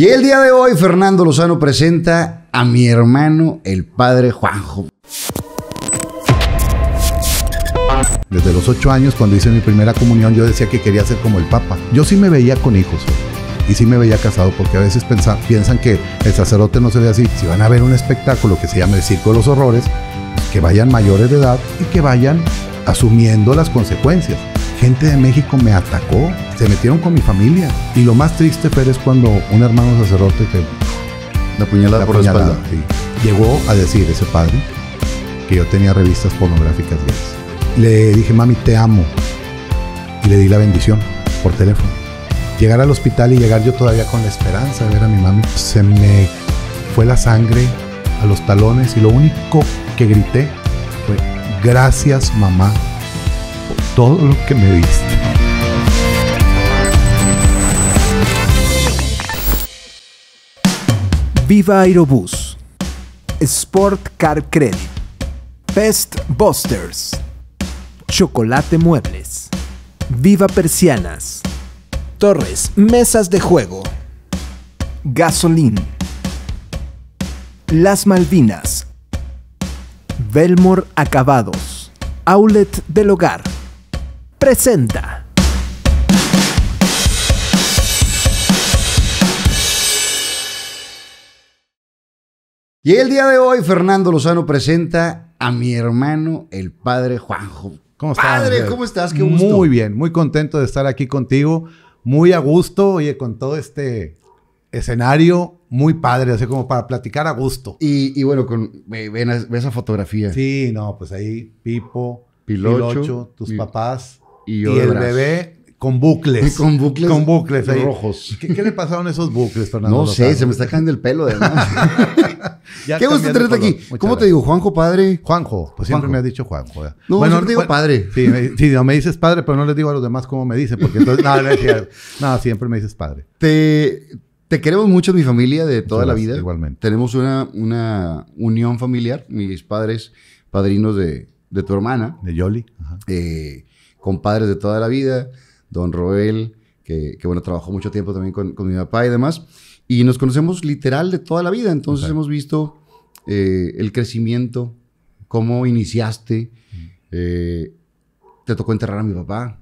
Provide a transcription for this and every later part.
Y el día de hoy, Fernando Lozano presenta a mi hermano, el padre Juanjo. Desde los ocho años, cuando hice mi primera comunión, yo decía que quería ser como el Papa. Yo sí me veía con hijos y sí me veía casado, porque a veces piensan que el sacerdote no se ve así. Si van a ver un espectáculo que se llama el Circo de los Horrores, que vayan mayores de edad y que vayan asumiendo las consecuencias gente de México me atacó, se metieron con mi familia. Y lo más triste, fue es cuando un hermano sacerdote que... La puñalada por la espalda. llegó a decir ese padre que yo tenía revistas pornográficas gays. Le dije, mami, te amo. Y le di la bendición por teléfono. Llegar al hospital y llegar yo todavía con la esperanza de ver a mi mami, se me fue la sangre a los talones y lo único que grité fue, gracias mamá todo lo que me diste. Viva Aerobús, Sport Car Credit, Best Busters, Chocolate Muebles, Viva Persianas, Torres Mesas de Juego, Gasolín, Las Malvinas, Belmor Acabados, Aulet del Hogar presenta. Y el día de hoy, Fernando Lozano presenta a mi hermano, el padre Juanjo. ¿Cómo estás? Padre, ¿cómo estás? Muy bien, muy contento de estar aquí contigo. Muy a gusto, oye, con todo este escenario muy padre, así como para platicar a gusto. Y, bueno, con, ve, esa fotografía. Sí, no, pues ahí Pipo, Pilocho, tus papás y, el bebé con bucles. Con bucles. Con bucles rojos. ¿Qué, le pasaron esos bucles, Fernando? No sé, se me está cayendo el pelo, además. Qué gusto tenerte aquí. ¿Cómo te digo, Juanjo Padre? Juanjo, pues siempre me ha dicho Juanjo. bueno, no digo padre. Sí, me, dices padre, pero no les digo a los demás cómo me dicen, porque entonces, no, siempre me dices padre. Te, queremos mucho, mi familia de toda la vida. Igualmente. Tenemos una, una unión familiar, mis padres, padrinos de, tu hermana. De Yoli. Ajá. Eh, compadres de toda la vida, don Roel, que, bueno, trabajó mucho tiempo también con, mi papá y demás. Y nos conocemos literal de toda la vida, entonces hemos visto eh, el crecimiento, cómo iniciaste. Mm. Eh, te tocó enterrar a mi papá.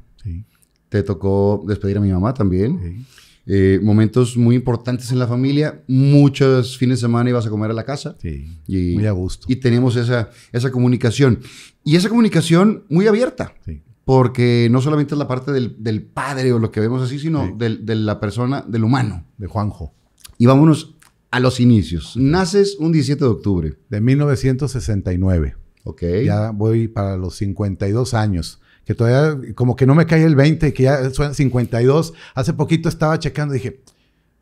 Te tocó despedir a mi mamá también. Eh, momentos muy importantes en la familia. Muchos fines de semana ibas a comer a la casa. Sí, y, muy a gusto. Y teníamos esa, esa comunicación. Y esa comunicación muy abierta. Sí porque no solamente es la parte del, padre o lo que vemos así, sino de la persona, del humano. De Juanjo. Y vámonos a los inicios. Naces un 17 de octubre. De 1969. Ok. Ya voy para los 52 años. Que todavía, como que no me cae el 20, que ya son 52. Hace poquito estaba checando y dije,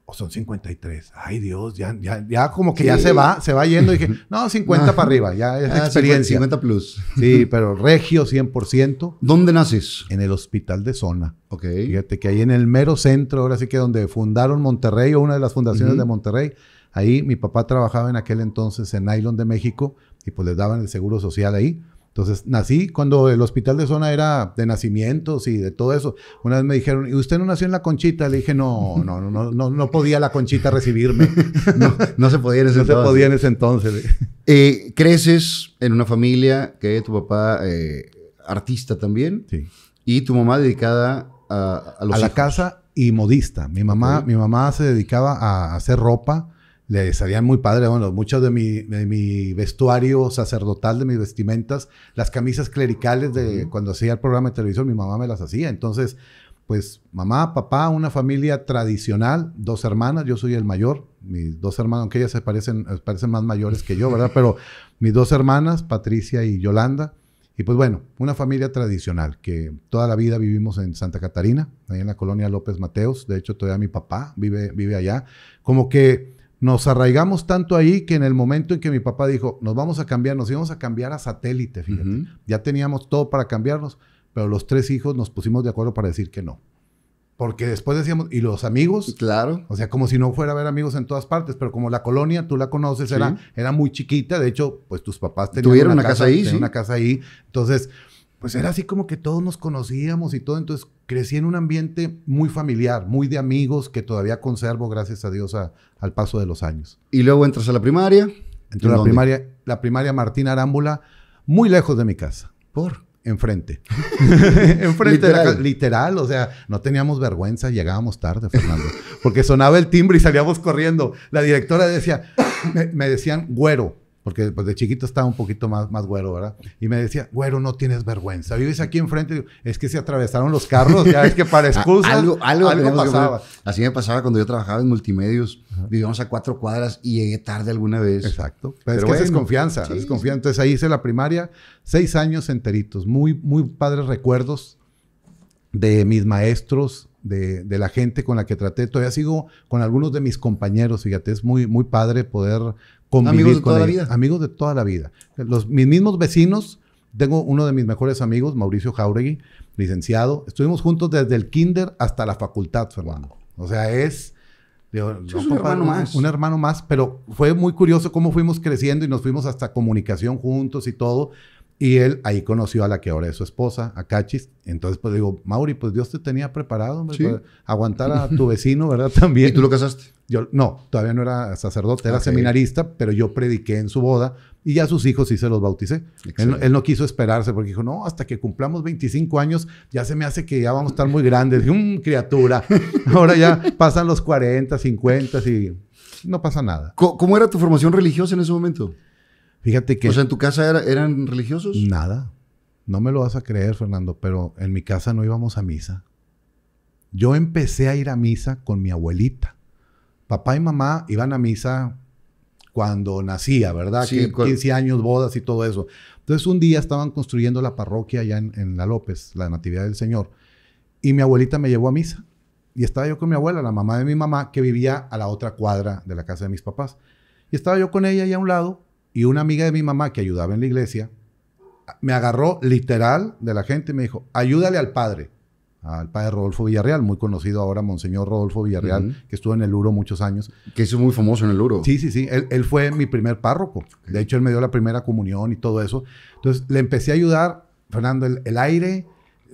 o son 53. Ay, Dios, ya, ya, ya como que ya se va, se va yendo. dije, no, 50 para arriba, ya es ah, experiencia. 50, plus. Sí, pero regio 100%. ¿Dónde naces? En el hospital de zona. Ok. Fíjate que ahí en el mero centro, ahora sí que donde fundaron Monterrey o una de las fundaciones de Monterrey, ahí mi papá trabajaba en aquel entonces en Nylon de México y pues les daban el seguro social ahí. Entonces, nací cuando el hospital de zona era de nacimientos y de todo eso. Una vez me dijeron, ¿y usted no nació en la conchita? Le dije, no, no, no, no, no podía la conchita recibirme. no, se podía en ese entonces. en eh, creces en una familia que tu papá, eh, artista también, sí. y tu mamá dedicada a, los la casa y modista. Mi mamá, mi mamá se dedicaba a hacer ropa le salían muy padre, bueno, muchos de mi, de mi, vestuario sacerdotal, de mis vestimentas, las camisas clericales de cuando hacía el programa de televisión, mi mamá me las hacía. Entonces, pues mamá, papá, una familia tradicional, dos hermanas, yo soy el mayor, mis dos hermanas, aunque ellas se parecen, eh, parecen más mayores que yo, ¿verdad? Pero mis dos hermanas, Patricia y Yolanda, y pues bueno, una familia tradicional que toda la vida vivimos en Santa Catarina, ahí en la colonia López Mateos, de hecho todavía mi papá vive, vive allá, como que nos arraigamos tanto ahí que en el momento en que mi papá dijo, nos vamos a cambiar, nos íbamos a cambiar a satélite, fíjate. Ya teníamos todo para cambiarnos, pero los tres hijos nos pusimos de acuerdo para decir que no. Porque después decíamos, ¿y los amigos? Claro. O sea, como si no fuera a haber amigos en todas partes, pero como la colonia, tú la conoces, era, era muy chiquita, de hecho, pues tus papás tenían Tuvieron una, casa, ahí. una casa ahí. Entonces, pues era así como que todos nos conocíamos y todo, entonces crecí en un ambiente muy familiar, muy de amigos que todavía conservo, gracias a Dios, al paso de los años. ¿Y luego entras a la primaria? Entré a la primaria, la primaria Martín Arámbula, muy lejos de mi casa. ¿Por? Enfrente. enfrente literal. literal, o sea, no teníamos vergüenza, llegábamos tarde, Fernando, porque sonaba el timbre y salíamos corriendo. La directora decía, me decían güero, porque pues, de chiquito estaba un poquito más, más güero, ¿verdad? Y me decía, güero, no tienes vergüenza. Vives aquí enfrente. es que se atravesaron los carros, ya es que para excusas. algo, pasaba. Así me pasaba cuando yo trabajaba en multimedios. Vivíamos a cuatro cuadras y llegué tarde alguna vez. Exacto. Pero, es que es desconfianza, Entonces ahí hice la primaria, seis años enteritos. Muy, muy padres recuerdos de mis maestros, de, de, la gente con la que traté. Todavía sigo con algunos de mis compañeros, fíjate, es muy, muy padre poder amigos de toda la vida. Amigos de toda la vida. Los, mis mismos vecinos, tengo uno de mis mejores amigos, Mauricio Jauregui, licenciado. Estuvimos juntos desde el kinder hasta la facultad, Fernando. O sea, es... un hermano más. Un hermano más, pero fue muy curioso cómo fuimos creciendo y nos fuimos hasta comunicación juntos y todo. Y él ahí conoció a la que ahora es su esposa, a Cachis. Entonces, pues digo, Mauri, pues Dios te tenía preparado para aguantar a tu vecino, ¿verdad? También. ¿Y tú lo casaste? Yo, no, todavía no era sacerdote, era seminarista, pero yo prediqué en su boda y ya sus hijos sí se los bauticé. Él, no quiso esperarse porque dijo, no, hasta que cumplamos 25 años, ya se me hace que ya vamos a estar muy grandes. Dije, mmm, criatura, ahora ya pasan los 40, 50 y no pasa nada. ¿Cómo era tu formación religiosa en ese momento? Fíjate que... O sea, ¿en tu casa eran religiosos? Nada. No me lo vas a creer, Fernando, pero en mi casa no íbamos a misa. Yo empecé a ir a misa con mi abuelita. Papá y mamá iban a misa cuando nacía, ¿verdad? Sí, 15 años, bodas y todo eso. Entonces un día estaban construyendo la parroquia allá en, La López, la Natividad del Señor, y mi abuelita me llevó a misa. Y estaba yo con mi abuela, la mamá de mi mamá, que vivía a la otra cuadra de la casa de mis papás. Y estaba yo con ella ahí a un lado, y una amiga de mi mamá que ayudaba en la iglesia me agarró literal de la gente y me dijo, ayúdale al padre, al padre Rodolfo Villarreal, muy conocido ahora, Monseñor Rodolfo Villarreal, que estuvo en el Uro muchos años. Que es muy famoso en el Uro. Sí, sí, sí. Él, fue mi primer párroco. De hecho, él me dio la primera comunión y todo eso. Entonces, le empecé a ayudar, Fernando, el, el aire,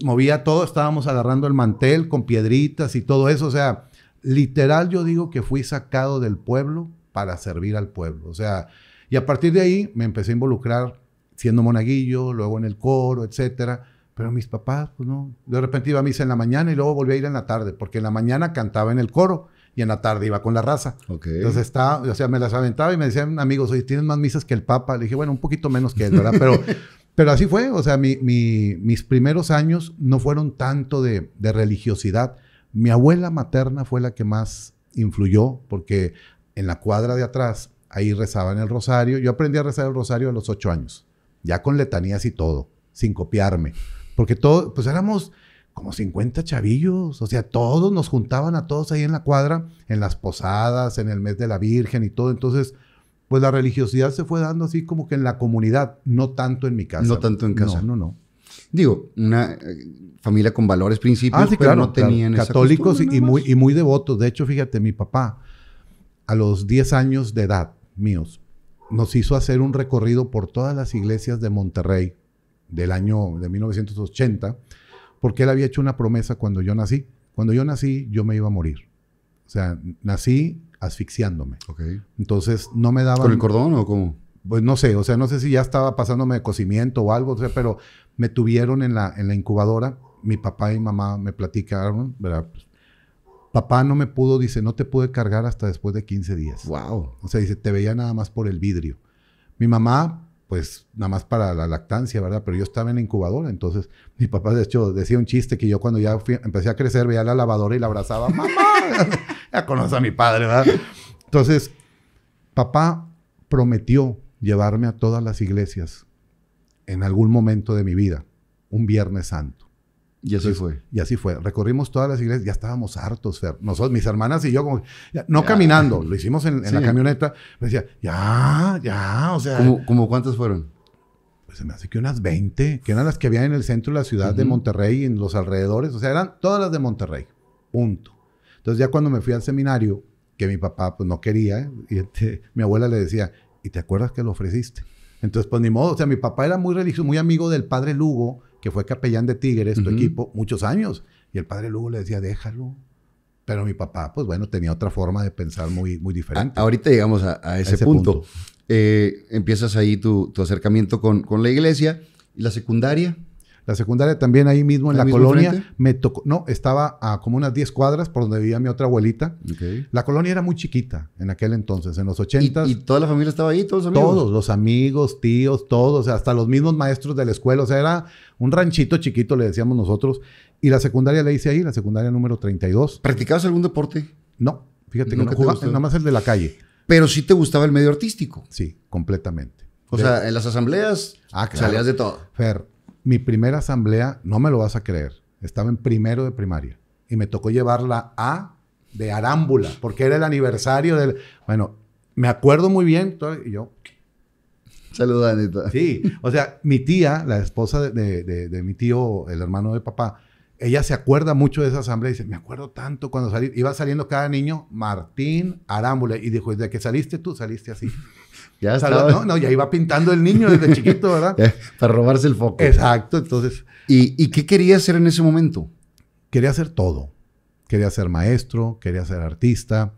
movía todo, estábamos agarrando el mantel con piedritas y todo eso. O sea, literal yo digo que fui sacado del pueblo para servir al pueblo. O sea, y a partir de ahí me empecé a involucrar siendo monaguillo, luego en el coro, etcétera. Pero mis papás, pues no. De repente iba a misa en la mañana y luego volvía a ir en la tarde, porque en la mañana cantaba en el coro y en la tarde iba con la raza. Entonces estaba, o sea, me las aventaba y me decían amigos, oye, tienes más misas que el Papa. Le dije, bueno, un poquito menos que él, ¿verdad? Pero, pero así fue, o sea, mis primeros años no fueron tanto de, de religiosidad. Mi abuela materna fue la que más influyó, porque en la cuadra de atrás ahí rezaban el rosario. Yo aprendí a rezar el rosario a los ocho años, ya con letanías y todo, sin copiarme. Porque todos, pues éramos como 50 chavillos, o sea, todos nos juntaban a todos ahí en la cuadra, en las posadas, en el mes de la Virgen y todo. Entonces, pues la religiosidad se fue dando así como que en la comunidad, no tanto en mi casa. No tanto en casa. No, no, no. Digo, una eh, familia con valores, principios, ah, pero no tenían católicos y, muy, y muy devotos. De hecho, fíjate, mi papá, a los 10 años de edad, míos, nos hizo hacer un recorrido por todas las iglesias de Monterrey del año de 1980, porque él había hecho una promesa cuando yo nací. Cuando yo nací, yo me iba a morir. O sea, nací asfixiándome. Entonces, no me daban... ¿Con el cordón o cómo? Pues no sé, o sea, no sé si ya estaba pasándome de cocimiento o algo, pero me tuvieron en la, en la incubadora. Mi papá y mamá me platicaron, ¿verdad? Pues, Papá no me pudo, dice, no te pude cargar hasta después de 15 días. Wow. O sea, dice, te veía nada más por el vidrio. Mi mamá, pues nada más para la lactancia, ¿verdad? Pero yo estaba en la incubadora, entonces mi papá, de hecho, decía un chiste que yo cuando ya empecé a crecer veía la lavadora y la abrazaba, mamá, ya conoce a mi padre, ¿verdad? Entonces, papá prometió llevarme a todas las iglesias en algún momento de mi vida, un Viernes Santo. Y así fue. Y así fue. Recorrimos todas las iglesias, ya estábamos hartos, Fer. Nosotros, mis hermanas y yo, como, no caminando, lo hicimos en, la camioneta. Me pues decía, ya, ya, o sea. ¿Cómo, cuántas fueron? Pues se me hace que unas 20, que eran las que había en el centro de la ciudad de Monterrey y en los alrededores. O sea, eran todas las de Monterrey. Punto. Entonces, ya cuando me fui al seminario, que mi papá pues no quería, y este, mi abuela le decía, ¿y te acuerdas que lo ofreciste? Entonces, pues ni modo, o sea, mi papá era muy religioso, muy amigo del padre Lugo, que fue capellán de Tigres, tu equipo, muchos años. Y el padre Lugo le decía, déjalo. Pero mi papá, pues bueno, tenía otra forma de pensar muy, muy diferente. ahorita llegamos a, ese, punto. Eh, empiezas ahí tu, tu acercamiento con, con, la iglesia. ¿Y la secundaria? La secundaria también ahí mismo en la colonia. Me tocó, no, estaba a como unas 10 cuadras por donde vivía mi otra abuelita. La colonia era muy chiquita en aquel entonces, en los 80. ¿Y, toda la familia estaba ahí? ¿Todos los amigos? Todos, los amigos, tíos, todos, hasta los mismos maestros de la escuela. O sea, era un ranchito chiquito, le decíamos nosotros. Y la secundaria le hice ahí, la secundaria número 32. ¿Practicabas algún deporte? No, fíjate que no jugaba, ah, nada más el de la calle. Pero sí te gustaba el medio artístico. Sí, completamente. O sea, en las asambleas ah, salías de todo. Fer, mi primera asamblea, no me lo vas a creer, estaba en primero de primaria y me tocó llevarla a de Arámbula, porque era el aniversario del... Bueno, me acuerdo muy bien, y yo... Saludos, Anita. Sí, o sea, mi tía, la esposa de, mi tío, el hermano de papá, ella se acuerda mucho de esa asamblea y dice, me acuerdo tanto cuando salí, iba saliendo cada niño, Martín Arámbula, y dijo, desde que saliste tú, saliste así. Ya estaba. No, ya iba pintando el niño desde chiquito, ¿verdad? Eh, para robarse el foco. Exacto, entonces. ¿Y, qué quería hacer en ese momento? Quería hacer todo. Quería ser maestro, quería ser artista.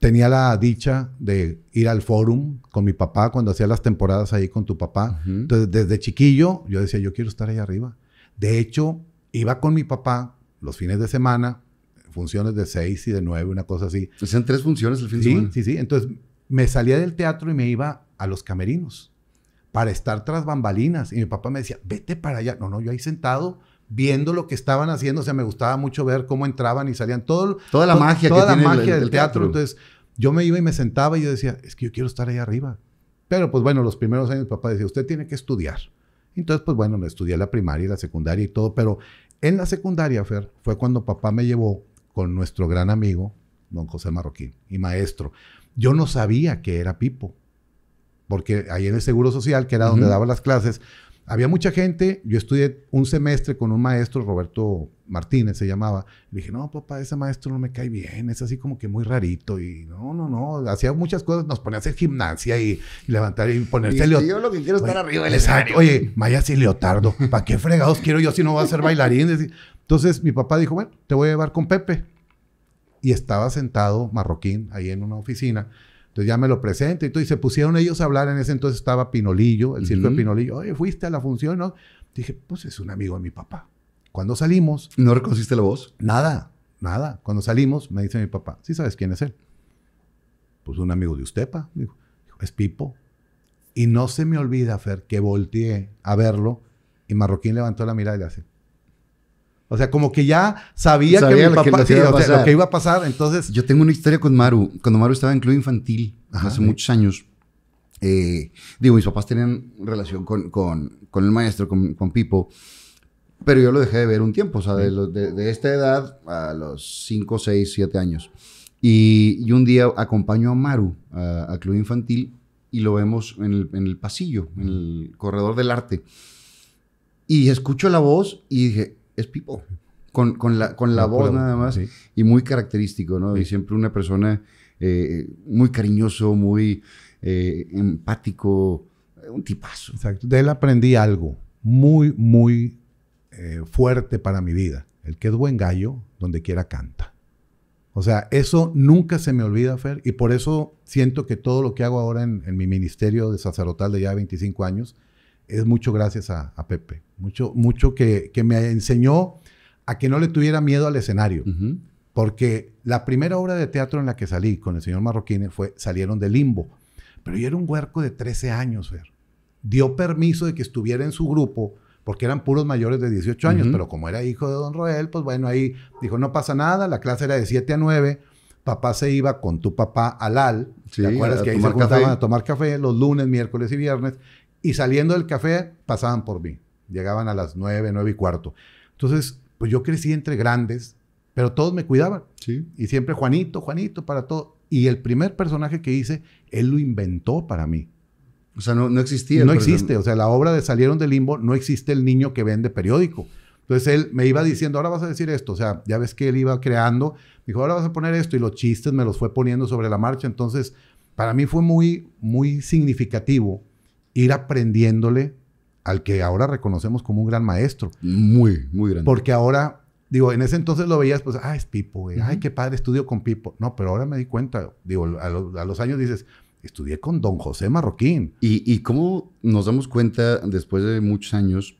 Tenía la dicha de ir al fórum con mi papá cuando hacía las temporadas ahí con tu papá. Entonces, desde chiquillo, yo decía, yo quiero estar ahí arriba. De hecho, iba con mi papá los fines de semana funciones de seis y de nueve, una cosa así. Pues en tres funciones el fin de semana? sí, Sí, sí, Entonces, me salía del teatro y me iba a los camerinos para estar tras bambalinas. Y mi papá me decía, vete para allá. No, no, yo ahí sentado viendo lo que estaban haciendo. O sea, me gustaba mucho ver cómo entraban y salían. Todo, toda la magia. Toda la magia del teatro. Entonces, yo me iba y me sentaba y yo decía, es que yo quiero estar ahí arriba. Pero pues bueno, los primeros años mi papá decía, usted tiene que estudiar. Entonces, pues bueno, estudié la primaria y la secundaria y todo. Pero en la secundaria, Fer, fue cuando papá me llevó con nuestro gran amigo, don José Marroquín, y maestro. Yo no sabía que era Pipo, porque ahí en el Seguro Social, que era donde daba las clases, había mucha gente. Yo estudié un semestre con un maestro, Roberto Martínez se llamaba. Le dije, no, papá, ese maestro no me cae bien, es así como que muy rarito. Y no, no, no, hacía muchas cosas, nos ponía a hacer gimnasia y, levantar y ponerse leotardo. y Yo lo que quiero es estar arriba del Oye, Maya y Leotardo, ¿para qué fregados quiero yo si no voy a ser bailarín? Entonces mi papá dijo, bueno, te voy a llevar con Pepe y estaba sentado marroquín ahí en una oficina. Entonces ya me lo presento y, se pusieron ellos a hablar. En ese entonces estaba Pinolillo, el circo de Pinolillo. Oye, fuiste a la función, ¿no? Dije, pues es un amigo de mi papá. Cuando salimos. ¿No reconociste la voz? Nada, nada. Cuando salimos, me dice mi papá, ¿sí sabes quién es él? Pues un amigo de usted, pa. es Pipo. Y no se me olvida, Fer, que volteé a verlo y Marroquín levantó la mirada y le hace. O sea, como que ya sabía, que lo que iba a pasar. Entonces. Yo tengo una historia con Maru. Cuando Maru estaba en club infantil hace muchos años, eh, digo, mis papás tenían relación con, con, el maestro, con, Pipo. Pero yo lo dejé de ver un tiempo, o sea, de, esta edad a los 5, 6, 7 años. Y, un día acompaño a Maru a, club infantil y lo vemos en el, en el pasillo, en el corredor del arte. Y escucho la voz y dije, es Pipo. Con, la, con voz nada más. Y muy característico, ¿no? Y siempre una persona eh, muy cariñoso, muy eh, empático, un tipazo. De él aprendí algo muy, muy eh, fuerte para mi vida. El que es buen gallo, donde quiera canta. O sea, eso nunca se me olvida, Fer, y por eso siento que todo lo que hago ahora en, en mi ministerio de sacerdotal de ya 25 años es mucho gracias a, Pepe. Mucho, mucho que, me enseñó a que no le tuviera miedo al escenario. Porque la primera obra de teatro en la que salí con el señor Marroquín fue Salieron de Limbo. Pero yo era un huerco de 13 años, ver, Dio permiso de que estuviera en su grupo, porque eran puros mayores de 18 años, pero como era hijo de don Roel, pues bueno, ahí dijo, no pasa nada, la clase era de 7 a 9, papá se iba con tu papá al AL, ¿te acuerdas que ahí se juntaban a tomar café los lunes, miércoles y viernes? y saliendo del café pasaban por mí. Llegaban a las nueve, nueve y cuarto. Entonces, pues yo crecí entre grandes, pero todos me cuidaban. Sí. Y siempre Juanito, Juanito, para todo. Y el primer personaje que hice, él lo inventó para mí. O sea, no, no existía. No existe. O sea, la obra de Salieron del Limbo no existe el niño que vende periódico. Entonces él me iba diciendo, ahora vas a decir esto. O sea, ya ves que él iba creando. Dijo, ahora vas a poner esto. Y los chistes me los fue poniendo sobre la marcha. Entonces, para mí fue muy, muy significativo ir aprendiéndole al que ahora reconocemos como un gran maestro. Muy, muy grande. Porque ahora, digo, en ese entonces lo veías, pues, ah, es Pipo, güey. ay, qué padre estudio con Pipo. No, pero ahora me di cuenta, digo, a, los años dices, estudié con don José Marroquín. Y, cómo nos damos cuenta, después de muchos años,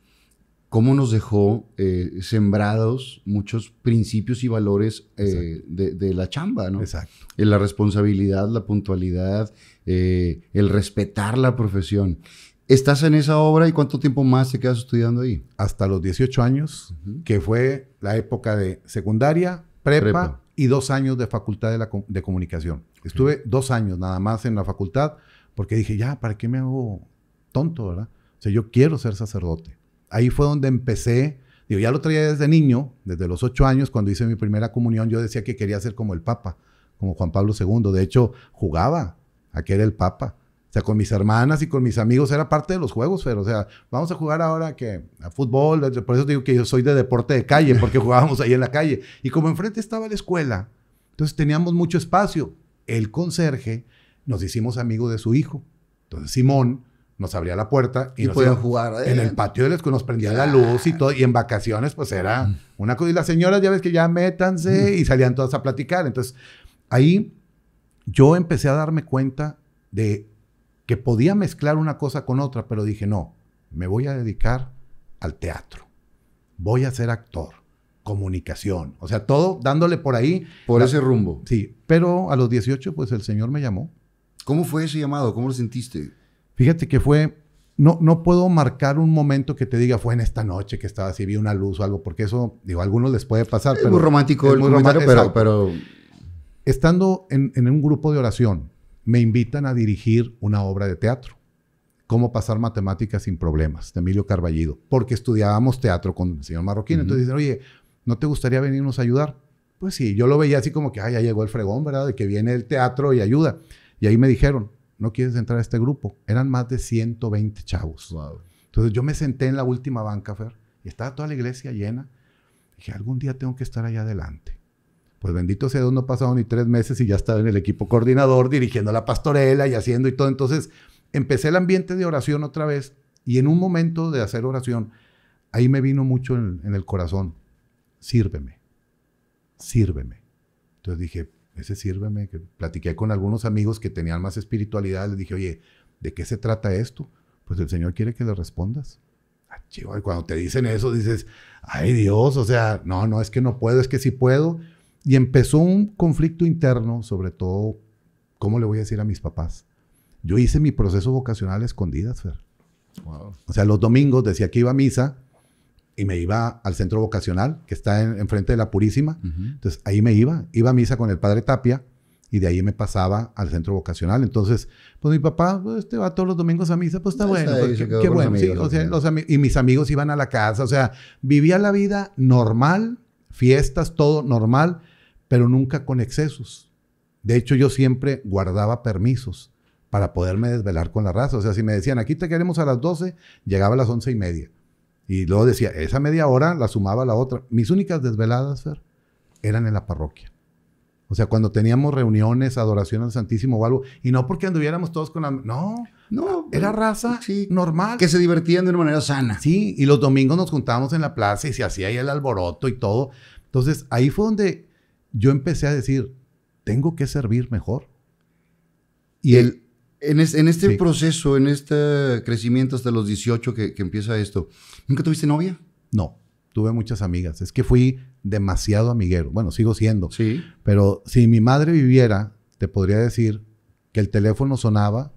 cómo nos dejó eh, sembrados muchos principios y valores eh, de, la chamba, ¿no? Exacto. Eh, la responsabilidad, la puntualidad, eh, el respetar la profesión. ¿Estás en esa obra y cuánto tiempo más te quedas estudiando ahí? Hasta los 18 años, que fue la época de secundaria, prepa, y dos años de facultad de, comunicación. Estuve dos años nada más en la facultad porque dije, ya, ¿para qué me hago tonto, verdad? O sea, yo quiero ser sacerdote. Ahí fue donde empecé. Digo, ya lo traía desde niño, desde los ocho años, cuando hice mi primera comunión, yo decía que quería ser como el Papa, como Juan Pablo II. De hecho, jugaba Aquí era el Papa. O sea, con mis hermanas y con mis amigos era parte de los juegos, pero o sea, vamos a jugar ahora que a fútbol, por eso digo que yo soy de deporte de calle, porque jugábamos ahí en la calle. Y como enfrente estaba la escuela, entonces teníamos mucho espacio. El conserje nos hicimos amigos de su hijo. Entonces Simón nos abría la puerta y, nos jugar en el ¿eh? patio de la escuela, nos prendía la luz y todo, y en vacaciones pues era mm. una cosa. Y las señoras ya ves que ya métanse mm. y salían todas a platicar. Entonces ahí yo empecé a darme cuenta de que podía mezclar una cosa con otra, pero dije, no, me voy a dedicar al teatro, voy a ser actor, comunicación, o sea, todo dándole por ahí. Por ese rumbo. Sí, pero a los 18, pues el Señor me llamó. ¿Cómo fue ese llamado? ¿Cómo lo sentiste? Fíjate que fue, no, no puedo marcar un momento que te diga, fue en esta noche que estaba si vi una luz o algo, porque eso, digo, a algunos les puede pasar. muy romántico muy romántico, pero Estando en, un grupo de oración, me invitan a dirigir una obra de teatro. Cómo pasar matemáticas sin problemas, de Emilio Carballido, porque estudiábamos teatro con el señor Marroquín. Entonces dicen, oye, ¿no te gustaría venirnos a ayudar? Pues sí, yo lo veía así como que, ay, ya llegó el fregón, ¿verdad? De que viene el teatro y ayuda. Y ahí me dijeron, ¿no quieres entrar a este grupo? Eran más de 120 chavos. Entonces yo me senté en la última banca, y estaba toda la iglesia llena. Dije, algún día tengo que estar allá adelante. Pues bendito sea Dios, no pasaron ni tres meses y ya estaba en el equipo coordinador dirigiendo la pastorela y haciendo y todo. Entonces empecé el ambiente de oración otra vez y en un momento de hacer oración, ahí me vino mucho en, el corazón, sírveme, sírveme. Entonces dije, ese sírveme, que platiqué con algunos amigos que tenían más espiritualidad, les dije, oye, ¿de qué se trata esto? Pues el Señor quiere que le respondas. Ah, y cuando te dicen eso dices, ay Dios, o sea, no, no, es que no puedo, es que sí puedo. Y empezó un conflicto interno, sobre todo, ¿cómo le voy a decir a mis papás? Yo hice mi proceso vocacional a escondidas, Fer. O sea, los domingos decía que iba a misa y me iba al centro vocacional, que está enfrente de la Purísima. Entonces, ahí me iba. Iba a misa con el padre Tapia y de ahí me pasaba al centro vocacional. Entonces, pues mi papá, pues, este va todos los domingos a misa, pues está bueno, qué, bueno. y mis amigos iban a la casa, o sea, vivía la vida normal, fiestas, todo normal, pero nunca con excesos. De hecho, yo siempre guardaba permisos para poderme desvelar con la raza. O sea, si me decían, aquí te queremos a las 12, llegaba a las once y media. Y luego decía, esa media hora la sumaba a la otra. Mis únicas desveladas, eran en la parroquia. O sea, cuando teníamos reuniones, adoración al Santísimo o algo, y no porque anduviéramos todos con la... No, no, era raza normal. Que se divertían de una manera sana. Sí, y los domingos nos juntábamos en la plaza y se hacía ahí el alboroto y todo. Entonces, ahí fue donde yo empecé a decir, tengo que servir mejor. Y eh, el, en, este proceso, en este crecimiento hasta los 18 que, empieza esto, ¿nunca tuviste novia? No, tuve muchas amigas. Es que fui demasiado amiguero. Bueno, sigo siendo. Sí. Pero si mi madre viviera, te podría decir que el teléfono sonaba.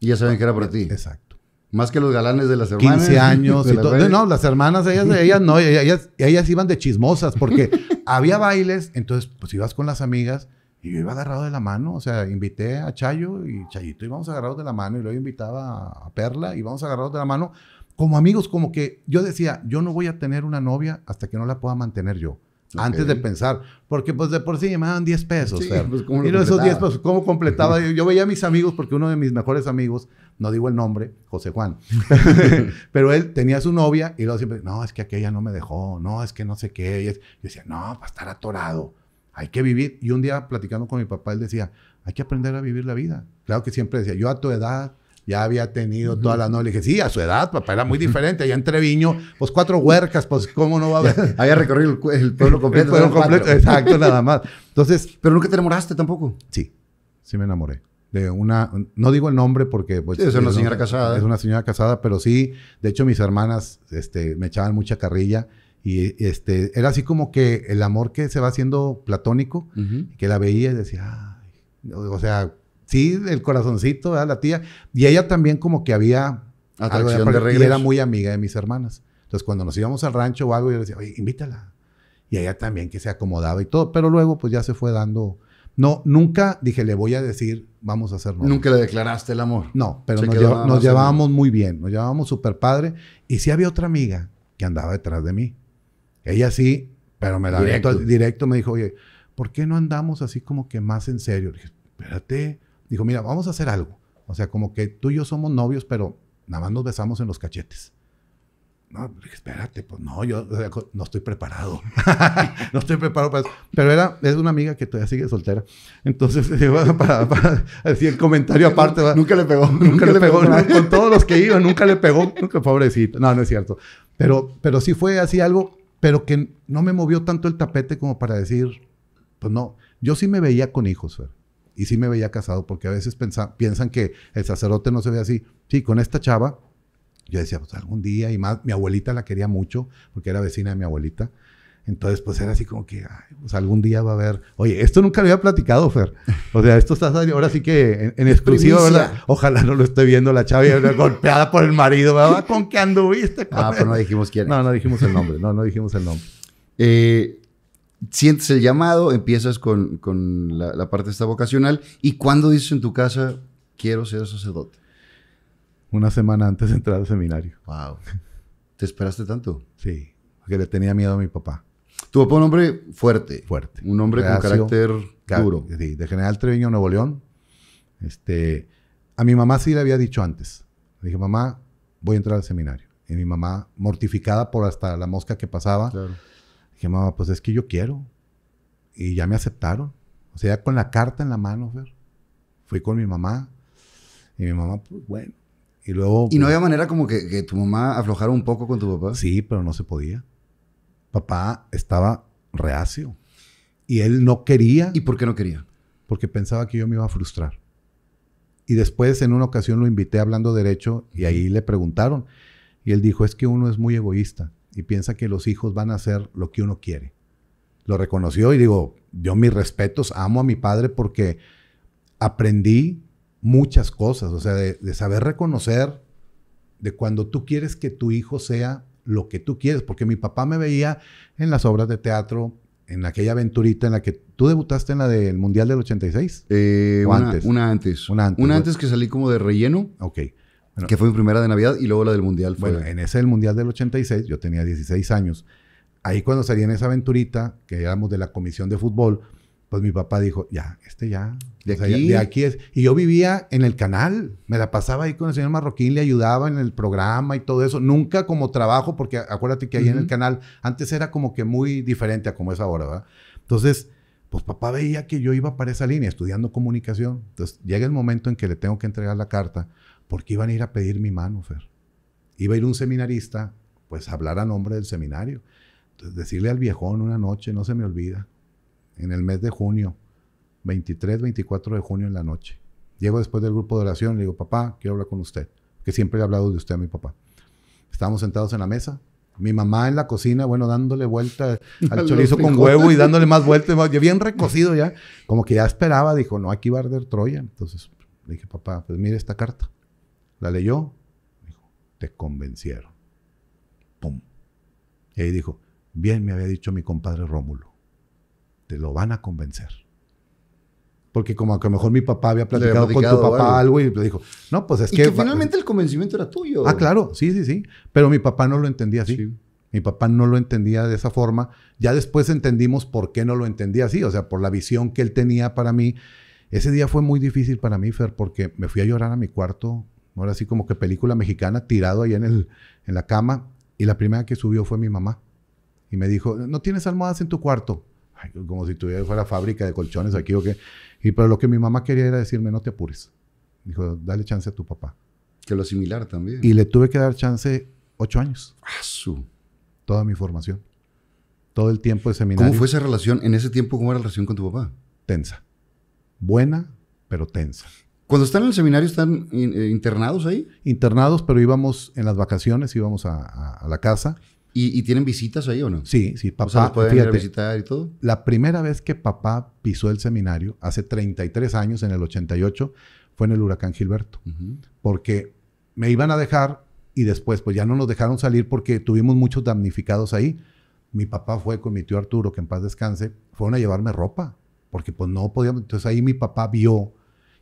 Y ya saben que era para ti. Exacto. Más que los galanes de las hermanas. 15 años. no, las hermanas, ellas, ellas no, ellas, ellas iban de chismosas porque había bailes, entonces pues ibas con las amigas y yo iba agarrado de la mano, o sea, invité a Chayo y Chayito íbamos agarrados de la mano y luego invitaba a Perla y íbamos agarrados de la mano como amigos, como que yo decía, yo no voy a tener una novia hasta que no la pueda mantener yo. Antes de pensar, porque pues de por sí me daban 10 pesos. Sí, pues, esos 10 pesos, ¿cómo completaba? yo, yo veía a mis amigos, porque uno de mis mejores amigos no digo el nombre, José Juan, pero él tenía su novia y luego siempre, no, es que aquella no me dejó, no, es que no sé qué. Y yo decía, no, para estar atorado, hay que vivir. Y un día platicando con mi papá, él decía, hay que aprender a vivir la vida. Claro que siempre decía, yo a tu edad ya había tenido todas las toda la novia. Le dije, sí, a su edad, papá, era muy diferente. Allá entre Treviño, pues cuatro huercas, pues cómo no va a haber. había recorrido el pueblo completo. el pueblo completo, exacto, nada más. Entonces. Pero nunca te enamoraste tampoco. Sí, sí me enamoré de una, no digo el nombre porque pues, es una señora casada. Es una señora casada, pero sí, de hecho mis hermanas este, me echaban mucha carrilla y este, era así como que el amor que se va haciendo platónico, que la veía y decía, o sea, sí, el corazoncito, ¿verdad? la tía, y ella también como que había, de y era muy amiga de mis hermanas. Entonces cuando nos íbamos al rancho o algo, yo decía, oye, invítala. Y ella también que se acomodaba y todo, pero luego pues ya se fue dando no, nunca dije, le voy a decir, vamos a hacerlo. Nunca le declaraste el amor. No, pero nos, llevábamos muy bien, nos llevábamos súper padre. Y sí había otra amiga que andaba detrás de mí. Ella sí, pero me la directo. directo me dijo, oye, ¿por qué no andamos así como que más en serio? Le dije, espérate. Dijo, mira, vamos a hacer algo. O sea, como que tú y yo somos novios, pero nada más nos besamos en los cachetes. No, espérate, pues no, yo no estoy preparado. no estoy preparado para eso. Pero era, es una amiga que todavía sigue soltera. Entonces, para, decir el comentario aparte. Nunca, le pegó. Nunca, le, pegó. con todos los que iban, nunca le pegó. Nunca, No, no es cierto. Pero, pero sí fue así algo, pero que no me movió tanto el tapete como para decir, pues no. Yo sí me veía con hijos, y sí me veía casado, porque a veces piensan que el sacerdote no se ve así. Sí, con esta chava yo decía, pues algún día, y más, mi abuelita la quería mucho, porque era vecina de mi abuelita. Entonces, pues era así como que, pues algún día va a haber. Oye, esto nunca lo había platicado, Fer. O sea, esto está ahora sí que en, exclusiva, ¿verdad? Ojalá no lo esté viendo la chave golpeada por el marido, ¿verdad? ¿Con qué anduviste? ah, pero pues, no dijimos quién. No, no dijimos el nombre. No, no dijimos el nombre. Eh, sientes el llamado, empiezas con, la, parte esta vocacional. ¿Y cuando dices en tu casa, quiero ser sacerdote? una semana antes de entrar al seminario. Wow. ¿Te esperaste tanto? Sí, porque le tenía miedo a mi papá. Tu papá un hombre fuerte. Fuerte. Un hombre con carácter duro. Sí, de General Treviño, Nuevo León. Este, a mi mamá sí le había dicho antes. Le dije, mamá, voy a entrar al seminario. Y mi mamá, mortificada por hasta la mosca que pasaba, claro. dije, mamá, pues es que yo quiero. Y ya me aceptaron. O sea, ya con la carta en la mano, Fui con mi mamá. Y mi mamá, pues bueno, y luego... ¿Y no pues, había manera como que, que tu mamá aflojara un poco con tu papá? Sí, pero no se podía. Papá estaba reacio. Y él no quería. ¿Y por qué no quería? Porque pensaba que yo me iba a frustrar. Y después en una ocasión lo invité hablando derecho y ahí le preguntaron. Y él dijo, es que uno es muy egoísta y piensa que los hijos van a hacer lo que uno quiere. Lo reconoció y digo, yo mis respetos, amo a mi padre porque aprendí muchas cosas, o sea, de, saber reconocer de cuando tú quieres que tu hijo sea lo que tú quieres, porque mi papá me veía en las obras de teatro, en aquella aventurita en la que tú debutaste en la del Mundial del 86. Eh, una, antes? una antes. Una antes. que salí como de relleno. Ok. que fue mi primera de Navidad y luego la del Mundial. Fue... Bueno, en ese del Mundial del 86, yo tenía 16 años. Ahí cuando salí en esa aventurita, que éramos de la comisión de fútbol, pues mi papá dijo, ya, este ya. De, aquí? es. Y yo vivía en el canal, me la pasaba ahí con el señor Marroquín, le ayudaba en el programa y todo eso. Nunca como trabajo, porque acuérdate que ahí en el canal antes era como que muy diferente a como es ahora, ¿verdad? Entonces, pues papá veía que yo iba para esa línea, estudiando comunicación. Entonces, llega el momento en que le tengo que entregar la carta, porque iban a ir a pedir mi mano, Fer. Iba a ir un seminarista, pues hablar a nombre del seminario. Entonces, decirle al viejón una noche, no se me olvida en el mes de junio, 23, 24 de junio en la noche. Llego después del grupo de oración, le digo, papá, quiero hablar con usted, que siempre he hablado de usted a mi papá. Estábamos sentados en la mesa, mi mamá en la cocina, bueno, dándole vuelta al chorizo con huevo y dándole más vueltas, bien recocido ya, como que ya esperaba, dijo, no, aquí va a arder Troya. Entonces le dije, papá, pues mire esta carta. La leyó, dijo, te convencieron. Pum. Y ahí dijo, bien me había dicho mi compadre Rómulo lo van a convencer. Porque como que a lo mejor mi papá había platicado, con tu papá algo. y le dijo, no, pues es que... que finalmente el convencimiento era tuyo. Ah, claro, sí, sí, sí. Pero mi papá no lo entendía así. Mi papá no lo entendía de esa forma. Ya después entendimos por qué no lo entendía así, o sea, por la visión que él tenía para mí. Ese día fue muy difícil para mí, Fer, porque me fui a llorar a mi cuarto, ahora sí como que película mexicana, tirado ahí en, el, en la cama, y la primera que subió fue mi mamá. Y me dijo, ¿no tienes almohadas en tu cuarto? como si tuviera fuera fábrica de colchones aquí o qué. Y pero lo que mi mamá quería era decirme, no te apures. Dijo, dale chance a tu papá. Que lo similar también. Y le tuve que dar chance ocho años. Ah, su. Toda mi formación. Todo el tiempo de seminario. ¿Cómo fue esa relación? En ese tiempo, ¿cómo era la relación con tu papá? Tensa. Buena, pero tensa. Cuando están en el seminario, ¿están eh, internados ahí? Internados, pero íbamos en las vacaciones, íbamos a la casa. ¿Y, tienen visitas ahí o no? Sí, sí, papá. puede visitar y todo? La primera vez que papá pisó el seminario, hace 33 años, en el 88, fue en el huracán Gilberto. Porque me iban a dejar y después, pues ya no nos dejaron salir porque tuvimos muchos damnificados ahí. Mi papá fue con mi tío Arturo, que en paz descanse, fueron a llevarme ropa, porque pues no podíamos. Entonces ahí mi papá vio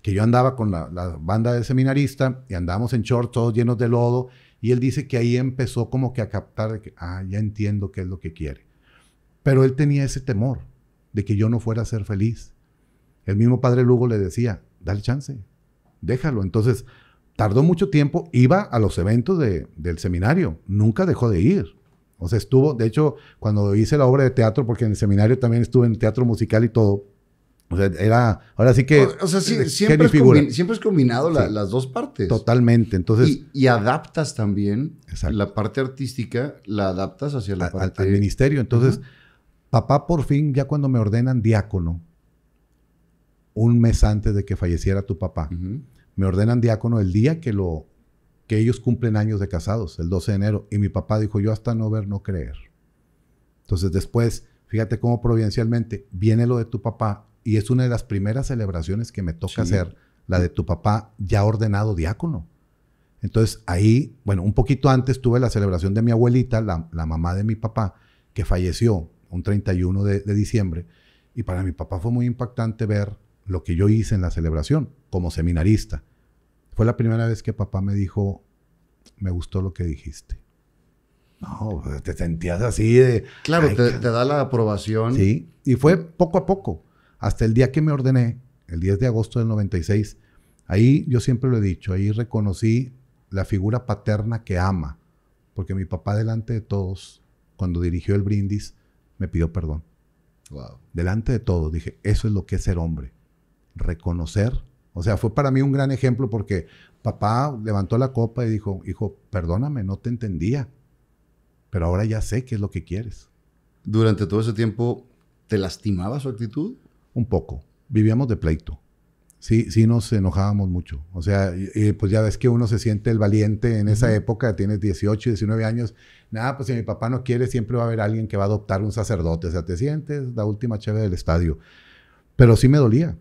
que yo andaba con la, la banda de seminarista y andábamos en shorts todos llenos de lodo y él dice que ahí empezó como que a captar ah, ya entiendo qué es lo que quiere. Pero él tenía ese temor de que yo no fuera a ser feliz. El mismo padre Lugo le decía, dale chance, déjalo. Entonces, tardó mucho tiempo, iba a los eventos del seminario, nunca dejó de ir. O sea, estuvo, de hecho, cuando hice la obra de teatro, porque en el seminario también estuve en teatro musical y todo, o sea, era. Ahora sí que. O sea, eh, siempre, es combinado las dos partes. Totalmente. Entonces. Y, adaptas también la parte artística, la adaptas hacia la parte. Al, ministerio. Entonces, papá, por fin, ya cuando me ordenan diácono, un mes antes de que falleciera tu papá, me ordenan diácono el día que lo que ellos cumplen años de casados, el 12 de enero. Y mi papá dijo, yo hasta no ver, no creer. Entonces después, fíjate cómo providencialmente viene lo de tu papá y es una de las primeras celebraciones que me toca hacer, la de tu papá ya ordenado diácono. Entonces ahí, bueno, un poquito antes tuve la celebración de mi abuelita, la, mamá de mi papá, que falleció un 31 de, diciembre, y para mi papá fue muy impactante ver lo que yo hice en la celebración como seminarista. Fue la primera vez que papá me dijo, me gustó lo que dijiste. No, te sentías así de... Claro, te, te da la aprobación. Sí, y fue poco a poco. Hasta el día que me ordené, el 10 de agosto del 96, ahí yo siempre lo he dicho, ahí reconocí la figura paterna que ama, porque mi papá delante de todos, cuando dirigió el brindis, me pidió perdón. Delante de todos, dije, eso es lo que es ser hombre, reconocer. O sea, fue para mí un gran ejemplo porque papá levantó la copa y dijo, hijo, perdóname, no te entendía, pero ahora ya sé qué es lo que quieres. Durante todo ese tiempo, ¿te lastimaba su actitud? un poco. Vivíamos de pleito. Sí, sí nos enojábamos mucho. O sea, pues ya ves que uno se siente el valiente en esa época, tienes 18, 19 años. Nada, pues si mi papá no quiere, siempre va a haber alguien que va a adoptar un sacerdote. O sea, te sientes la última chave del estadio. Pero sí me dolía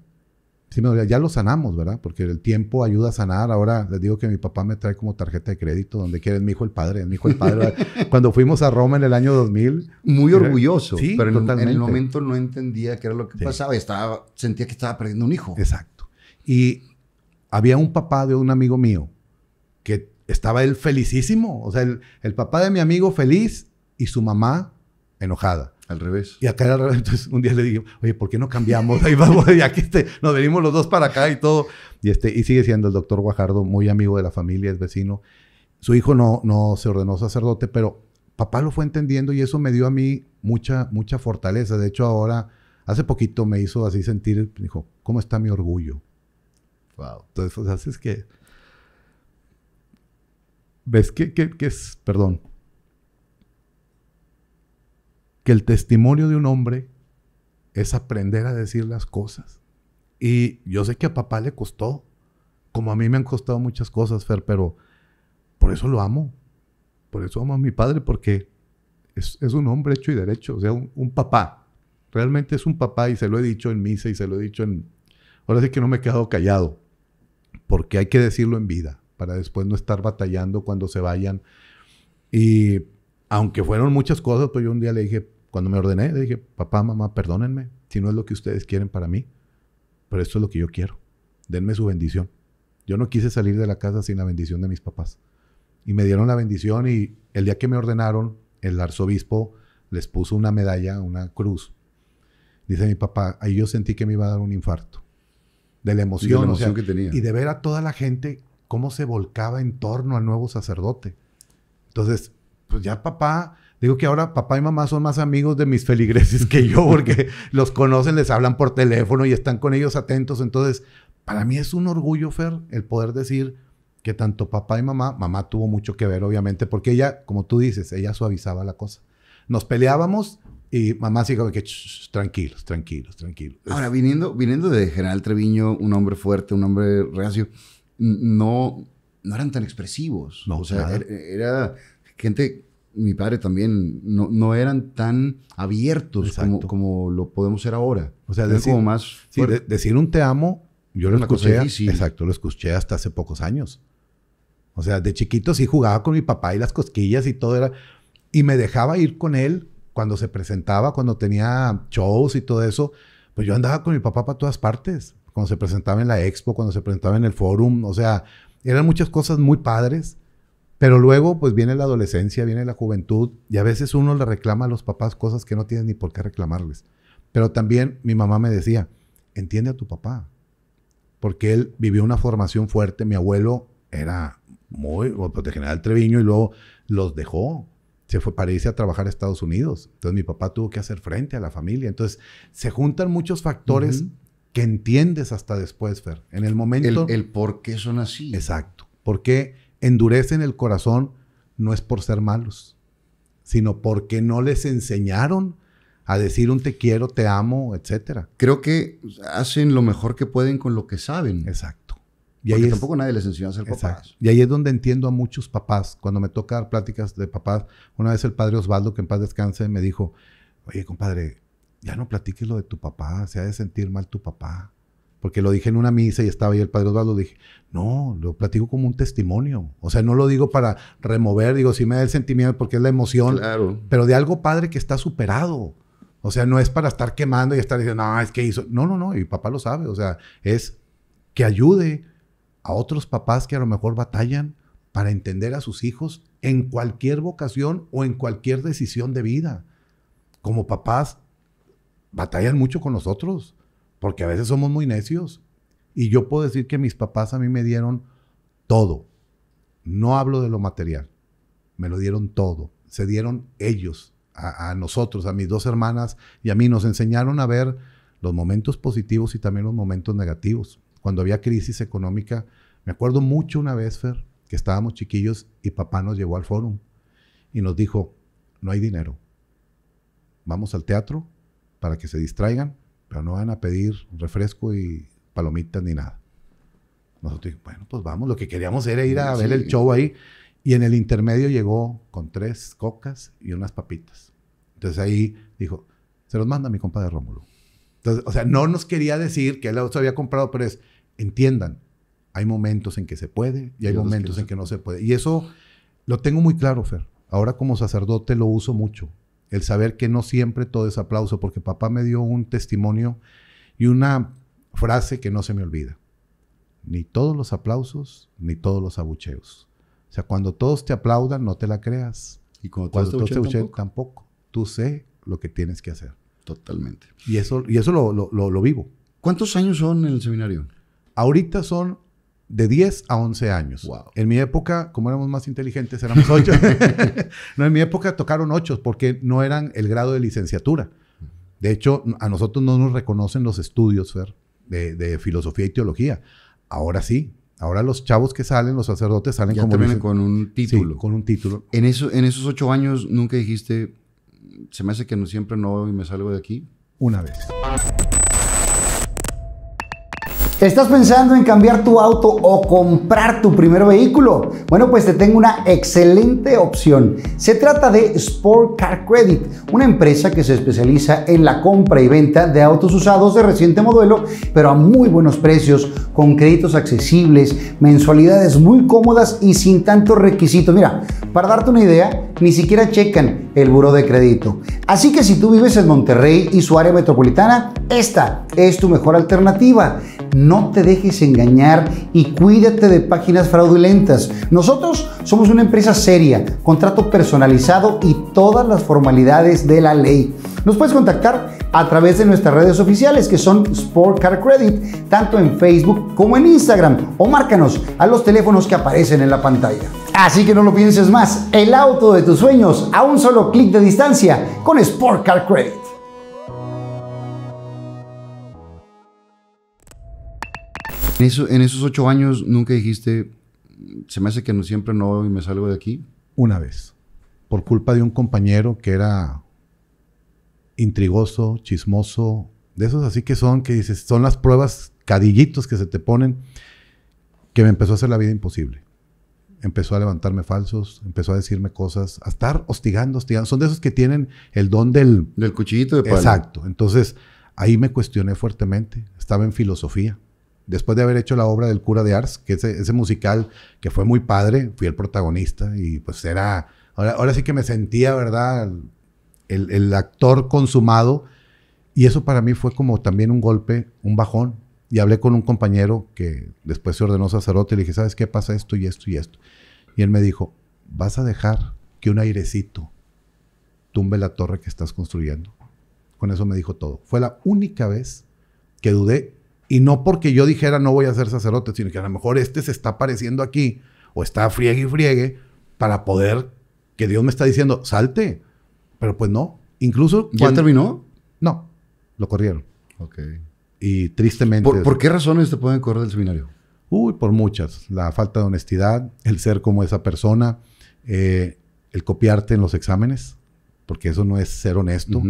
sí Ya lo sanamos, ¿verdad? Porque el tiempo ayuda a sanar. Ahora les digo que mi papá me trae como tarjeta de crédito donde quiera, mi hijo el padre, mi hijo el padre. Cuando fuimos a Roma en el año 2000. Muy eh, orgulloso, pero en, el momento no entendía qué era lo que pasaba estaba, sentía que estaba perdiendo un hijo. Exacto. Y había un papá de un amigo mío que estaba él felicísimo. O sea, el, el papá de mi amigo feliz y su mamá enojada. Al revés. Y acá era al revés. Entonces un día le dije, oye, ¿por qué no cambiamos? Ahí vamos, y aquí este, nos venimos los dos para acá y todo. Y, este, y sigue siendo el doctor Guajardo, muy amigo de la familia, es vecino. Su hijo no, no se ordenó sacerdote, pero papá lo fue entendiendo y eso me dio a mí mucha, mucha fortaleza. De hecho, ahora, hace poquito me hizo así sentir, dijo, ¿cómo está mi orgullo? Wow. Entonces, o sea, es que... ¿Ves qué es, perdón, que el testimonio de un hombre es aprender a decir las cosas. Y yo sé que a papá le costó, como a mí me han costado muchas cosas, Fer, pero por eso lo amo. Por eso amo a mi padre, porque es, un hombre hecho y derecho, o sea, un, un, papá. Realmente es un papá y se lo he dicho en misa y se lo he dicho en... Ahora sí que no me he quedado callado, porque hay que decirlo en vida, para después no estar batallando cuando se vayan. Y aunque fueron muchas cosas, pues yo un día le dije, cuando me ordené, le dije, papá, mamá, perdónenme si no es lo que ustedes quieren para mí, pero esto es lo que yo quiero. Denme su bendición. Yo no quise salir de la casa sin la bendición de mis papás. Y me dieron la bendición y el día que me ordenaron, el arzobispo les puso una medalla, una cruz. Dice mi papá, ahí yo sentí que me iba a dar un infarto. De la emoción, de la emoción que tenía. Y de ver a toda la gente cómo se volcaba en torno al nuevo sacerdote. Entonces, pues ya papá, digo que ahora papá y mamá son más amigos de mis feligreses que yo, porque los conocen, les hablan por teléfono y están con ellos atentos. Entonces, para mí es un orgullo, Fer, el poder decir que tanto papá y mamá, mamá tuvo mucho que ver, obviamente, porque ella, como tú dices, ella suavizaba la cosa. Nos peleábamos, y mamá sí que tranquilos, tranquilos, tranquilos. Ahora, viniendo, viniendo de General Treviño, un hombre fuerte, un hombre reacio, no, no eran tan expresivos. No, o sea, er, era, gente, mi padre también, no, eran tan abiertos como, como, lo podemos ser ahora. O sea, decir, como más decir un te amo, yo lo escuché. Exacto, lo escuché hasta hace pocos años. O sea, de chiquito sí jugaba con mi papá y las cosquillas y todo era. Y me dejaba ir con él cuando se presentaba, cuando tenía shows y todo eso. Pues yo andaba con mi papá para todas partes. Cuando se presentaba en la expo, cuando se presentaba en el forum. O sea, eran muchas cosas muy padres pero luego, pues viene la adolescencia, viene la juventud, y a veces uno le reclama a los papás cosas que no tienes ni por qué reclamarles. Pero también mi mamá me decía, entiende a tu papá, porque él vivió una formación fuerte, mi abuelo era muy, pues, de General Treviño, y luego los dejó, se fue para irse a trabajar a Estados Unidos. Entonces mi papá tuvo que hacer frente a la familia. Entonces se juntan muchos factores que entiendes hasta después, Fer. En el momento... El, el por qué son así. Exacto. ¿Por qué? endurecen el corazón no es por ser malos, sino porque no les enseñaron a decir un te quiero, te amo, etc. Creo que hacen lo mejor que pueden con lo que saben. Exacto. Y ahí es, tampoco nadie les enseñó a ser Y ahí es donde entiendo a muchos papás. Cuando me toca dar pláticas de papás, una vez el padre Osvaldo, que en paz descanse, me dijo, oye, compadre, ya no platiques lo de tu papá, se ha de sentir mal tu papá porque lo dije en una misa y estaba ahí el padre Osvaldo, dije, no, lo platico como un testimonio. O sea, no lo digo para remover, digo, si me da el sentimiento porque es la emoción, pero de algo padre que está superado. O sea, no es para estar quemando y estar diciendo, no, es que hizo. No, no, no, y papá lo sabe. O sea, es que ayude a otros papás que a lo mejor batallan para entender a sus hijos en cualquier vocación o en cualquier decisión de vida. Como papás, batallan mucho con nosotros porque a veces somos muy necios. Y yo puedo decir que mis papás a mí me dieron todo. No hablo de lo material, me lo dieron todo. Se dieron ellos, a, nosotros, a mis dos hermanas y a mí. Nos enseñaron a ver los momentos positivos y también los momentos negativos. Cuando había crisis económica, me acuerdo mucho una vez, Fer, que estábamos chiquillos y papá nos llevó al fórum y nos dijo, no hay dinero. Vamos al teatro para que se distraigan pero no van a pedir refresco y palomitas ni nada. Nosotros, bueno, pues vamos, lo que queríamos era ir a ver el show ahí. Y en el intermedio llegó con tres cocas y unas papitas. Entonces ahí dijo, se los manda mi compadre Rómulo. Entonces, o sea, no nos quería decir que él se había comprado, pero es, entiendan, hay momentos en que se puede y hay momentos en que no se puede. Y eso lo tengo muy claro, Fer. Ahora como sacerdote lo uso mucho el saber que no siempre todo es aplauso, porque papá me dio un testimonio y una frase que no se me olvida. Ni todos los aplausos, ni todos los abucheos. O sea, cuando todos te aplaudan, no te la creas. Y cuando, todos te abuchean, tampoco. Tú sé lo que tienes que hacer. Totalmente. Y eso, y eso lo, lo vivo. ¿Cuántos años son en el seminario? Ahorita son de 10 a 11 años. En mi época, como éramos más inteligentes, éramos 8. no, en mi época tocaron 8 porque no eran el grado de licenciatura. De hecho, a nosotros no nos reconocen los estudios, de, filosofía y teología. Ahora sí, Ahora los chavos que salen, los sacerdotes salen ya con un título. con un título. En, en esos ocho años nunca dijiste, se me hace que no, siempre no y me salgo de aquí. Una vez. ¿Estás pensando en cambiar tu auto o comprar tu primer vehículo? Bueno, pues te tengo una excelente opción. Se trata de Sport Car Credit, una empresa que se especializa en la compra y venta de autos usados de reciente modelo, pero a muy buenos precios, con créditos accesibles, mensualidades muy cómodas y sin tantos requisitos. Mira, para darte una idea, ni siquiera checan el buro de crédito. Así que si tú vives en Monterrey y su área metropolitana, esta es tu mejor alternativa no te dejes engañar y cuídate de páginas fraudulentas. Nosotros somos una empresa seria, contrato personalizado y todas las formalidades de la ley. Nos puedes contactar a través de nuestras redes oficiales que son Sport Car Credit, tanto en Facebook como en Instagram, o márcanos a los teléfonos que aparecen en la pantalla. Así que no lo pienses más, el auto de tus sueños a un solo clic de distancia con Sport Car Credit. En, esos ocho años nunca dijiste, se me hace que no, siempre no y me salgo de aquí. Una vez, por culpa de un compañero que era intrigoso, chismoso, de esos así que son, que dices, son las pruebas cadillitos que se te ponen, que me empezó a hacer la vida imposible. Empezó a levantarme falsos, empezó a decirme cosas, a estar hostigando, hostigando. Son de esos que tienen el don del... Del cuchillito de palo. Exacto. Entonces, ahí me cuestioné fuertemente. Estaba en filosofía después de haber hecho la obra del cura de Ars, que ese, musical que fue muy padre, fui el protagonista y pues era, ahora, ahora sí que me sentía, ¿verdad? El, el, actor consumado y eso para mí fue como también un golpe, un bajón. Y hablé con un compañero que después se ordenó sacerdote y le dije, ¿sabes qué pasa esto y esto y esto? Y él me dijo, vas a dejar que un airecito tumbe la torre que estás construyendo. Con eso me dijo todo. Fue la única vez que dudé y no porque yo dijera no voy a ser sacerdote, sino que a lo mejor este se está apareciendo aquí o está friegue y friegue para poder que Dios me está diciendo, salte. Pero pues no. Incluso. ¿Ya terminó? No. Lo corrieron. Ok. Y tristemente. ¿Por, qué razones te pueden correr del seminario? Uy, por muchas. La falta de honestidad, el ser como esa persona, eh, el copiarte en los exámenes, porque eso no es ser honesto.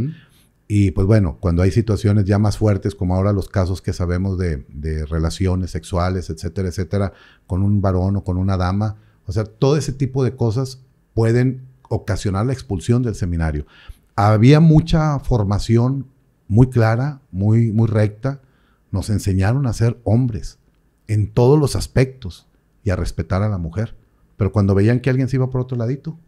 Y pues bueno, cuando hay situaciones ya más fuertes, como ahora los casos que sabemos de, relaciones sexuales, etcétera, etcétera, con un varón o con una dama, o sea, todo ese tipo de cosas pueden ocasionar la expulsión del seminario. Había mucha formación muy clara, muy, muy recta. Nos enseñaron a ser hombres en todos los aspectos y a respetar a la mujer. Pero cuando veían que alguien se iba por otro ladito,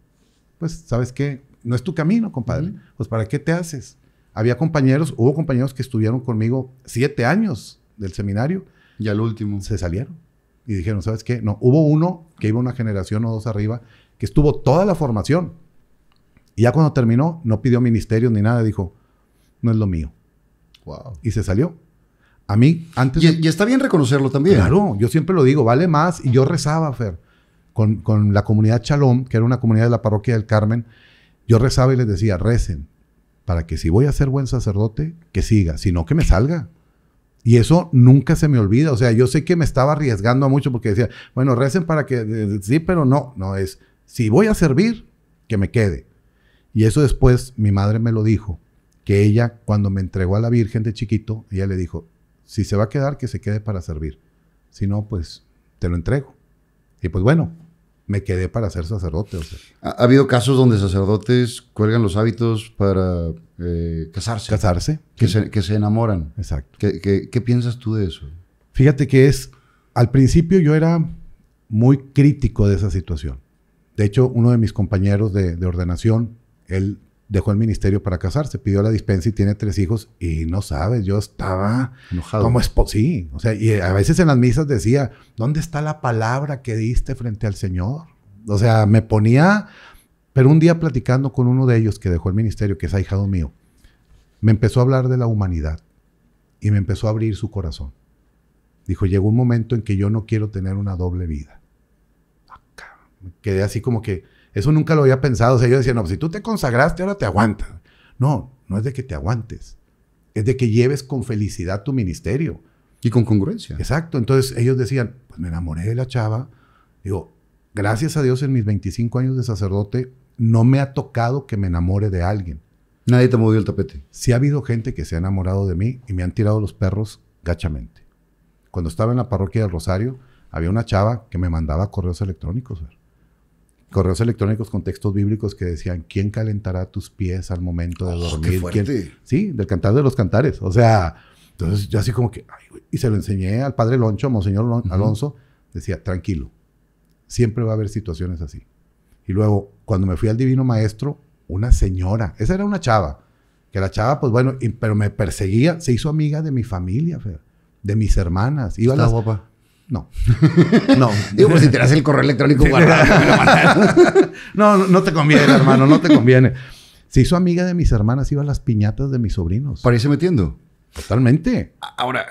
pues, ¿sabes qué? No es tu camino, compadre. Pues, ¿para qué te haces? Había compañeros, hubo compañeros que estuvieron conmigo siete años del seminario. Y al último. Se salieron y dijeron, ¿sabes qué? No, hubo uno que iba una generación o dos arriba, que estuvo toda la formación. Y ya cuando terminó, no pidió ministerio ni nada, dijo, no es lo mío. Y se salió. A mí, antes... E-, y, está bien reconocerlo también. Claro, yo siempre lo digo, vale más. Y yo rezaba, Fer, con, la comunidad Chalón, que era una comunidad de la parroquia del Carmen. Yo rezaba y les decía, recen, para que si voy a ser buen sacerdote, que siga, sino que me salga. Y eso nunca se me olvida. O sea, yo sé que me estaba arriesgando a mucho porque decía, bueno, recen para que, sí, pero no, no es, si voy a servir, que me quede. Y eso después mi madre me lo dijo, que ella cuando me entregó a la Virgen de chiquito, ella le dijo, si se va a quedar, que se quede para servir. Si no, pues te lo entrego. Y pues bueno, me quedé para ser sacerdote. ha, habido casos donde sacerdotes cuelgan los hábitos para eh, casarse. Casarse. Que, se, que, se, enamoran. Exacto. ¿Qué, ¿Qué, qué, piensas tú de eso? Fíjate que es, al principio yo era muy crítico de esa situación. De hecho, uno de mis compañeros de, de ordenación, él dejó el ministerio para casarse, pidió la dispensa y tiene tres hijos y no sabes, yo estaba enojado. ¿Cómo es Sí, o sea, y a veces en las misas decía, ¿dónde está la palabra que diste frente al Señor? O sea, me ponía, pero un día platicando con uno de ellos que dejó el ministerio, que es ahijado mío, me empezó a hablar de la humanidad y me empezó a abrir su corazón. Dijo, llegó un momento en que yo no quiero tener una doble vida. Acá. Ah, quedé así como que, eso nunca lo había pensado. O sea, yo decía, no, pues, si tú te consagraste, ahora te aguantas. No, no es de que te aguantes. Es de que lleves con felicidad tu ministerio. Y con congruencia. Exacto. Entonces ellos decían, pues me enamoré de la chava. Digo, gracias a Dios en mis 25 años de sacerdote, no me ha tocado que me enamore de alguien. Nadie te movió el tapete. Sí ha habido gente que se ha enamorado de mí y me han tirado los perros gachamente. Cuando estaba en la parroquia del Rosario, había una chava que me mandaba correos electrónicos correos electrónicos con textos bíblicos que decían, ¿quién calentará tus pies al momento de oh, dormir? Oh, Sí, del cantar de los cantares. O sea, entonces yo así como que, y se lo enseñé al padre Loncho, Monseñor Alonso, decía, tranquilo, siempre va a haber situaciones así. Y luego, cuando me fui al Divino Maestro, una señora, esa era una chava, que la chava, pues bueno, pero me perseguía, se hizo amiga de mi familia, de mis hermanas. Iba a no. No. Digo, pues si te das el correo electrónico guardado, no, no te conviene, hermano, no te conviene. Se hizo amiga de mis hermanas, iba a las piñatas de mis sobrinos. Para irse metiendo. Totalmente. Ahora,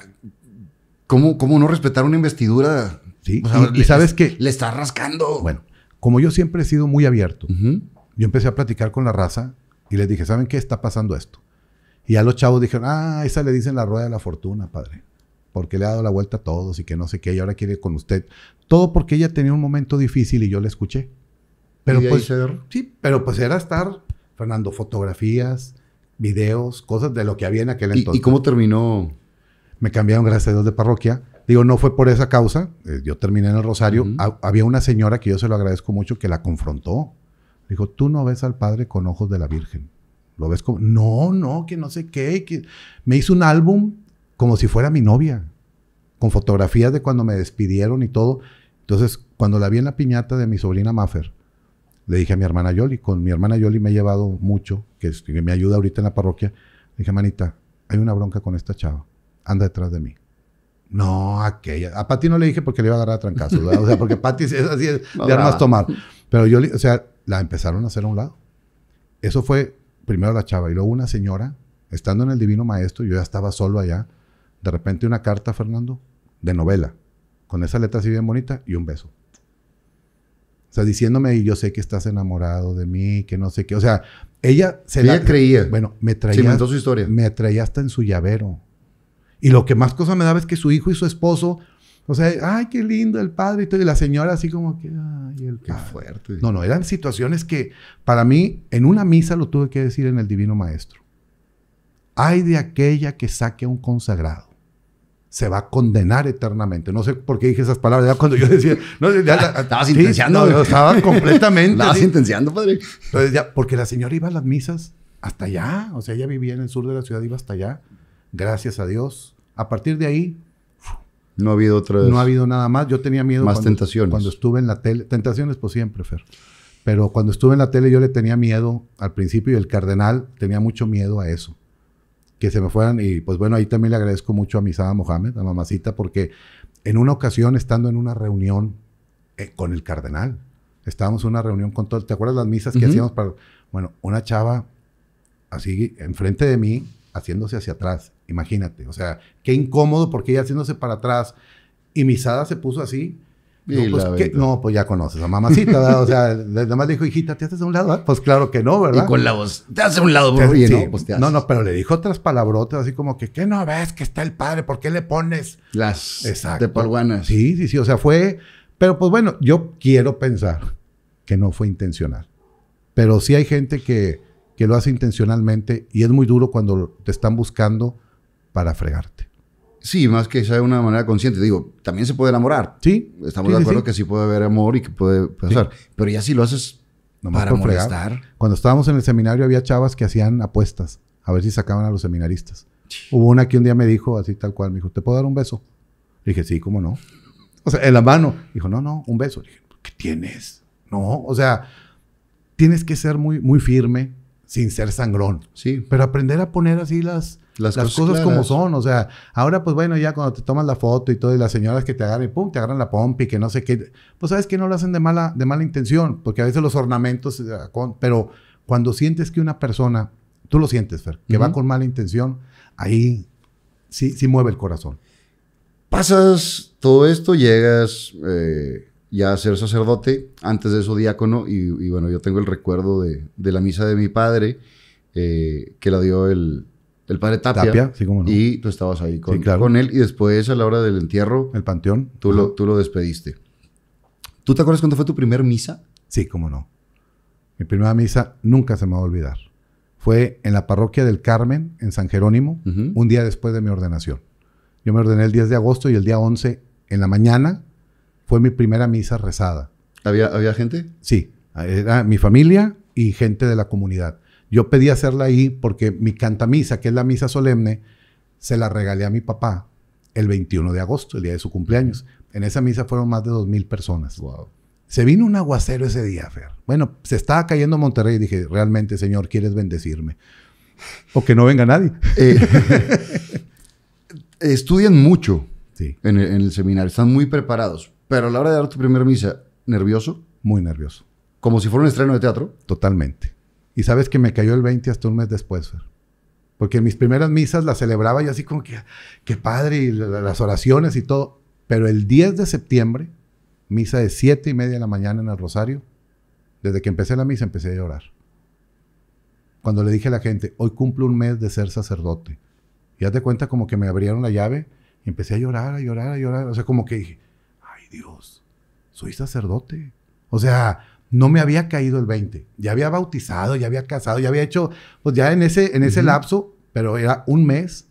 ¿cómo, cómo no respetar una investidura? Sí, y, sabes que... Le está rascando. Bueno, como yo siempre he sido muy abierto, yo empecé a platicar con la raza y les dije, ¿saben qué está pasando esto? Y a los chavos dijeron, ah, esa le dicen la rueda de la fortuna, padre porque le ha dado la vuelta a todos y que no sé qué, y ahora quiere ir con usted. Todo porque ella tenía un momento difícil y yo la escuché. Pero pues, sí, pero pues era estar, Fernando, fotografías, videos, cosas de lo que había en aquel entonces. ¿Y cómo terminó? Me cambiaron, gracias a Dios, de parroquia. Digo, no fue por esa causa. Eh, yo terminé en el Rosario. había una señora que yo se lo agradezco mucho que la confrontó. Dijo, tú no ves al Padre con ojos de la Virgen. Lo ves como, no, no, que no sé qué. Que... Me hizo un álbum como si fuera mi novia, con fotografías de cuando me despidieron y todo. Entonces, cuando la vi en la piñata de mi sobrina Maffer, le dije a mi hermana Yoli, con mi hermana Yoli me he llevado mucho, que, me ayuda ahorita en la parroquia, le dije, manita, hay una bronca con esta chava, anda detrás de mí. No, aquella. A Pati no le dije porque le iba a dar a trancazo, o sea, porque Pati es así de armas tomar. Pero yo, o sea, la empezaron a hacer a un lado. Eso fue primero la chava y luego una señora, estando en el Divino Maestro, yo ya estaba solo allá, de repente una carta, Fernando, de novela, con esa letra así bien bonita y un beso. O sea, diciéndome, yo sé que estás enamorado de mí, que no sé qué. O sea, ella se la, creía. Bueno, me traía. su historia. Me traía hasta en su llavero. Y lo que más cosa me daba es que su hijo y su esposo, o sea, ay, qué lindo el padre y todo. Y la señora así como que, ay, el fuerte. No, no, eran situaciones que para mí, en una misa lo tuve que decir en el Divino Maestro. Ay de aquella que saque a un consagrado se va a condenar eternamente. No sé por qué dije esas palabras ya cuando yo decía. No, Estabas estaba completamente. Estabas intenciando, padre. Entonces ya, porque la señora iba a las misas hasta allá. O sea, ella vivía en el sur de la ciudad, iba hasta allá. Gracias a Dios. A partir de ahí. No ha habido otra No ha habido nada más. Yo tenía miedo. Más cuando, tentaciones. Cuando estuve en la tele. Tentaciones, pues siempre, Fer. Pero cuando estuve en la tele yo le tenía miedo al principio y el cardenal tenía mucho miedo a eso que se me fueran. Y pues bueno, ahí también le agradezco mucho a Misada Mohamed, a mamacita, porque en una ocasión, estando en una reunión eh, con el cardenal, estábamos en una reunión con todo, ¿te acuerdas las misas que hacíamos para... Bueno, una chava así enfrente de mí, haciéndose hacia atrás, imagínate, o sea, qué incómodo porque ella haciéndose para atrás y Misada se puso así pues, no pues, ya conoces a mamacita, ¿verdad? O sea, nada más dijo, hijita, ¿te haces de un lado? Ah, pues claro que no, ¿verdad? Y con la voz, te haces de un lado, no, pues, No, no, pero le dijo otras palabrotas, así como que, ¿qué no ves que está el padre? ¿Por qué le pones? Las de palguanas Sí, sí, sí, o sea, fue. Pero pues bueno, yo quiero pensar que no fue intencional. Pero sí hay gente que, que lo hace intencionalmente y es muy duro cuando te están buscando para fregarte. Sí, más que sea de una manera consciente. Digo, también se puede enamorar. Sí. Estamos de acuerdo que sí puede haber amor y que puede pasar. Pero ya si lo haces Nomás para molestar. Cuando estábamos en el seminario había chavas que hacían apuestas. A ver si sacaban a los seminaristas. Hubo una que un día me dijo, así tal cual, me dijo, ¿te puedo dar un beso? dije, sí, ¿cómo no? O sea, en la mano. Dijo, no, no, un beso. Le dije, ¿qué tienes? No, o sea, tienes que ser muy, muy firme sin ser sangrón. Sí. Pero aprender a poner así las, las, cosas, como son, o sea, ahora pues bueno, ya cuando te tomas la foto y todo, y las señoras que te agarran y pum, te agarran la pompa y que no sé qué, pues sabes que no lo hacen de mala, de mala intención, porque a veces los ornamentos, eh, pero cuando sientes que una persona, tú lo sientes, Fer, que va con mala intención, ahí sí, sí mueve el corazón. Pasas todo esto, llegas eh, ya a ser sacerdote, antes de eso diácono, y, bueno, yo tengo el recuerdo de, la misa de mi padre, eh, que la dio el, el padre Tapia. Tapia sí, cómo no. Y tú estabas ahí con, él. Y después, a la hora del entierro. El panteón. Tú, lo, tú lo despediste. ¿Tú te acuerdas cuándo fue tu primera misa? Sí, cómo no. Mi primera misa nunca se me va a olvidar. Fue en la parroquia del Carmen, en San Jerónimo, un día después de mi ordenación. Yo me ordené el 10 de agosto y el día 11, en la mañana, fue mi primera misa rezada. ¿Había, ¿había gente? Sí, era mi familia y gente de la comunidad. Yo pedí hacerla ahí porque mi cantamisa, que es la misa solemne, se la regalé a mi papá el 21 de agosto, el día de su cumpleaños. En esa misa fueron más de 2.000 personas. Wow. Se vino un aguacero ese día, Fer. Bueno, se estaba cayendo Monterrey y dije, realmente, Señor, ¿quieres bendecirme? O que no venga nadie. Eh, estudian mucho en, el, en, el, seminario, están muy preparados, pero a la hora de dar tu primera misa, ¿nervioso? Muy nervioso. ¿Como si fuera un estreno de teatro? Totalmente. Y sabes que me cayó el 20 hasta un mes después, Porque mis primeras misas las celebraba yo así como que, qué padre, y las oraciones y todo. Pero el 10 de septiembre, misa de 7 y media de la mañana en el Rosario, desde que empecé la misa empecé a llorar. Cuando le dije a la gente, hoy cumplo un mes de ser sacerdote. Y haz de cuenta como que me abrieron la llave y empecé a llorar, a llorar, a llorar. O sea, como que dije, ay Dios, soy sacerdote. O sea, no me había caído el 20. Ya había bautizado, ya había casado, ya había hecho, pues ya en ese, en ese lapso, pero era un mes,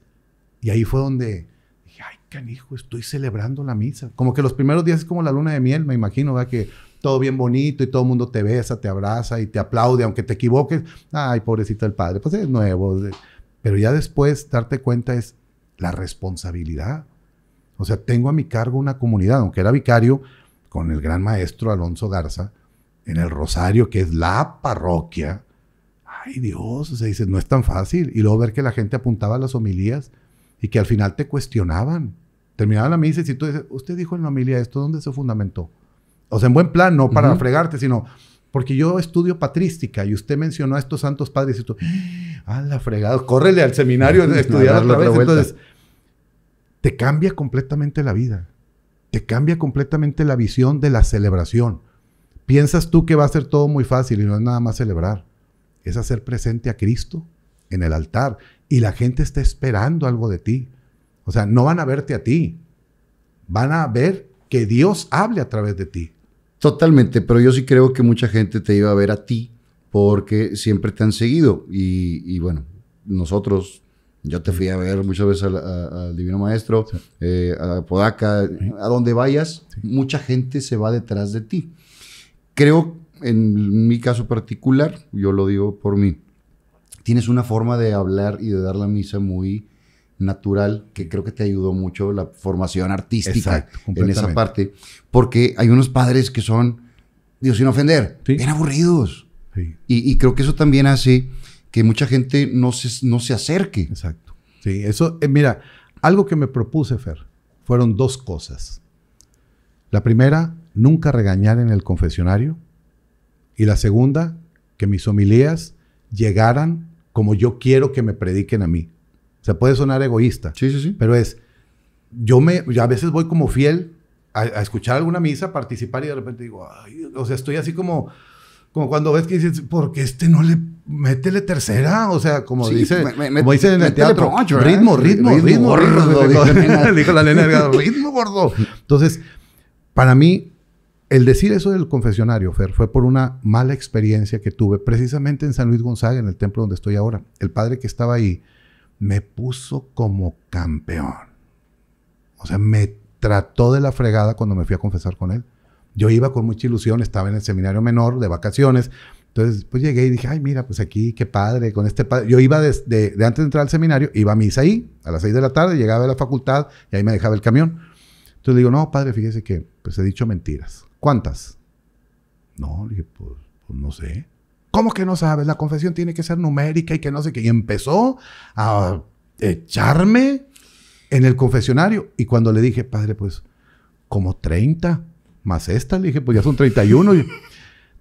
y ahí fue donde dije, ay, canijo, estoy celebrando la misa. Como que los primeros días es como la luna de miel, me imagino, ¿verdad? Que todo bien bonito y todo el mundo te besa, te abraza y te aplaude, aunque te equivoques. Ay, pobrecito el padre, pues es nuevo. Pero ya después darte cuenta es la responsabilidad. O sea, tengo a mi cargo una comunidad, aunque era vicario con el gran maestro Alonso Garza, en el Rosario, que es la parroquia. Ay Dios, se dice, no es tan fácil. Y luego ver que la gente apuntaba las homilías y que al final te cuestionaban. Terminaba la misa y si tú dices, usted dijo en la homilía esto, ¿dónde se fundamentó? O sea, en buen plan, no para fregarte, sino porque yo estudio patrística y usted mencionó a estos santos padres y tú, ah, la fregada, córrele al seminario de estudiar otra Entonces, te cambia completamente la vida. Te cambia completamente la visión de la celebración. Piensas tú que va a ser todo muy fácil y no es nada más celebrar. Es hacer presente a Cristo en el altar y la gente está esperando algo de ti. O sea, no van a verte a ti, van a ver que Dios hable a través de ti. Totalmente, pero yo sí creo que mucha gente te iba a ver a ti porque siempre te han seguido. Y, bueno, nosotros, yo te fui a ver muchas veces al, Divino Maestro, eh, a Podaca, a donde vayas, mucha gente se va detrás de ti creo, en mi caso particular, yo lo digo por mí, tienes una forma de hablar y de dar la misa muy natural que creo que te ayudó mucho la formación artística en esa parte. Porque hay unos padres que son, digo, sin ofender, bien aburridos. Y, creo que eso también hace que mucha gente no se, no se acerque. Exacto. Sí, eso, eh, mira, algo que me propuse, Fer, fueron dos cosas. La primera, nunca regañar en el confesionario. Y la segunda, que mis homilías llegaran como yo quiero que me prediquen a mí. O sea, puede sonar egoísta. Sí, sí, sí. Pero es, yo me, a veces voy como fiel a, escuchar alguna misa, participar y de repente digo, o sea, estoy así como, como cuando ves que dices, porque este no le, métele tercera, o sea, como dice, me, como dicen en el teatro, ritmo, ritmo, ritmo, ritmo gordo. Entonces, para mí, el decir eso del confesionario, Fer, fue por una mala experiencia que tuve precisamente en San Luis Gonzaga, en el templo donde estoy ahora. El padre que estaba ahí me puso como campeón. O sea, me trató de la fregada cuando me fui a confesar con él. Yo iba con mucha ilusión, estaba en el seminario menor de vacaciones. Entonces, pues llegué y dije, ay, mira, pues aquí, qué padre, con este padre. Yo iba desde de, antes de entrar al seminario, iba a misa ahí, a las seis de la tarde, llegaba a la facultad y ahí me dejaba el camión. Entonces le digo, no, padre, fíjese que pues he dicho mentiras. ¿Cuántas? No, le dije, pues, pues, no sé. ¿Cómo que no sabes? La confesión tiene que ser numérica y que no sé qué. Y empezó a echarme en el confesionario. Y cuando le dije, padre, pues como 30 más esta, le dije, pues ya son 31.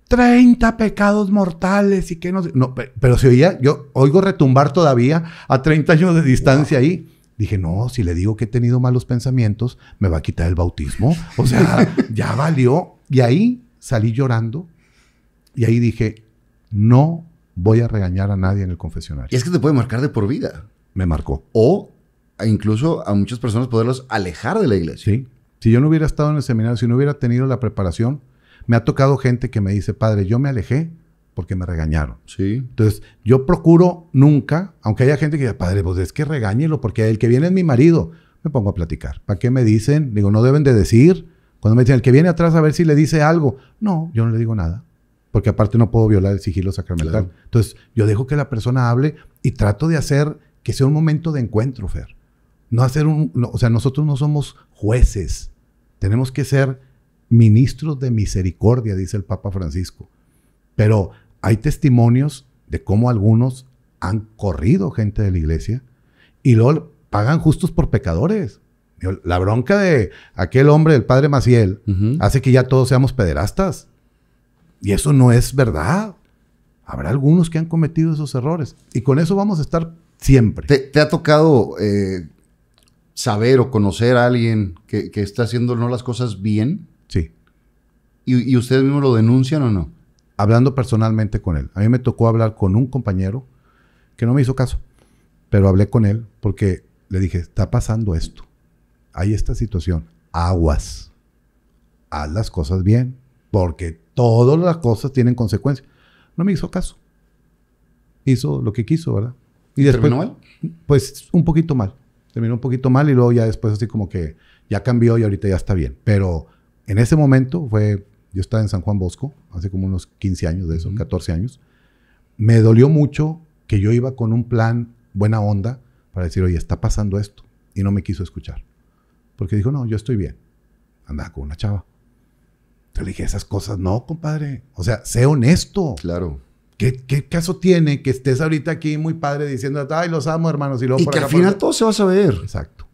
30 pecados mortales y que no, no pero se oía, yo oigo retumbar todavía a 30 años de distancia ahí. Dije, no, si le digo que he tenido malos pensamientos, me va a quitar el bautismo. O sea, ya valió. Y ahí salí llorando y ahí dije, no voy a regañar a nadie en el confesionario. Y es que te puede marcar de por vida. Me marcó. O e incluso a muchas personas poderlos alejar de la iglesia. Sí. Si yo no hubiera estado en el seminario, si no hubiera tenido la preparación, me ha tocado gente que me dice, padre, yo me alejé porque me regañaron. Sí. Entonces, yo procuro nunca, aunque haya gente que diga, padre, pues es que regáñelo, porque el que viene es mi marido. Me pongo a platicar. ¿Para qué me dicen? Digo, no deben de decir. Cuando me dicen, el que viene atrás a ver si le dice algo. No, yo no le digo nada. Porque aparte no puedo violar el sigilo sacramental. Entonces, yo dejo que la persona hable y trato de hacer que sea un momento de encuentro, Fer. No hacer un. o sea, nosotros no somos jueces. Tenemos que ser ministros de misericordia, dice el Papa Francisco. Pero hay testimonios de cómo algunos han corrido gente de la iglesia y luego pagan justos por pecadores. La bronca de aquel hombre, el padre Maciel, hace que ya todos seamos pederastas. Y eso no es verdad. Habrá algunos que han cometido esos errores. Y con eso vamos a estar siempre. ¿Te, ha tocado eh, saber o conocer a alguien que, está haciendo no las cosas bien? Sí. ¿Y, ¿Y ustedes mismos lo denuncian o no? hablando personalmente con él. A mí me tocó hablar con un compañero que no me hizo caso, pero hablé con él porque le dije, está pasando esto, hay esta situación, aguas, haz las cosas bien, porque todas las cosas tienen consecuencias. No me hizo caso. Hizo lo que quiso, ¿verdad? Y después, ¿Terminó Pues un poquito mal. Terminó un poquito mal y luego ya después así como que ya cambió y ahorita ya está bien. Pero en ese momento fue yo estaba en San Juan Bosco, hace como unos 15 años de eso, 14 años. Me dolió mucho que yo iba con un plan buena onda para decir, oye, está pasando esto. Y no me quiso escuchar. Porque dijo, no, yo estoy bien. Andaba con una chava. Te le dije, esas cosas no, compadre. O sea, sé honesto. Claro. ¿Qué, ¿Qué, caso tiene que estés ahorita aquí muy padre diciendo, ay, los amo, hermanos? Y, luego y que al final todo se va a saber. Exacto.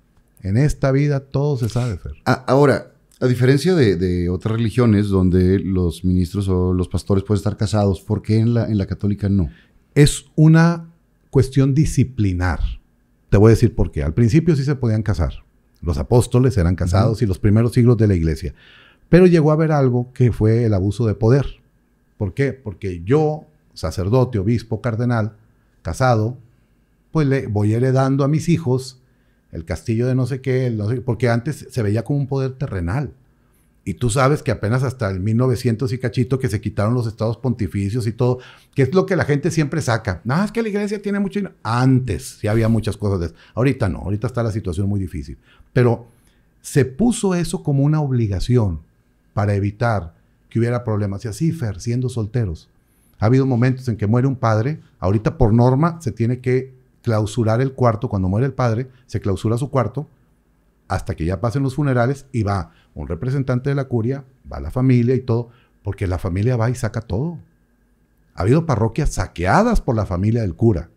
En esta vida todo se sabe, Fer. ahora, a diferencia de, otras religiones donde los ministros o los pastores pueden estar casados, ¿por qué en la, católica no? Es una cuestión disciplinar. Te voy a decir por qué. Al principio sí se podían casar. Los apóstoles eran casados y los primeros siglos de la iglesia. Pero llegó a haber algo que fue el abuso de poder. ¿Por qué? Porque yo, sacerdote, obispo, cardenal, casado, pues le voy heredando a mis hijos el castillo de no sé qué, porque antes se veía como un poder terrenal. Y tú sabes que apenas hasta el 1900 y cachito que se quitaron los estados pontificios y todo, que es lo que la gente siempre saca. nada es que la iglesia tiene mucho Antes sí había muchas cosas de eso. Ahorita no, ahorita está la situación muy difícil. Pero se puso eso como una obligación para evitar que hubiera problemas. Y así, Fer, siendo solteros. Ha habido momentos en que muere un padre, ahorita por norma se tiene que clausurar el cuarto, cuando muere el padre, se clausura su cuarto hasta que ya pasen los funerales y va un representante de la curia, va la familia y todo, porque la familia va y saca todo. Ha habido parroquias saqueadas por la familia del cura.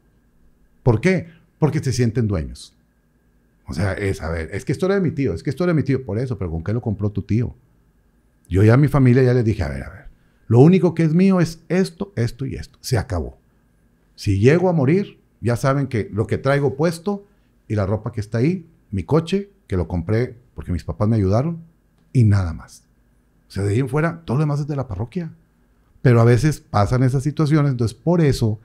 ¿Por qué? Porque se sienten dueños. O sea, es, a ver, es que esto era de mi tío, es que esto era de mi tío, por eso, pero ¿con qué lo compró tu tío? Yo ya a mi familia ya les dije, a ver, a ver, lo único que es mío es esto, esto y esto. Se acabó. Si llego a morir, ya saben que lo que traigo puesto y la ropa que está ahí, mi coche, que lo compré porque mis papás me ayudaron, y nada más. O sea, de ahí en fuera, todo lo demás es de la parroquia. Pero a veces pasan esas situaciones, entonces por eso,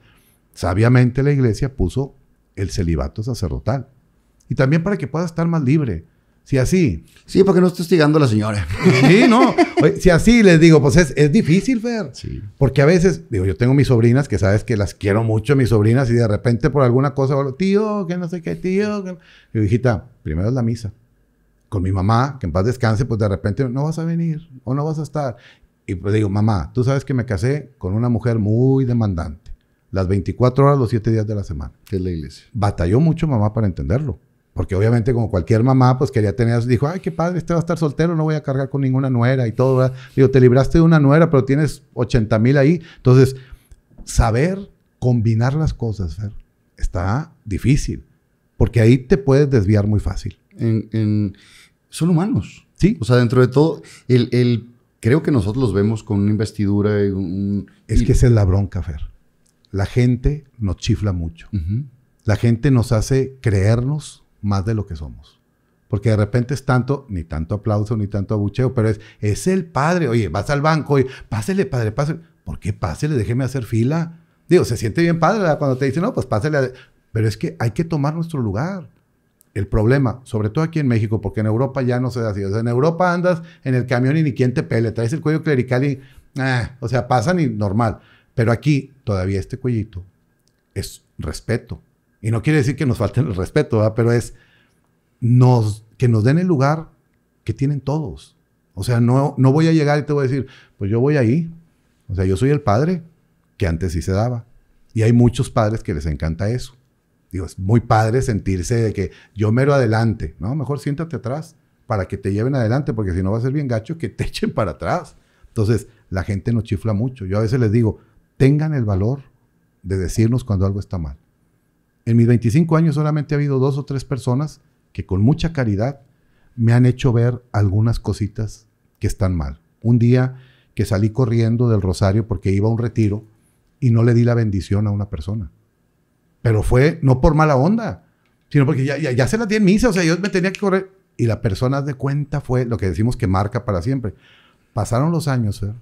sabiamente la iglesia puso el celibato sacerdotal. Y también para que pueda estar más libre. Si así. Sí, porque no estoy llegando a la señora. Sí, no. si así les digo, pues es, es difícil, Fer. Sí. Porque a veces, digo, yo tengo mis sobrinas que sabes que las quiero mucho, mis sobrinas, y de repente por alguna cosa, tío, que no sé qué, tío. Que Y yo, hijita, primero es la misa. Con mi mamá, que en paz descanse, pues de repente no vas a venir o no vas a estar. Y pues digo, mamá, tú sabes que me casé con una mujer muy demandante. Las 24 horas, los 7 días de la semana. Que es la iglesia. Batalló mucho mamá para entenderlo porque obviamente como cualquier mamá, pues quería tener, dijo, ay, qué padre, este va a estar soltero, no voy a cargar con ninguna nuera y todo. ¿verdad? Digo, te libraste de una nuera, pero tienes 80 mil ahí. Entonces, saber combinar las cosas, Fer, está difícil, porque ahí te puedes desviar muy fácil. son humanos. Sí. O sea, dentro de todo, el, creo que nosotros los vemos con una investidura y un... Es que esa es la bronca, Fer. La gente nos chifla mucho. La gente nos hace creernos más de lo que somos. Porque de repente es tanto, ni tanto aplauso, ni tanto abucheo, pero es, es el padre. Oye, vas al banco y pásele, padre, pásele. ¿Por qué pásele? Déjeme hacer fila. Digo, se siente bien padre cuando te dicen, no, pues pásele. Pero es que hay que tomar nuestro lugar. El problema, sobre todo aquí en México, porque en Europa ya no se da así. O sea, en Europa andas en el camión y ni quien te pele. Traes el cuello clerical y, ah", o sea, pasan y normal. Pero aquí todavía este cuellito es respeto. Y no quiere decir que nos falten el respeto, ¿verdad? pero es nos, que nos den el lugar que tienen todos. O sea, no, no voy a llegar y te voy a decir, pues yo voy ahí. O sea, yo soy el padre que antes sí se daba. Y hay muchos padres que les encanta eso. Digo, es muy padre sentirse de que yo mero adelante, ¿no? Mejor siéntate atrás para que te lleven adelante, porque si no va a ser bien gacho que te echen para atrás. Entonces, la gente nos chifla mucho. Yo a veces les digo, tengan el valor de decirnos cuando algo está mal. En mis 25 años solamente ha habido dos o tres personas que con mucha caridad me han hecho ver algunas cositas que están mal. Un día que salí corriendo del Rosario porque iba a un retiro y no le di la bendición a una persona. Pero fue no por mala onda, sino porque ya, se la di en misa, o sea, yo me tenía que correr. Y la persona de cuenta fue lo que decimos que marca para siempre. Pasaron los años, ¿eh?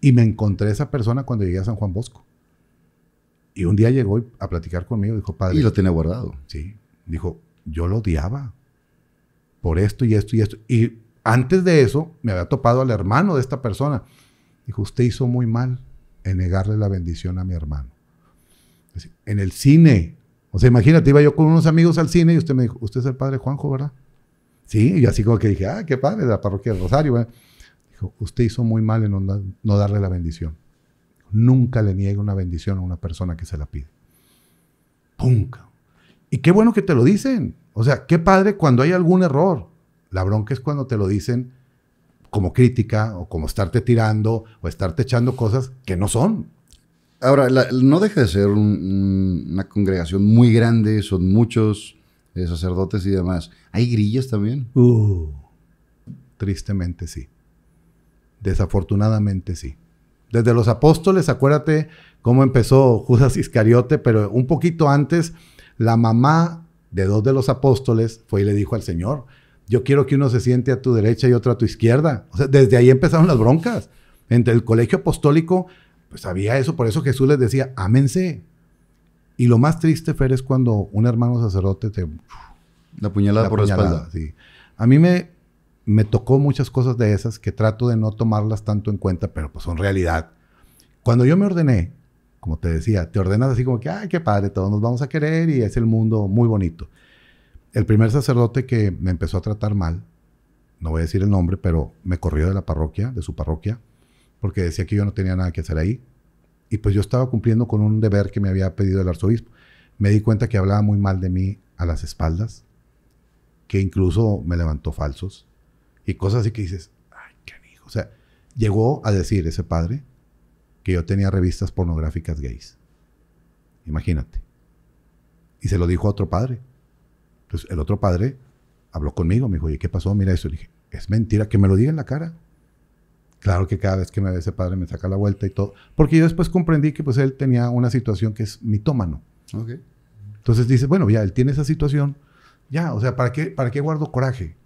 y me encontré esa persona cuando llegué a San Juan Bosco. Y un día llegó a platicar conmigo, dijo, padre. Y lo tenía guardado. Sí. Dijo, yo lo odiaba por esto y esto y esto. Y antes de eso me había topado al hermano de esta persona. Dijo, usted hizo muy mal en negarle la bendición a mi hermano. En el cine. O sea, imagínate, iba yo con unos amigos al cine y usted me dijo, usted es el padre Juanjo, ¿verdad? Sí, y así como que dije, ah, qué padre, la parroquia de Rosario. Dijo, usted hizo muy mal en no darle la bendición. Nunca le niegue una bendición a una persona que se la pide. Nunca. Y qué bueno que te lo dicen. O sea, qué padre cuando hay algún error. La bronca es cuando te lo dicen como crítica o como estarte tirando o estarte echando cosas que no son. Ahora, no deja de ser una congregación muy grande, son muchos eh, sacerdotes y demás. ¿Hay grillas también? Uh, tristemente sí. Desafortunadamente sí. Desde los apóstoles, acuérdate cómo empezó Judas Iscariote, pero un poquito antes, la mamá de dos de los apóstoles fue y le dijo al Señor, yo quiero que uno se siente a tu derecha y otro a tu izquierda. O sea, desde ahí empezaron las broncas. Entre el colegio apostólico, pues había eso, por eso Jesús les decía, ámense. Y lo más triste, Fer, es cuando un hermano sacerdote te... La puñalada por la espalda. Sí. A mí me, me tocó muchas cosas de esas que trato de no tomarlas tanto en cuenta, pero pues son realidad. Cuando yo me ordené, como te decía, te ordenas así como que, ay, qué padre, todos nos vamos a querer y es el mundo muy bonito. El primer sacerdote que me empezó a tratar mal, no voy a decir el nombre, pero me corrió de la parroquia, de su parroquia, porque decía que yo no tenía nada que hacer ahí. Y pues yo estaba cumpliendo con un deber que me había pedido el arzobispo. Me di cuenta que hablaba muy mal de mí a las espaldas, que incluso me levantó falsos y cosas así que dices, ay, qué amigo! O sea, llegó a decir ese padre que yo tenía revistas pornográficas gays. Imagínate. Y se lo dijo a otro padre. Entonces, el otro padre habló conmigo, me dijo, oye, ¿qué pasó? Mira eso. Le dije, es mentira, que me lo diga en la cara. Claro que cada vez que me ve ese padre me saca la vuelta y todo. Porque yo después comprendí que pues él tenía una situación que es mitómano. Entonces dice, bueno, ya él tiene esa situación. Ya, o sea, ¿para qué, para qué guardo coraje?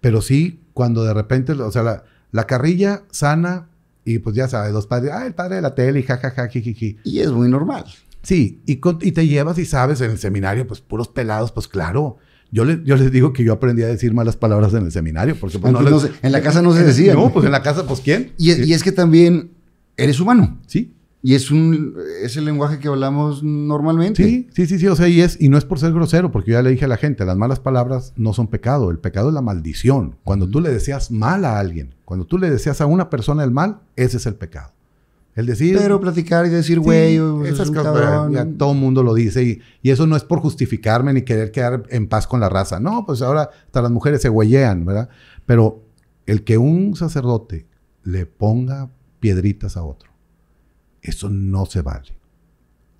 Pero sí, cuando de repente, o sea, la, la carrilla sana y pues ya sabes, los padres, ah, el padre de la tele, jajaja, ja Y es muy normal. Sí, y, con, y te llevas y sabes en el seminario, pues puros pelados, pues claro. Yo, yo les digo que yo aprendí a decir malas palabras en el seminario, porque pues, ah, no, pues, en la casa no se decía. No, pues en la casa, pues ¿quién? Y, y es que también eres humano. Sí. Y es un el lenguaje que hablamos normalmente. Sí, sí, sí, o sea, y es y no es por ser grosero, porque yo ya le dije a la gente, las malas palabras no son pecado, el pecado es la maldición. Cuando tú le deseas mal a alguien, cuando tú le deseas a una persona el mal, ese es el pecado. El decir Pero platicar y decir, güey, sí, esas todo mundo lo dice y, eso no es por justificarme ni querer quedar en paz con la raza. No, pues ahora hasta las mujeres se huellean, ¿verdad? Pero el que un sacerdote le ponga piedritas a otro eso no se vale.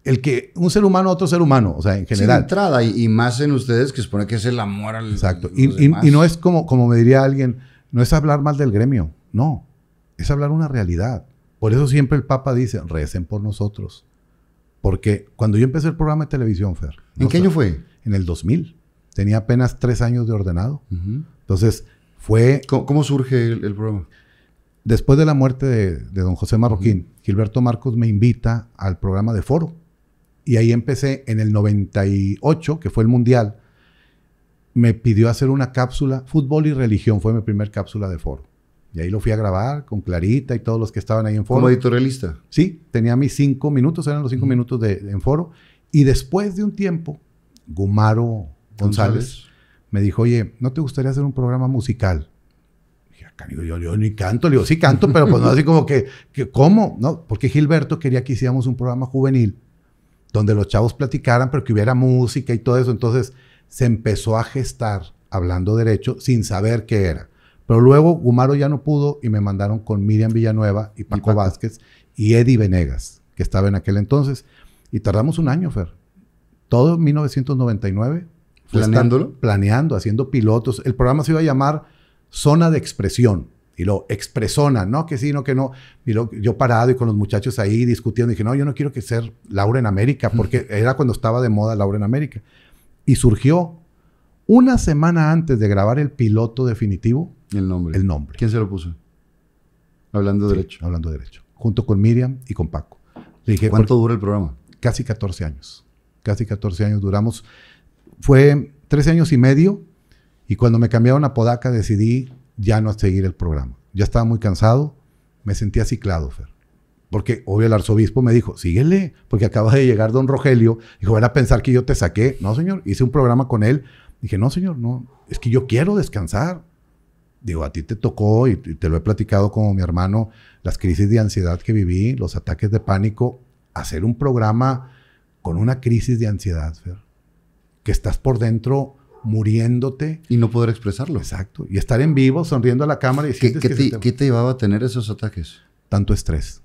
El que un ser humano a otro ser humano, o sea, en general. entrada y, más en ustedes que supone que es el amor al. Exacto. Y, y, no es como, como me diría alguien, no es hablar mal del gremio, no. Es hablar una realidad. Por eso siempre el Papa dice, recen por nosotros. Porque cuando yo empecé el programa de televisión, Fer. ¿En qué año fue? En el 2000. Tenía apenas tres años de ordenado. Entonces, fue... ¿Cómo, surge el programa? después de la muerte de, don José Marroquín, Gilberto Marcos me invita al programa de foro. Y ahí empecé en el 98, que fue el Mundial. Me pidió hacer una cápsula, fútbol y religión, fue mi primer cápsula de foro. Y ahí lo fui a grabar con Clarita y todos los que estaban ahí en foro. ¿Como editorialista? Sí, tenía mis cinco minutos, eran los cinco minutos de, en foro. Y después de un tiempo, Gumaro González, me dijo, oye, ¿no te gustaría hacer un programa musical? yo, ni canto, le digo, sí canto, pero pues no así como que, que, ¿cómo? ¿No? Porque Gilberto quería que hiciéramos un programa juvenil donde los chavos platicaran, pero que hubiera música y todo eso. Entonces se empezó a gestar hablando derecho sin saber qué era. Pero luego Gumaro ya no pudo y me mandaron con Miriam Villanueva y Paco, Vázquez y Eddie Venegas, que estaba en aquel entonces. Y tardamos un año, Fer. Todo 1999. ¿Planeándolo? Planeando, haciendo pilotos. El programa se iba a llamar zona de expresión. Y lo expresona, no, que sí, no, que no. Y yo parado y con los muchachos ahí discutiendo, dije, no, yo no quiero que sea Laura en América, porque era cuando estaba de moda Laura en América. Y surgió una semana antes de grabar el piloto definitivo. El nombre. El nombre. ¿Quién se lo puso? Hablando derecho. Hablando derecho. Junto con Miriam y con Paco. dije, ¿Cuánto dura el programa? Casi 14 años. Casi 14 años duramos. Fue 13 años y medio y cuando me cambiaron a Podaca decidí ya no seguir el programa. Ya estaba muy cansado, me sentía ciclado, Fer. Porque obvio el arzobispo me dijo, síguele, porque acaba de llegar don Rogelio. Dijo, era a pensar que yo te saqué. No, señor, hice un programa con él. Dije, no, señor, no, es que yo quiero descansar. Digo, a ti te tocó y te lo he platicado como mi hermano, las crisis de ansiedad que viví, los ataques de pánico, hacer un programa con una crisis de ansiedad, Fer, que estás por dentro muriéndote. Y no poder expresarlo. Exacto. Y estar en vivo, sonriendo a la cámara y ¿Qué, que te, ¿Qué te llevaba a tener esos ataques? Tanto estrés.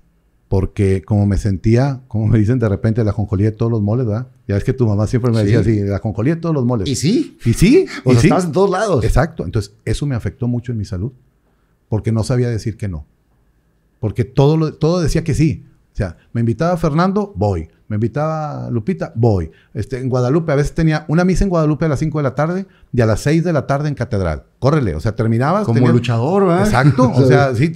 Porque como me sentía, como me dicen de repente, la jonjolía de todos los moles, ¿verdad? Ya es que tu mamá siempre me decía así, la jonjolía de todos los moles. Y sí. Y sí. O, estabas en dos lados. Exacto. Entonces, eso me afectó mucho en mi salud. Porque no sabía decir que no. Porque todo, todo decía que sí. O sea, me invitaba Fernando, voy. Me invitaba Lupita, voy. Este, en Guadalupe, a veces tenía una misa en Guadalupe a las 5 de la tarde y a las 6 de la tarde en Catedral. Córrele, o sea, terminabas. Como luchador, ¿verdad? Exacto, o sea, sí.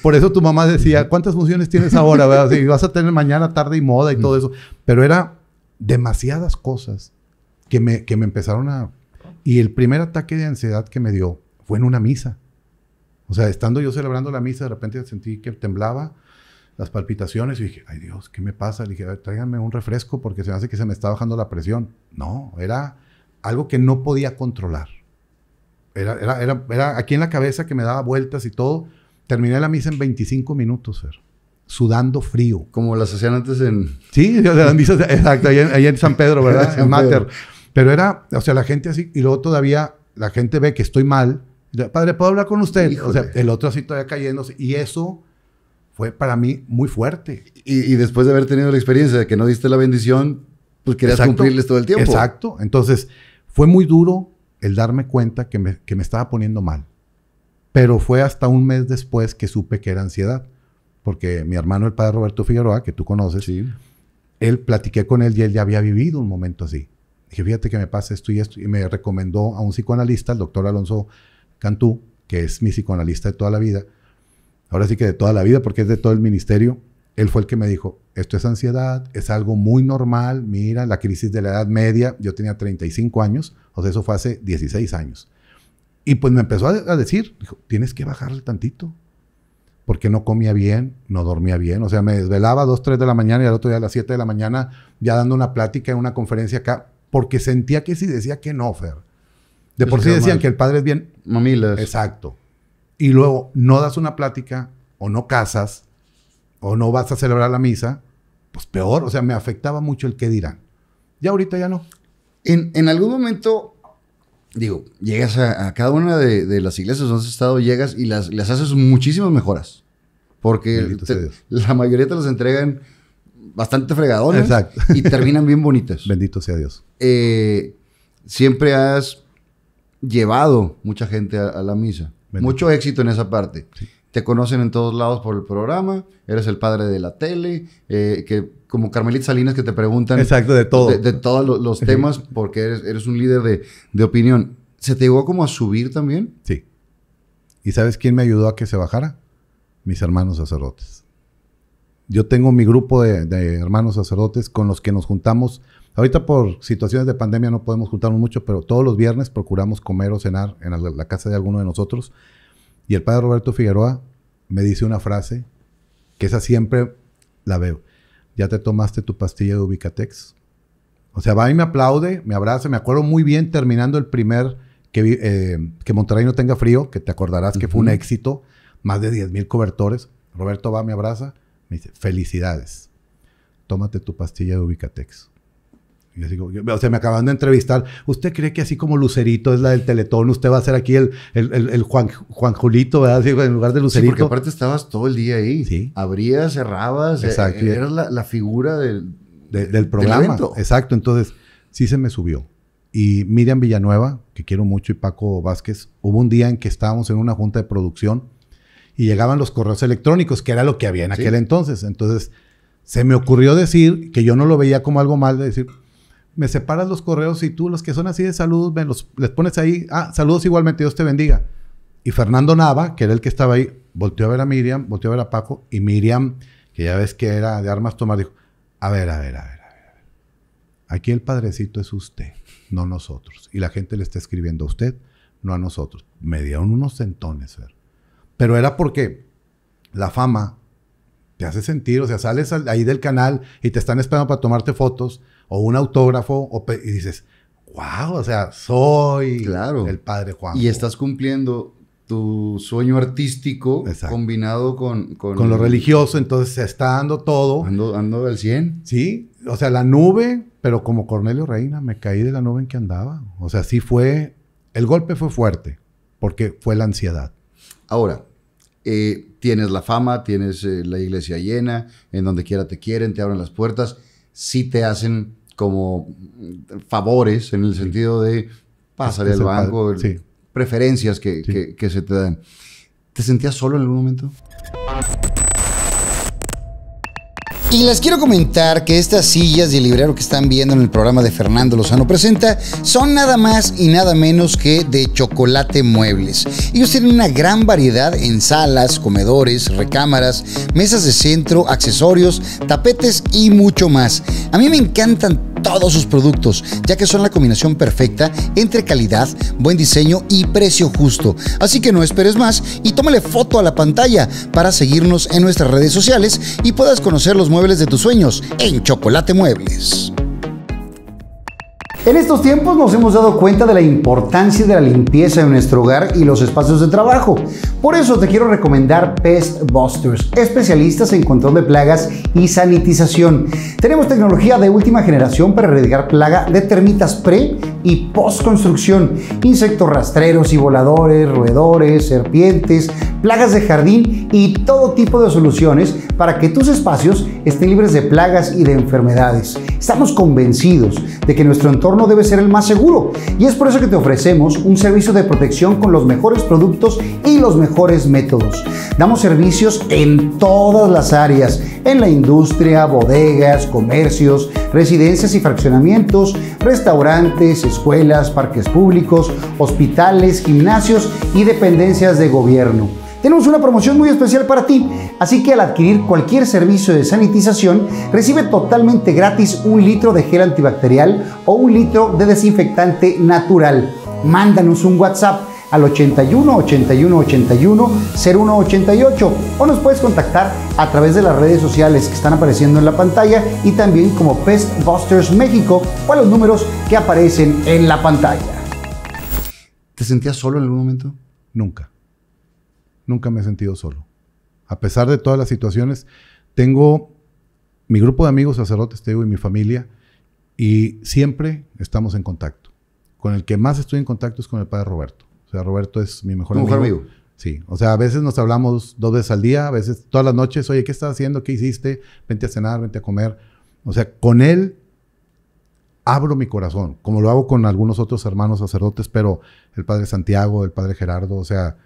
Por eso tu mamá decía, ¿cuántas funciones tienes ahora? ¿verdad? vas a tener mañana, tarde y moda y todo eso. Pero era demasiadas cosas que me, que me empezaron a... Y el primer ataque de ansiedad que me dio fue en una misa. O sea, estando yo celebrando la misa, de repente sentí que temblaba las palpitaciones y dije, ay Dios, ¿qué me pasa? Le dije, tráiganme un refresco porque se me hace que se me está bajando la presión. No, era algo que no podía controlar. Era, aquí en la cabeza que me daba vueltas y todo. Terminé la misa en 25 minutos, Fer sudando frío. Como las hacían antes en... Sí, las misas, exacto, ahí en, San Pedro, ¿verdad? en Mater. Pero era, o sea, la gente así, y luego todavía la gente ve que estoy mal. Padre, ¿puedo hablar con usted? O sea, el otro así todavía cayéndose. Y eso fue para mí muy fuerte. Y, después de haber tenido la experiencia de que no diste la bendición, pues querías cumplirles todo el tiempo. Exacto. Entonces, fue muy duro el darme cuenta que me, que me estaba poniendo mal. Pero fue hasta un mes después que supe que era ansiedad. Porque mi hermano, el padre Roberto Figueroa, que tú conoces, sí. él platiqué con él y él ya había vivido un momento así. Dije, fíjate que me pasa esto y esto. Y me recomendó a un psicoanalista, el doctor Alonso Cantú, que es mi psicoanalista de toda la vida ahora sí que de toda la vida, porque es de todo el ministerio, él fue el que me dijo, esto es ansiedad, es algo muy normal, mira, la crisis de la Edad Media, yo tenía 35 años, o sea, eso fue hace 16 años. Y pues me empezó a, decir, dijo, tienes que bajarle tantito, porque no comía bien, no dormía bien, o sea, me desvelaba a 2, 3 de la mañana y al otro día a las 7 de la mañana ya dando una plática en una conferencia acá, porque sentía que sí decía que no, Fer. De por sí decían que el padre es bien... Mamilas. Exacto y luego no das una plática o no casas o no vas a celebrar la misa, pues peor, o sea, me afectaba mucho el qué dirán. Ya ahorita ya no. En, algún momento, digo, llegas a, cada una de, las iglesias donde has estado, llegas y las, las haces muchísimas mejoras. Porque la mayoría te las entregan bastante fregadones y terminan bien bonitas. Bendito sea Dios. Eh, siempre has llevado mucha gente a la misa. Mucho éxito en esa parte. Te conocen en todos lados por el programa, eres el padre de la tele, eh, que como Carmelita Salinas que te preguntan... Exacto, de todo. De, todos los, temas, porque eres, un líder de, opinión. ¿Se te llegó como a subir también? Sí. ¿Y sabes quién me ayudó a que se bajara? Mis hermanos sacerdotes. Yo tengo mi grupo de, de hermanos sacerdotes con los que nos juntamos Ahorita por situaciones de pandemia no podemos juntarnos mucho, pero todos los viernes procuramos comer o cenar en la, casa de alguno de nosotros. Y el padre Roberto Figueroa me dice una frase que esa siempre la veo. ¿Ya te tomaste tu pastilla de Ubicatex? O sea, va y me aplaude, me abraza. Me acuerdo muy bien terminando el primer que, eh, que Monterrey no tenga frío, que te acordarás que fue un éxito. Más de 10 mil cobertores. Roberto va, me abraza, me dice, felicidades. Tómate tu pastilla de Ubicatex o sea, me acaban de entrevistar. ¿Usted cree que así como Lucerito es la del Teletón, usted va a ser aquí el, el, Juan, Juan, Julito, ¿verdad? en lugar de Lucerito. Sí, porque aparte estabas todo el día ahí. Sí. Abrías, cerrabas. Eh, Exacto. Eh, eras la, figura del, del programa. Exacto. Entonces, sí se me subió. Y Miriam Villanueva, que quiero mucho, y Paco Vázquez, hubo un día en que estábamos en una junta de producción y llegaban los correos electrónicos, que era lo que había en aquel entonces. Entonces, se me ocurrió decir que yo no lo veía como algo mal de decir, me separas los correos y tú los que son así de saludos, me los, les pones ahí, ah, saludos igualmente, Dios te bendiga. Y Fernando Nava, que era el que estaba ahí, volteó a ver a Miriam, volteó a ver a Paco, y Miriam, que ya ves que era de armas tomar, dijo, a ver, a ver, a ver, a ver, Aquí el padrecito es usted, no nosotros. Y la gente le está escribiendo a usted, no a nosotros. Me dieron unos centones, ver. Pero era porque la fama te hace sentir, o sea, sales ahí del canal y te están esperando para tomarte fotos o un autógrafo y dices, wow, o sea, soy el padre Juan. Y estás cumpliendo tu sueño artístico combinado con, con, lo religioso, entonces se está dando todo. Ando, del al 100. Sí, o sea, la nube, pero como Cornelio Reina, me caí de la nube en que andaba. O sea, sí fue, el golpe fue fuerte, porque fue la ansiedad. Ahora, eh, tienes la fama, tienes eh, la iglesia llena, en donde quiera te quieren, te abren las puertas, sí te hacen como favores en el sentido de pasar al banco, preferencias que, que, que se te dan. ¿Te sentías solo en algún momento? Y les quiero comentar que estas sillas de librero que están viendo en el programa de Fernando Lozano Presenta son nada más y nada menos que de chocolate muebles. Ellos tienen una gran variedad en salas, comedores, recámaras, mesas de centro, accesorios, tapetes y mucho más. A mí me encantan todos sus productos, ya que son la combinación perfecta entre calidad, buen diseño y precio justo. Así que no esperes más y tómale foto a la pantalla para seguirnos en nuestras redes sociales y puedas conocer los muebles de tus sueños en Chocolate Muebles. En estos tiempos nos hemos dado cuenta de la importancia de la limpieza en nuestro hogar y los espacios de trabajo. Por eso te quiero recomendar Pest Busters, especialistas en control de plagas y sanitización. Tenemos tecnología de última generación para erradicar plaga de termitas pre y post construcción, insectos rastreros y voladores, roedores, serpientes, plagas de jardín y todo tipo de soluciones para que tus espacios estén libres de plagas y de enfermedades. Estamos convencidos de que nuestro entorno no debe ser el más seguro. Y es por eso que te ofrecemos un servicio de protección con los mejores productos y los mejores métodos. Damos servicios en todas las áreas, en la industria, bodegas, comercios, residencias y fraccionamientos, restaurantes, escuelas, parques públicos, hospitales, gimnasios y dependencias de gobierno. Tenemos una promoción muy especial para ti, así que al adquirir cualquier servicio de sanitización, recibe totalmente gratis un litro de gel antibacterial o un litro de desinfectante natural. Mándanos un WhatsApp al 81 81 81 0188 o nos puedes contactar a través de las redes sociales que están apareciendo en la pantalla y también como Pest Busters México o a los números que aparecen en la pantalla. ¿Te sentías solo en algún momento? Nunca nunca me he sentido solo. A pesar de todas las situaciones, tengo mi grupo de amigos sacerdotes, te digo, y mi familia, y siempre estamos en contacto. Con el que más estoy en contacto es con el padre Roberto. O sea, Roberto es mi mejor amigo. amigo. Sí, o sea, a veces nos hablamos dos veces al día, a veces todas las noches, oye, ¿qué estás haciendo? ¿Qué hiciste? Vente a cenar, vente a comer. O sea, con él abro mi corazón, como lo hago con algunos otros hermanos sacerdotes, pero el padre Santiago, el padre Gerardo, o sea,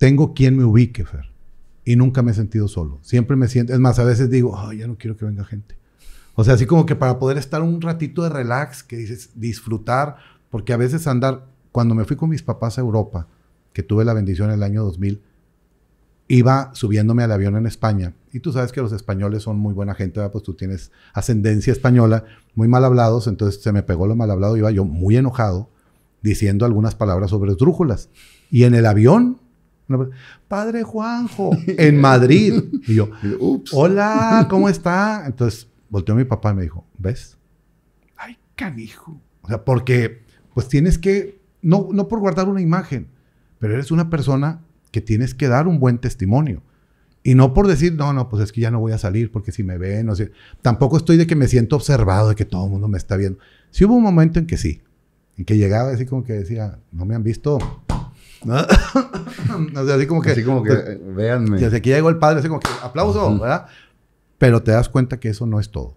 tengo quien me ubique, Fer. Y nunca me he sentido solo. Siempre me siento, es más, a veces digo, ya no quiero que venga gente. O sea, así como que para poder estar un ratito de relax, que dices, disfrutar, porque a veces andar, cuando me fui con mis papás a Europa, que tuve la bendición en el año 2000, iba subiéndome al avión en España. Y tú sabes que los españoles son muy buena gente, pues tú tienes ascendencia española, muy mal hablados, entonces se me pegó lo mal hablado, iba yo muy enojado, diciendo algunas palabras sobre esdrújulas. Y en el avión pues, Padre Juanjo, en Madrid. Y yo, hola, ¿cómo está? Entonces volteó mi papá y me dijo, ¿ves? Ay, canijo. O sea, porque pues tienes que, no, no por guardar una imagen, pero eres una persona que tienes que dar un buen testimonio. Y no por decir, no, no, pues es que ya no voy a salir porque si me ven, o sé tampoco estoy de que me siento observado, de que todo el mundo me está viendo. Sí hubo un momento en que sí, en que llegaba así como que decía, no me han visto, así como que... Así aquí llegó el padre, así como que, aplauso, ¿verdad? Pero te das cuenta que eso no es todo.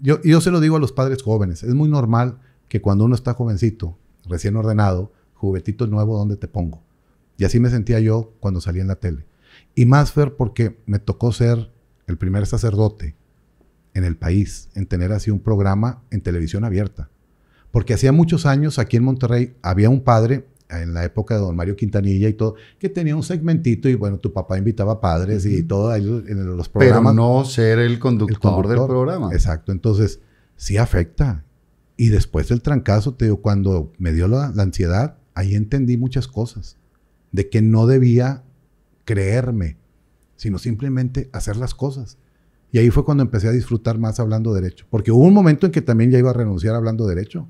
Yo, yo se lo digo a los padres jóvenes, es muy normal que cuando uno está jovencito, recién ordenado, juguetito nuevo, ¿dónde te pongo? Y así me sentía yo cuando salí en la tele. Y más, Fer, porque me tocó ser el primer sacerdote en el país en tener así un programa en televisión abierta. Porque hacía muchos años aquí en Monterrey había un padre en la época de don Mario Quintanilla y todo, que tenía un segmentito y bueno, tu papá invitaba padres y todo ahí en los programas. Pero no ser el conductor, del programa. Exacto, entonces sí afecta. Y después del trancazo, te cuando me dio la, la ansiedad, ahí entendí muchas cosas. De que no debía creerme, sino simplemente hacer las cosas. Y ahí fue cuando empecé a disfrutar más hablando derecho. Porque hubo un momento en que también ya iba a renunciar hablando derecho.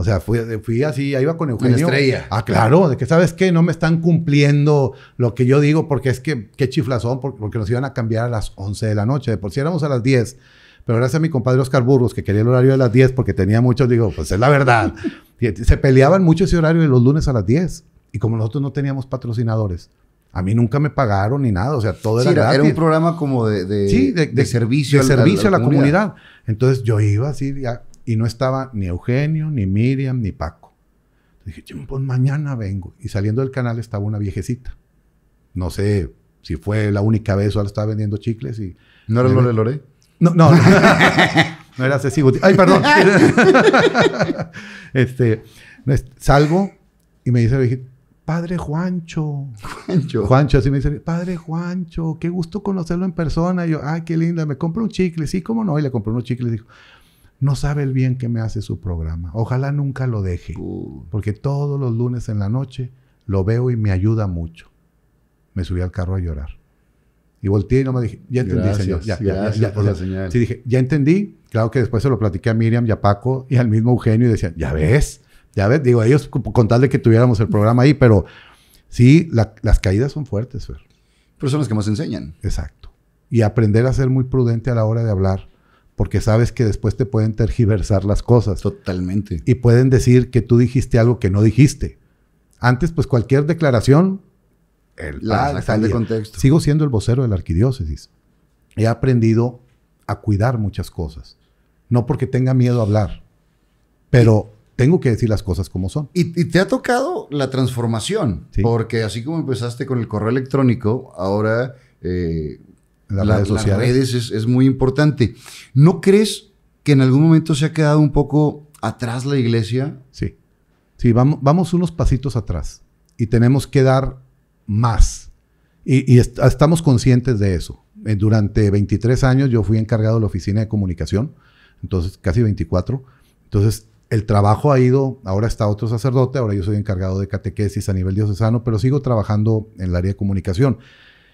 O sea, fui, así, ahí iba con Eugenio. Una estrella. Ah, claro, de que sabes que no me están cumpliendo lo que yo digo, porque es que qué chiflazón, porque nos iban a cambiar a las 11 de la noche. De por si éramos a las 10, pero gracias a mi compadre Oscar Burgos, que quería el horario de las 10 porque tenía muchos, digo, pues es la verdad. Se peleaban mucho ese horario de los lunes a las 10. Y como nosotros no teníamos patrocinadores, a mí nunca me pagaron ni nada, o sea, todo era, gratis. era un programa como de, de, servicio, de servicio a la, comunidad. comunidad. Entonces yo iba así, ya, y no estaba ni Eugenio, ni Miriam, ni Paco. dije, pues mañana vengo. Y saliendo del canal estaba una viejecita. No sé si fue la única vez o estaba vendiendo chicles y... ¿No era Lore Lore? No, no. no, era Ceci Gutiérrez. Ay, perdón. este, pues, salgo y me dice Padre Juancho. Juancho. Juancho, así me dice, Padre Juancho, qué gusto conocerlo en persona. Y yo, ay, qué linda, me compro un chicle. Sí, cómo no. Y le compré unos chicles. Dijo, no sabe el bien que me hace su programa. Ojalá nunca lo deje, porque todos los lunes en la noche lo veo y me ayuda mucho. Me subí al carro a llorar. Y volteé y no me dije, ya entendí, señor. Ya, ya, Sí, dije, ya entendí. Claro que después se lo platiqué a Miriam y a Paco y al mismo Eugenio y decían, ya ves, ya ves. Digo, ellos con tal de que tuviéramos el programa ahí, pero sí, las caídas son fuertes, Personas Pero que más enseñan. Exacto. Y aprender a ser muy prudente a la hora de hablar porque sabes que después te pueden tergiversar las cosas. Totalmente. Y pueden decir que tú dijiste algo que no dijiste. Antes, pues cualquier declaración, La la de contexto. Sigo siendo el vocero de la arquidiócesis. He aprendido a cuidar muchas cosas. No porque tenga miedo a hablar, pero tengo que decir las cosas como son. Y, te ha tocado la transformación, porque así como empezaste con el correo electrónico, ahora eh, las redes sociales. redes es, muy importante. ¿No crees que en algún momento se ha quedado un poco atrás la iglesia? Sí. Sí, vamos, vamos unos pasitos atrás y tenemos que dar más. Y, estamos conscientes de eso. Eh, durante 23 años yo fui encargado de la oficina de comunicación, entonces casi 24. Entonces el trabajo ha ido, ahora está otro sacerdote, ahora yo soy encargado de catequesis a nivel diocesano, pero sigo trabajando en el área de comunicación.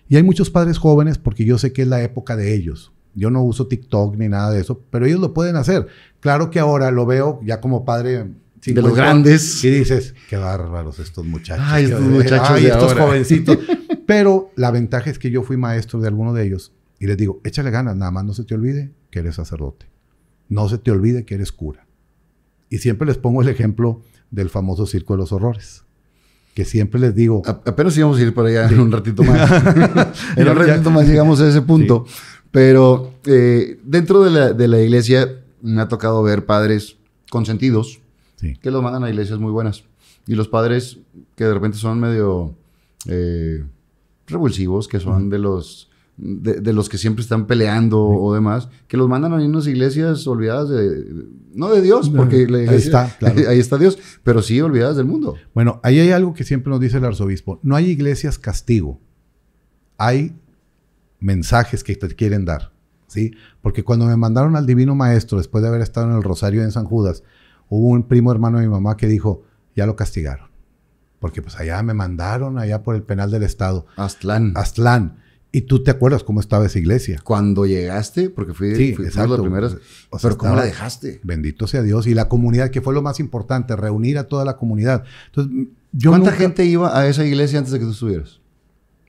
Y hay muchos padres jóvenes porque yo sé que es la época de ellos. Yo no uso TikTok ni nada de eso, pero ellos lo pueden hacer. Claro que ahora lo veo ya como padre de los grandes. Y dices, qué bárbaros estos muchachos. Ay, estos muchachos estos jovencitos. Pero la ventaja es que yo fui maestro de alguno de ellos y les digo, échale ganas, nada más no se te olvide que eres sacerdote. No se te olvide que eres cura. Y siempre les pongo el ejemplo del famoso Circo de los Horrores que siempre les digo. apenas íbamos a ir por allá en un ratito más. en un ratito más llegamos a ese punto. Pero eh, dentro de la, iglesia me ha tocado ver padres consentidos que los mandan a iglesias muy buenas. Y los padres que de repente son medio eh, revulsivos, que son de los de, los que siempre están peleando o demás, que los mandan a unas iglesias olvidadas de, no de Dios, porque ahí, está, ahí está Dios, pero sí olvidadas del mundo. Bueno, ahí hay algo que siempre nos dice el arzobispo, no hay iglesias castigo, hay mensajes que te quieren dar, ¿sí? Porque cuando me mandaron al Divino Maestro, después de haber estado en el Rosario en San Judas, hubo un primo hermano de mi mamá que dijo, ya lo castigaron, porque pues allá me mandaron, allá por el penal del Estado. Aztlán. Aztlán y tú te acuerdas cómo estaba esa iglesia. Cuando llegaste, porque fui, sí, fui exacto. pero ¿cómo la dejaste? Bendito sea Dios. Y la comunidad, que fue lo más importante, reunir a toda la comunidad. Entonces, yo ¿Cuánta gente iba a esa iglesia antes de que tú estuvieras?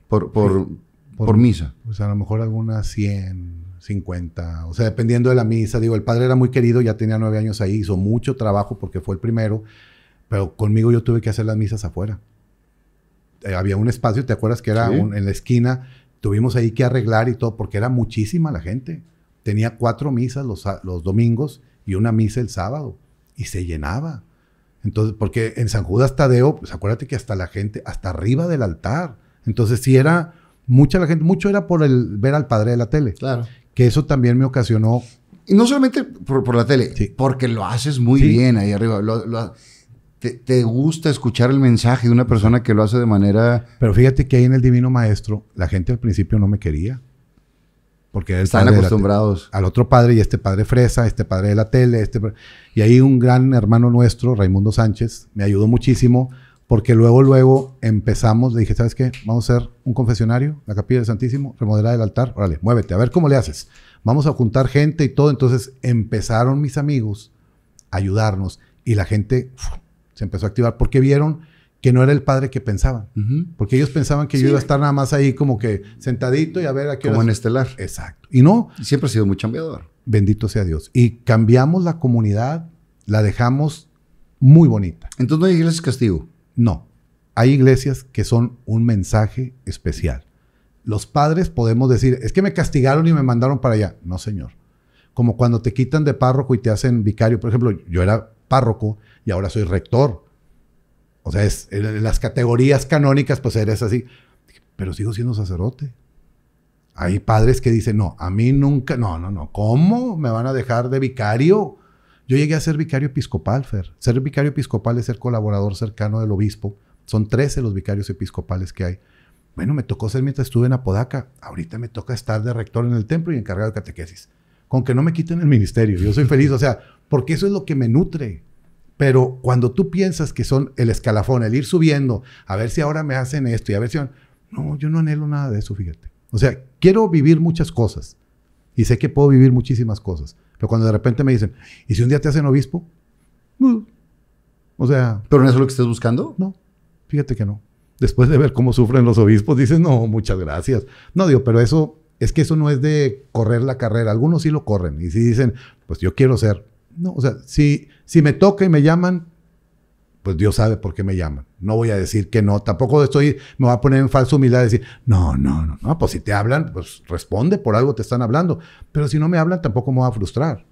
Por, por, por, misa. Pues a lo mejor algunas 100, 50. O sea, dependiendo de la misa. Digo, el padre era muy querido, ya tenía nueve años ahí, hizo mucho trabajo porque fue el primero. Pero conmigo yo tuve que hacer las misas afuera eh, había un espacio, ¿te acuerdas que era en la esquina? tuvimos ahí que arreglar y todo, porque era muchísima la gente. Tenía cuatro misas los, los domingos y una misa el sábado, y se llenaba. Entonces, porque en San Judas Tadeo, pues acuérdate que hasta la gente, hasta arriba del altar. Entonces, si era mucha la gente, mucho era por el ver al padre de la tele. Claro. Que eso también me ocasionó. Y no solamente por, la tele, porque lo haces muy bien ahí arriba. Lo, te, gusta escuchar el mensaje de una persona que lo hace de manera... Pero fíjate que ahí en el Divino Maestro, la gente al principio no me quería. Porque Están acostumbrados. Al otro padre y este padre fresa, este padre de la tele, este... Y ahí un gran hermano nuestro, Raimundo Sánchez, me ayudó muchísimo porque luego, luego empezamos, le dije, ¿sabes qué? Vamos a hacer un confesionario, la capilla del Santísimo, remodelar el altar, órale, muévete, a ver cómo le haces. Vamos a juntar gente y todo. Entonces empezaron mis amigos a ayudarnos y la gente se empezó a activar porque vieron que no era el padre que pensaban. Porque ellos pensaban que yo iba a estar nada más ahí como que sentadito y a ver a qué Como en Estelar. Exacto. Y no. siempre ha sido muy cambiador Bendito sea Dios. Y cambiamos la comunidad, la dejamos muy bonita. Entonces no hay iglesias castigo. No. Hay iglesias que son un mensaje especial. Los padres podemos decir, es que me castigaron y me mandaron para allá. No, señor. Como cuando te quitan de párroco y te hacen vicario. Por ejemplo, yo era párroco y ahora soy rector. O sea, es, en las categorías canónicas, pues eres así. Pero sigo siendo sacerdote. Hay padres que dicen, no, a mí nunca, no, no, no, ¿cómo me van a dejar de vicario? Yo llegué a ser vicario episcopal, Fer. Ser vicario episcopal es ser colaborador cercano del obispo. Son 13 los vicarios episcopales que hay. Bueno, me tocó ser mientras estuve en Apodaca. Ahorita me toca estar de rector en el templo y encargado de catequesis. Con que no me quiten el ministerio, yo soy feliz. O sea, porque eso es lo que me nutre. Pero cuando tú piensas que son el escalafón, el ir subiendo, a ver si ahora me hacen esto y a ver si... No, yo no anhelo nada de eso, fíjate. O sea, quiero vivir muchas cosas y sé que puedo vivir muchísimas cosas. Pero cuando de repente me dicen, ¿y si un día te hacen obispo? Mm. o sea... ¿Pero no es lo que estás buscando? No, fíjate que no. Después de ver cómo sufren los obispos, dices, no, muchas gracias. No, digo, pero eso es que eso no es de correr la carrera. Algunos sí lo corren y si dicen, pues yo quiero ser no, o sea, si, si me toca y me llaman, pues Dios sabe por qué me llaman. No voy a decir que no, tampoco estoy, me voy a poner en falsa humildad y decir, no, no, no, no, pues si te hablan, pues responde, por algo te están hablando. Pero si no me hablan, tampoco me voy a frustrar.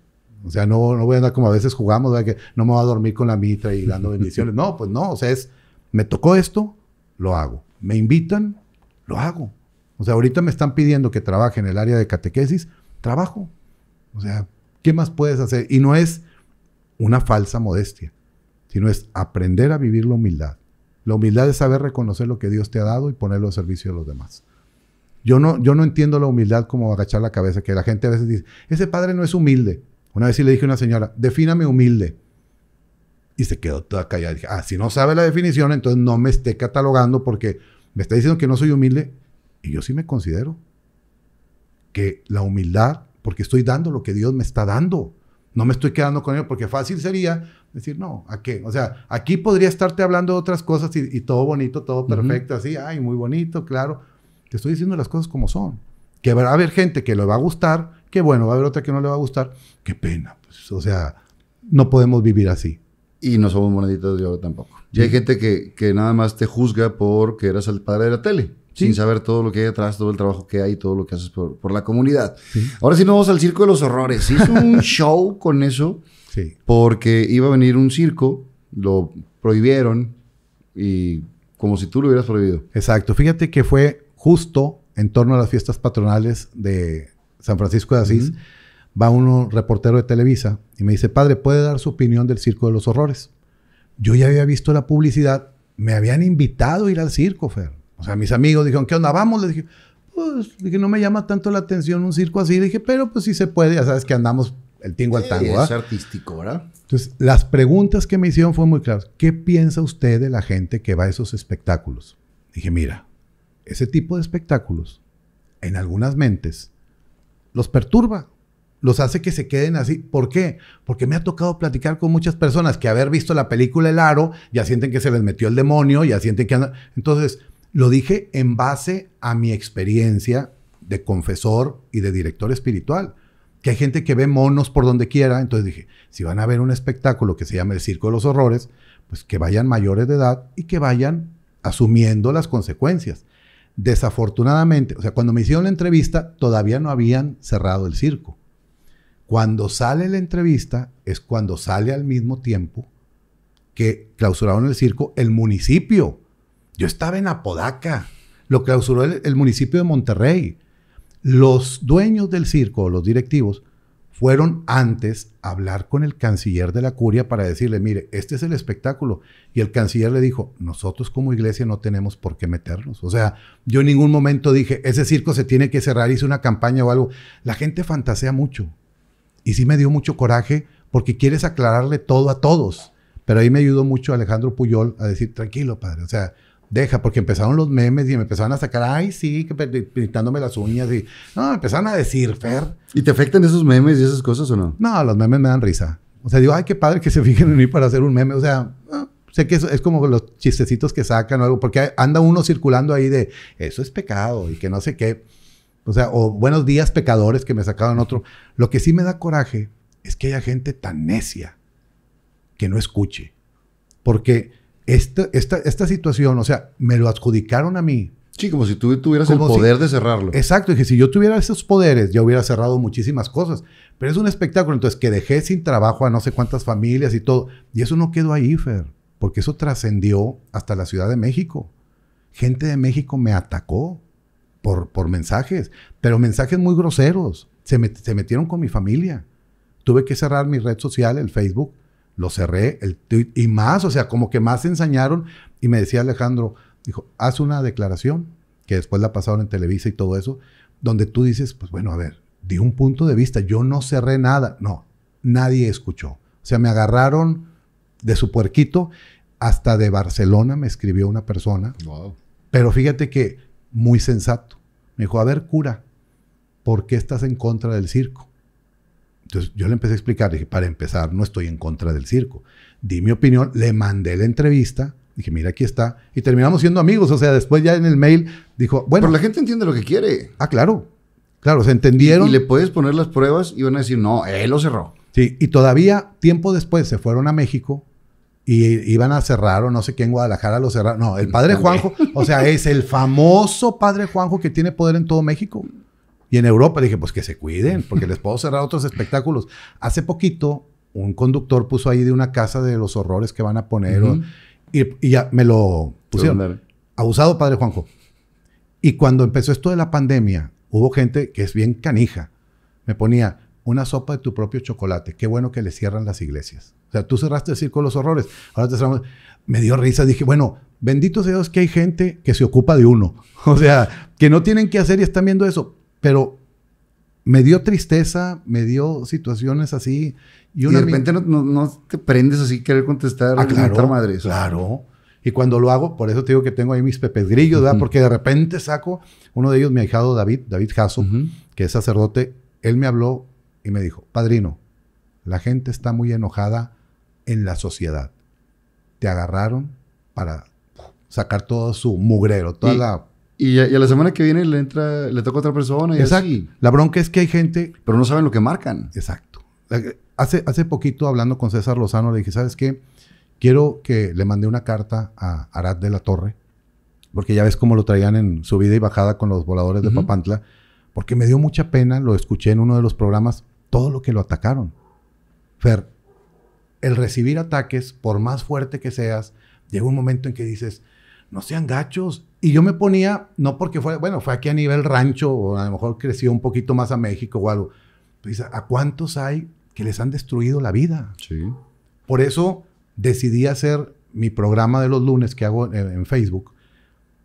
O sea, no, no voy a andar como a veces jugamos, que no me voy a dormir con la mitra y dando bendiciones. No, pues no, o sea, es, me tocó esto, lo hago. Me invitan, lo hago. O sea, ahorita me están pidiendo que trabaje en el área de catequesis, trabajo. O sea, ¿Qué más puedes hacer? Y no es una falsa modestia, sino es aprender a vivir la humildad. La humildad es saber reconocer lo que Dios te ha dado y ponerlo al servicio de los demás. Yo no, yo no entiendo la humildad como agachar la cabeza, que la gente a veces dice, ese padre no es humilde. Una vez sí le dije a una señora, defíname humilde. Y se quedó toda callada. Dije, ah, si no sabe la definición, entonces no me esté catalogando porque me está diciendo que no soy humilde. Y yo sí me considero que la humildad porque estoy dando lo que Dios me está dando. No me estoy quedando con ello porque fácil sería decir, no, ¿a qué? O sea, aquí podría estarte hablando de otras cosas y, todo bonito, todo perfecto, así, ay, muy bonito, claro. Te estoy diciendo las cosas como son. Que va a haber gente que le va a gustar, que bueno, va a haber otra que no le va a gustar. Qué pena, pues, o sea, no podemos vivir así. Y no somos moneditas de tampoco. Y hay gente que, que nada más te juzga porque eras el padre de la tele sin saber todo lo que hay detrás, todo el trabajo que hay, todo lo que haces por, la comunidad. Ahora sí, nos vamos al Circo de los Horrores. Hizo un show con eso sí. porque iba a venir un circo, lo prohibieron y como si tú lo hubieras prohibido. Exacto. Fíjate que fue justo en torno a las fiestas patronales de San Francisco de Asís. Va un reportero de Televisa y me dice, padre, ¿puede dar su opinión del Circo de los Horrores? Yo ya había visto la publicidad, me habían invitado a ir al circo, Fer o sea, mis amigos dijeron, ¿qué onda? Vamos. Les dije, pues, dije, no me llama tanto la atención un circo así. dije, pero pues sí se puede. Ya sabes que andamos el tingo al tango. ¿verdad? Es artístico, ¿verdad? Entonces, las preguntas que me hicieron fueron muy claras. ¿Qué piensa usted de la gente que va a esos espectáculos? Dije, mira, ese tipo de espectáculos, en algunas mentes, los perturba los hace que se queden así. ¿Por qué? Porque me ha tocado platicar con muchas personas que haber visto la película El Aro ya sienten que se les metió el demonio, ya sienten que andan. Entonces, lo dije en base a mi experiencia de confesor y de director espiritual, que hay gente que ve monos por donde quiera, entonces dije, si van a ver un espectáculo que se llama El Circo de los Horrores, pues que vayan mayores de edad y que vayan asumiendo las consecuencias. Desafortunadamente, o sea, cuando me hicieron la entrevista, todavía no habían cerrado el circo. Cuando sale la entrevista es cuando sale al mismo tiempo que clausuraron el circo el municipio yo estaba en Apodaca, lo clausuró el, municipio de Monterrey. Los dueños del circo, los directivos, fueron antes a hablar con el canciller de la curia para decirle, mire, este es el espectáculo. Y el canciller le dijo, nosotros como iglesia no tenemos por qué meternos. O sea, yo en ningún momento dije, ese circo se tiene que cerrar, hice una campaña o algo. La gente fantasea mucho. Y sí me dio mucho coraje porque quieres aclararle todo a todos. Pero ahí me ayudó mucho Alejandro Puyol a decir, tranquilo, padre. O sea, deja, porque empezaron los memes y me empezaron a sacar, ay, sí, que pintándome las uñas y, no, me empezaron a decir, Fer. ¿Y te afectan esos memes y esas cosas o no? No, los memes me dan risa. O sea, digo, ay, qué padre que se fijen en mí para hacer un meme. O sea, ah, sé que es, es, como los chistecitos que sacan o algo, porque anda uno circulando ahí de, eso es pecado y que no sé qué. O sea, o buenos días pecadores que me sacaron otro. Lo que sí me da coraje es que haya gente tan necia que no escuche. Porque este, esta, esta, situación, o sea, me lo adjudicaron a mí. Sí, como si tú tuvieras el poder de cerrarlo. Exacto, y que si yo tuviera esos poderes, yo hubiera cerrado muchísimas cosas. Pero es un espectáculo, entonces que dejé sin trabajo a no sé cuántas familias y todo. Y eso no quedó ahí, Fer, porque eso trascendió hasta la Ciudad de México. Gente de México me atacó por, por mensajes, pero mensajes muy groseros. se metieron con mi familia. Tuve que cerrar mi red social, el Facebook, lo cerré el y más, o sea, como que más se ensañaron y me decía Alejandro, dijo, haz una declaración, que después la pasaron en Televisa y todo eso, donde tú dices, pues bueno, a ver, di un punto de vista, yo no cerré nada, no, nadie escuchó. O sea, me agarraron de su puerquito, hasta de Barcelona me escribió una persona, pero fíjate que muy sensato. Me dijo, a ver, cura, ¿por qué estás en contra del circo? Entonces yo le empecé a explicar, dije, para empezar, no estoy en contra del circo. Di mi opinión, le mandé la entrevista, dije, mira, aquí está. Y terminamos siendo amigos, o sea, después ya en el mail dijo, bueno. Pero la gente entiende lo que quiere. Ah, claro. Claro, se entendieron. Y, le puedes poner las pruebas y van a decir, no, él lo cerró. Sí, y todavía tiempo después se fueron a México y iban a cerrar o no sé qué en Guadalajara lo cerraron. No, el padre Juanjo, o sea, es el famoso padre Juanjo que tiene poder en todo México. Y en Europa dije, pues que se cuiden, porque les puedo cerrar otros espectáculos. Hace poquito, un conductor puso ahí de una casa de los horrores que van a poner. y, y, ya me lo pusieron. Abusado, padre Juanjo. Y cuando empezó esto de la pandemia, hubo gente que es bien canija. Me ponía una sopa de tu propio chocolate. Qué bueno que le cierran las iglesias. O sea, tú cerraste el circo de los horrores. Ahora te cerramos. Me dio risa. Dije, bueno, bendito sea Dios que hay gente que se ocupa de uno. O sea, que no tienen que hacer y están viendo eso. Pero me dio tristeza, me dio situaciones así. Y, de repente no, te prendes así querer contestar ah, claro, madre. Claro. Y cuando lo hago, por eso te digo que tengo ahí mis pepes grillos, ¿verdad? Porque de repente saco uno de ellos, mi ahijado David, David Jasso, que es sacerdote. Él me habló y me dijo, padrino, la gente está muy enojada en la sociedad. Te agarraron para sacar todo su mugrero, toda la y a, la semana que viene le entra, le toca otra persona y Exacto. La bronca es que hay gente... Pero no saben lo que marcan. Exacto. Hace, hace poquito, hablando con César Lozano, le dije, ¿sabes qué? Quiero que le mandé una carta a Arad de la Torre, porque ya ves cómo lo traían en subida y bajada con los voladores de Papantla, porque me dio mucha pena, lo escuché en uno de los programas, todo lo que lo atacaron. Fer, el recibir ataques, por más fuerte que seas, llega un momento en que dices, no sean gachos. Y yo me ponía, no porque fue, bueno, fue aquí a nivel rancho, o a lo mejor creció un poquito más a México o algo. Pues, ¿a cuántos hay que les han destruido la vida? Sí. Por eso decidí hacer mi programa de los lunes que hago en, Facebook,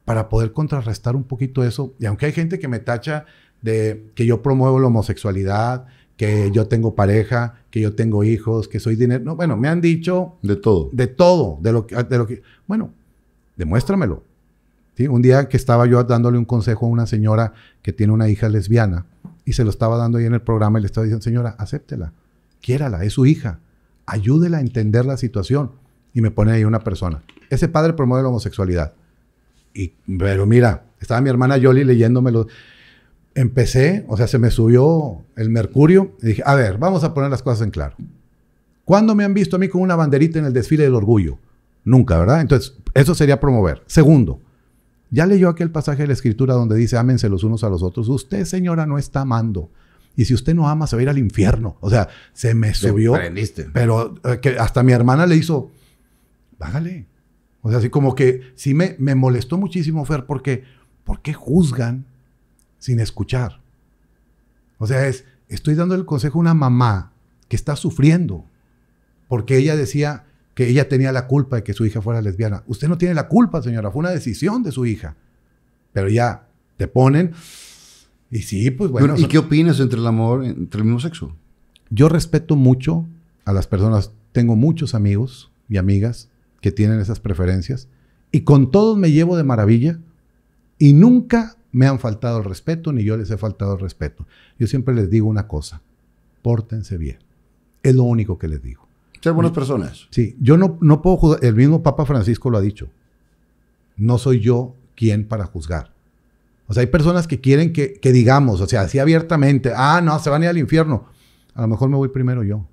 para poder contrarrestar un poquito eso. Y aunque hay gente que me tacha de que yo promuevo la homosexualidad, que yo tengo pareja, que yo tengo hijos, que soy dinero. No, bueno, me han dicho. De todo. De todo. De lo que. De lo que bueno, demuéstramelo. ¿Sí? Un día que estaba yo dándole un consejo a una señora que tiene una hija lesbiana y se lo estaba dando ahí en el programa y le estaba diciendo, señora, acéptela, quiérala, es su hija, ayúdela a entender la situación. Y me pone ahí una persona. Ese padre promueve la homosexualidad. Y, pero mira, estaba mi hermana Yoli leyéndomelo. Empecé, o sea, se me subió el mercurio y dije, a ver, vamos a poner las cosas en claro. ¿Cuándo me han visto a mí con una banderita en el desfile del orgullo? Nunca, ¿verdad? Entonces, eso sería promover. Segundo, ya leyó aquel pasaje de la Escritura donde dice, ámense los unos a los otros. Usted, señora, no está amando. Y si usted no ama, se va a ir al infierno. O sea, se me subió. Pero eh, que hasta mi hermana le hizo, bájale. O sea, así como que sí me, me molestó muchísimo, Fer, porque ¿por qué juzgan sin escuchar? O sea, es, estoy dando el consejo a una mamá que está sufriendo. Porque ella decía, que ella tenía la culpa de que su hija fuera lesbiana. Usted no tiene la culpa, señora, fue una decisión de su hija. Pero ya te ponen. Y sí, pues bueno. ¿Y qué opinas entre el amor, entre el mismo sexo? Yo respeto mucho a las personas. Tengo muchos amigos y amigas que tienen esas preferencias. Y con todos me llevo de maravilla. Y nunca me han faltado el respeto, ni yo les he faltado el respeto. Yo siempre les digo una cosa, pórtense bien. Es lo único que les digo. Ser buenas mm. personas. Sí, yo no, no puedo juzgar, el mismo Papa Francisco lo ha dicho, no soy yo quien para juzgar. O sea, hay personas que quieren que, digamos, o sea, así abiertamente, ah, no, se van a ir al infierno. A lo mejor me voy primero yo,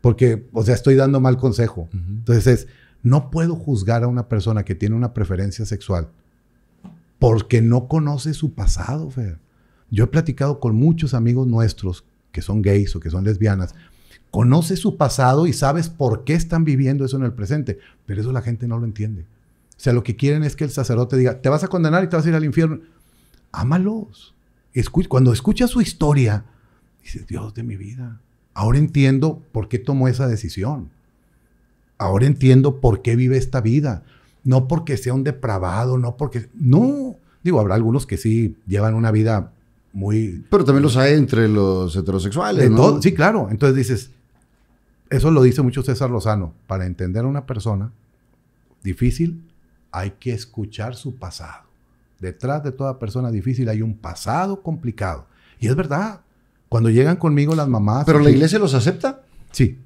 porque, o sea, estoy dando mal consejo. Entonces es, no puedo juzgar a una persona que tiene una preferencia sexual porque no conoce su pasado, Fer. Yo he platicado con muchos amigos nuestros que son gays o que son lesbianas conoce su pasado y sabes por qué están viviendo eso en el presente, pero eso la gente no lo entiende. O sea, lo que quieren es que el sacerdote diga, te vas a condenar y te vas a ir al infierno. Ámalos. Cuando escuchas su historia, dices, Dios de mi vida, ahora entiendo por qué tomó esa decisión. Ahora entiendo por qué vive esta vida. No porque sea un depravado, no porque... No, digo, habrá algunos que sí llevan una vida muy... Pero también los hay entre los heterosexuales. sí, claro. Entonces dices, eso lo dice mucho César Lozano. Para entender a una persona difícil, hay que escuchar su pasado. Detrás de toda persona difícil hay un pasado complicado. Y es verdad. Cuando llegan conmigo las mamás. ¿Pero la iglesia los acepta? Sí.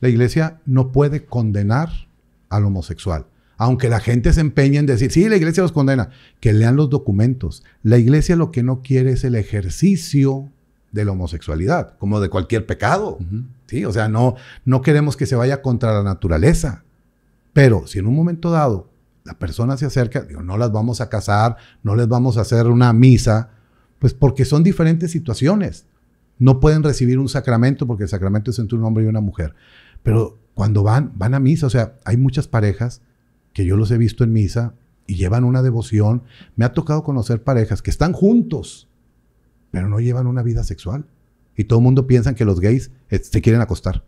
La iglesia no puede condenar al homosexual. Aunque la gente se empeñe en decir, sí, la iglesia los condena, que lean los documentos. La iglesia lo que no quiere es el ejercicio de la homosexualidad, como de cualquier pecado. ¿sí? O sea, no, no queremos que se vaya contra la naturaleza. Pero si en un momento dado la persona se acerca, digo, no las vamos a casar, no les vamos a hacer una misa, pues porque son diferentes situaciones. No pueden recibir un sacramento porque el sacramento es entre un hombre y una mujer. Pero cuando van, van a misa, o sea, hay muchas parejas que yo los he visto en misa y llevan una devoción. Me ha tocado conocer parejas que están juntos, pero no llevan una vida sexual. Y todo el mundo piensa que los gays eh, se quieren acostar.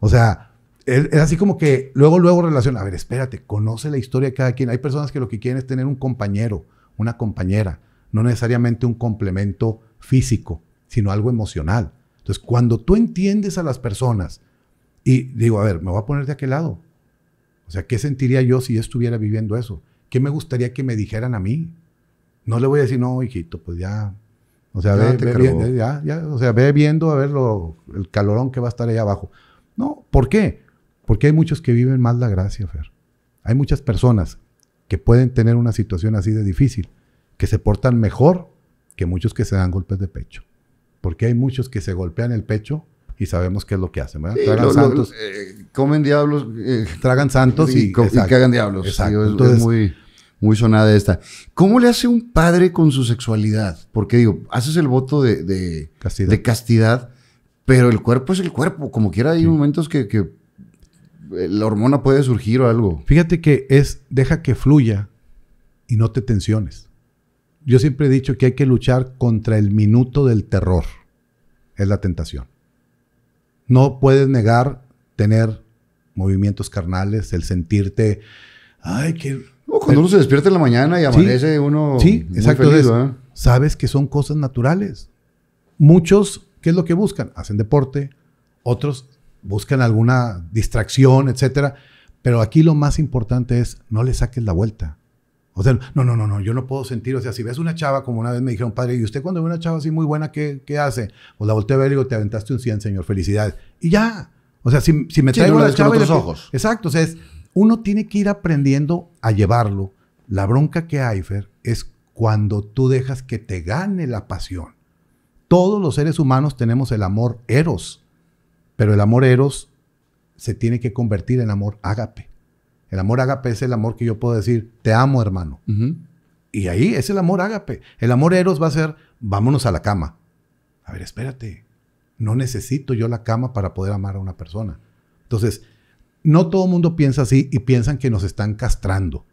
O sea, es, así como que luego, luego relaciona. A ver, espérate, conoce la historia de cada quien. Hay personas que lo que quieren es tener un compañero, una compañera, no necesariamente un complemento físico, sino algo emocional. Entonces, cuando tú entiendes a las personas y digo, a ver, me voy a poner de aquel lado. O sea, ¿qué sentiría yo si yo estuviera viviendo eso? ¿Qué me gustaría que me dijeran a mí? No le voy a decir, no, hijito, pues ya eh, o sea, ve, viendo, viendo a ver lo, el calorón que va a estar ahí abajo. No, ¿por qué? Porque hay muchos que viven más la gracia, Fer. Hay muchas personas que pueden tener una situación así de difícil, que se portan mejor que muchos que se dan golpes de pecho. Porque hay muchos que se golpean el pecho y sabemos qué es lo que hacen, eh, eh, tragan santos. comen diablos. tragan santos y, y, diablos. muy muy sonada esta. ¿Cómo le hace un padre con su sexualidad? Porque digo, haces el voto de, de, castidad. pero el cuerpo es el cuerpo. Como quiera, hay momentos que, eh, la hormona puede surgir o algo. Fíjate que es, deja que fluya y no te tensiones. Yo siempre he dicho que hay que luchar contra el minuto del terror. Es la tentación. No puedes negar tener movimientos carnales, el sentirte, ay, qué cuando uno se despierta en la mañana y amanece uno. Sí, muy Sabes que son cosas naturales. Muchos, ¿qué es lo que buscan? Hacen deporte, otros buscan alguna distracción, etcétera. Pero aquí lo más importante es no le saques la vuelta. O sea, no, no, no, no, yo no puedo sentir. O sea, si ves una chava, como una vez me dijeron, padre, ¿y usted cuando ve una chava así muy buena, qué, hace? O pues la volteé a ver y digo, te aventaste un 100, señor, felicidades. Y ya. O sea, si, me traigo la chava. ojos. Exacto, o sea, es, uno tiene que ir aprendiendo a llevarlo. La bronca que hay, Fer, es cuando tú dejas que te gane la pasión. Todos los seres humanos tenemos el amor eros, pero el amor eros se tiene que convertir en amor ágape. El amor ágape es el amor que yo puedo decir, te amo hermano. Y ahí es el amor ágape. El amor eros va a ser, vámonos a la cama. A ver, espérate. No necesito yo la cama para poder amar a una persona. Entonces, no todo el mundo piensa así y piensan que nos están castrando.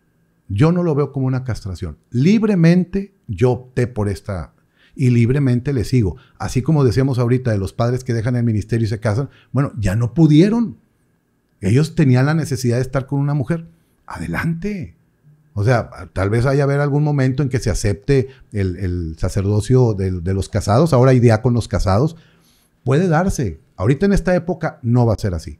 Yo no lo veo como una castración. Libremente yo opté por esta y libremente le sigo. Así como decíamos ahorita de los padres que dejan el ministerio y se casan, bueno, ya no pudieron. Ellos tenían la necesidad de estar con una mujer. Adelante. O sea, tal vez haya haber algún momento en que se acepte el, sacerdocio de, los casados. Ahora hay los casados. Puede darse. Ahorita en esta época no va a ser así.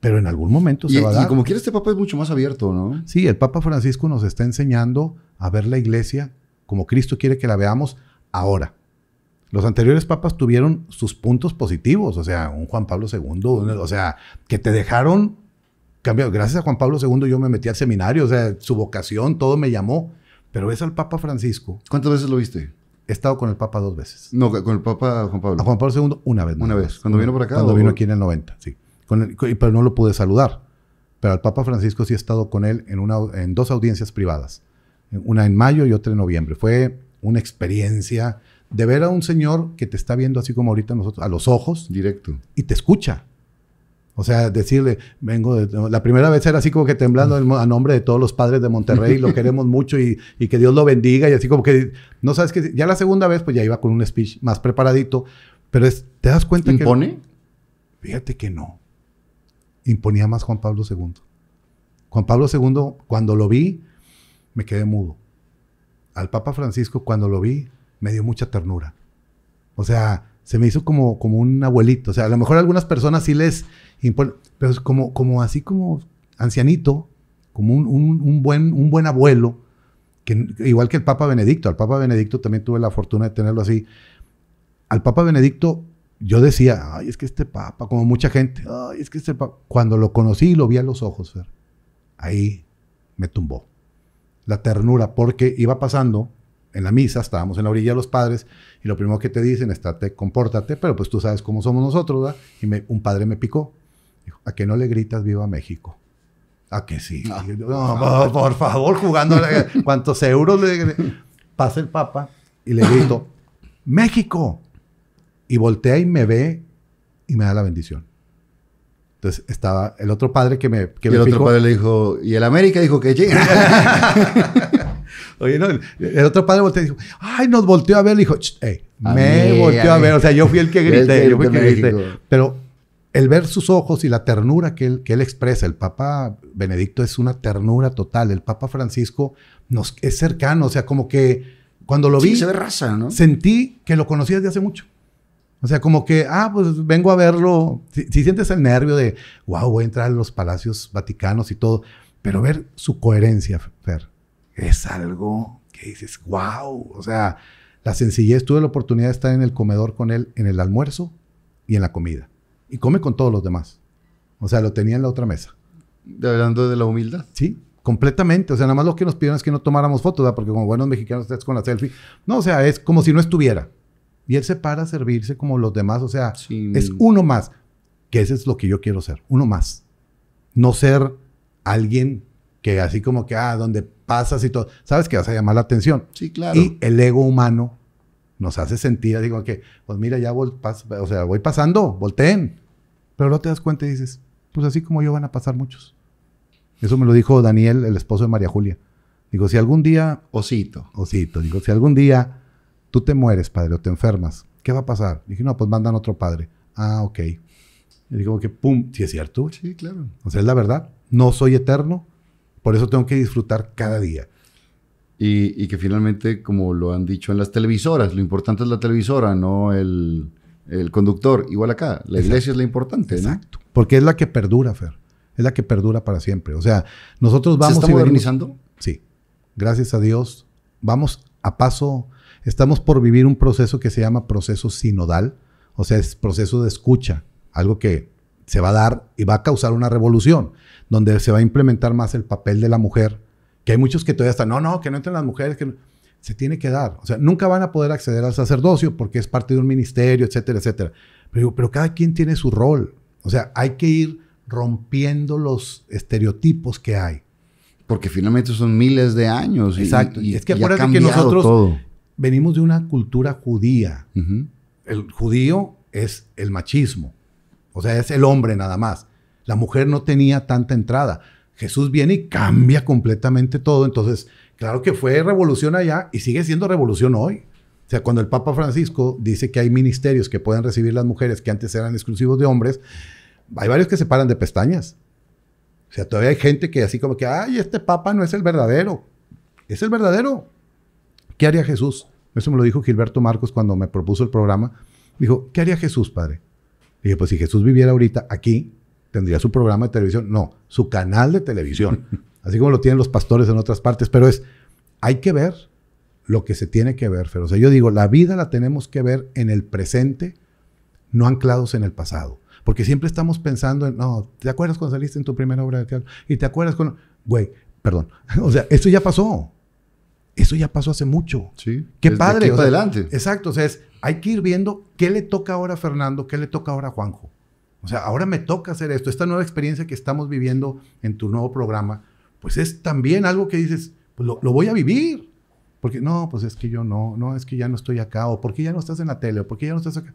Pero en algún momento se va a dar. Y como quiera, este Papa es mucho más abierto, ¿no? Sí, el Papa Francisco nos está enseñando a ver la iglesia como Cristo quiere que la veamos ahora. Los anteriores papas tuvieron sus puntos positivos, o sea, un Juan Pablo II, o sea, que te dejaron cambiado. Gracias a Juan Pablo II yo me metí al seminario, o sea, su vocación, todo me llamó. Pero ves al Papa Francisco. ¿Cuántas veces lo viste? He estado con el Papa dos veces. No, con el Papa Juan Pablo. A Juan Pablo II una vez. Una vez. Cuando vino por acá. Cuando vino aquí en el 90, sí pero no lo pude saludar. Pero el Papa Francisco sí ha estado con él en, una, en dos audiencias privadas. Una en mayo y otra en noviembre. Fue una experiencia de ver a un señor que te está viendo así como ahorita nosotros, a los ojos. Directo. Y te escucha. O sea, decirle, vengo de... La primera vez era así como que temblando a nombre de todos los padres de Monterrey, lo queremos mucho y, que Dios lo bendiga y así como que... No sabes que... Ya la segunda vez pues ya iba con un speech más preparadito, pero es, te das cuenta que... ¿Impone? Fíjate que no imponía más Juan Pablo II. Juan Pablo II, cuando lo vi, me quedé mudo. Al Papa Francisco, cuando lo vi, me dio mucha ternura. O sea, se me hizo como, como un abuelito. O sea, a lo mejor algunas personas sí les impone, pero es como, como así como ancianito, como un, buen, un buen abuelo, que, igual que el Papa Benedicto. Al Papa Benedicto también tuve la fortuna de tenerlo así. Al Papa Benedicto yo decía, ay, es que este papa, como mucha gente, ay, es que este papa. Cuando lo conocí y lo vi a los ojos, ahí me tumbó la ternura, porque iba pasando en la misa, estábamos en la orilla de los padres, y lo primero que te dicen, estate, compórtate, pero pues tú sabes cómo somos nosotros, ¿verdad? Y un padre me picó, dijo, ¿a que no le gritas viva México? ¿A que sí? Ah. por favor, jugando cuántos euros le... Pasa el papa y le grito, ¡México! y voltea y me ve y me da la bendición. Entonces estaba el otro padre que me... Que y el otro padre le dijo, y el América dijo que Oye, no, el, otro padre volteó y dijo, ay, nos volteó a ver, le dijo, me volteó a, ver, o sea, yo fui el que grité, yo fui el que grité. Pero el ver sus ojos y la ternura que él, que él expresa, el Papa Benedicto es una ternura total, el Papa Francisco nos, es cercano, o sea, como que cuando lo vi, se ve raza, ¿no? sentí que lo conocía desde hace mucho. O sea, como que, ah, pues vengo a verlo. Si, sientes el nervio de, wow, voy a entrar a los palacios vaticanos y todo. Pero ver su coherencia, Fer, es algo que dices, wow. O sea, la sencillez. Tuve la oportunidad de estar en el comedor con él en el almuerzo y en la comida. Y come con todos los demás. O sea, lo tenía en la otra mesa. Hablando de la humildad. Sí, completamente. O sea, nada más lo que nos pidieron es que no tomáramos fotos, porque como buenos mexicanos estás con la selfie. No, o sea, es como si no estuviera. Y él se para a servirse como los demás. O sea, es uno más. Que ese es lo que yo quiero ser. Uno más. No ser alguien que así como que, ah, donde pasas y todo. Sabes que vas a llamar la atención. Sí, claro. Y el ego humano nos hace sentir, digo que, pues mira, ya voy, o sea, voy pasando, volteen. Pero no te das cuenta y dices, pues así como yo van a pasar muchos. Eso me lo dijo Daniel, el esposo de María Julia. Digo, si algún día... Osito. Osito. Digo, si algún día tú te mueres, padre, o te enfermas, ¿qué va a pasar? dije, no, pues mandan otro padre. Ah, ok. Y digo que, pum, sí es cierto. Sí, claro. O sea, es la verdad. No soy eterno, por eso tengo que disfrutar cada día. Y, que finalmente, como lo han dicho en las televisoras, lo importante es la televisora, no el, conductor. Igual acá, la iglesia es la importante. Exacto. Porque es la que perdura, Fer. Es la que perdura para siempre. O sea, nosotros vamos. ¿Se está modernizando? Sí. Gracias a Dios. Vamos a paso Estamos por vivir un proceso que se llama proceso sinodal, o sea, es proceso de escucha, algo que se va a dar y va a causar una revolución, donde se va a implementar más el papel de la mujer, que hay muchos que todavía están, no, no, que no entren las mujeres, que se tiene que dar, o sea, nunca van a poder acceder al sacerdocio porque es parte de un ministerio, etcétera, etcétera. Pero, pero cada quien tiene su rol, o sea, hay que ir rompiendo los estereotipos que hay porque finalmente son miles de años. Exacto. Y, es que que nosotros todo venimos de una cultura judía. El judío es el machismo, o sea, es el hombre nada más. La mujer no tenía tanta entrada. Jesús viene y cambia completamente todo. Entonces, claro que fue revolución allá y sigue siendo revolución hoy. O sea, cuando el Papa Francisco dice que hay ministerios que pueden recibir las mujeres que antes eran exclusivos de hombres, hay varios que se paran de pestañas. O sea, todavía hay gente que así como que, ay, este Papa no es el verdadero. Es el verdadero. ¿Qué haría Jesús? Eso me lo dijo Gilberto Marcos cuando me propuso el programa. Dijo, ¿qué haría Jesús, padre? dije, pues si Jesús viviera ahorita aquí, tendría su programa de televisión. No, su canal de televisión. Así como lo tienen los pastores en otras partes. Pero es, hay que ver lo que se tiene que ver, Pero O sea, yo digo, la vida la tenemos que ver en el presente, no anclados en el pasado. Porque siempre estamos pensando en, no, ¿te acuerdas cuando saliste en tu primera obra de teatro? Y te acuerdas cuando, güey, perdón. o sea, esto ya pasó. Eso ya pasó hace mucho. Sí. Qué padre. adelante. Exacto. O sea, es, hay que ir viendo qué le toca ahora a Fernando, qué le toca ahora a Juanjo. O sea, ahora me toca hacer esto. Esta nueva experiencia que estamos viviendo en tu nuevo programa, pues es también algo que dices, pues lo, voy a vivir. Porque no, pues es que yo no, no, es que ya no estoy acá, o porque ya no estás en la tele, o porque ya no estás acá.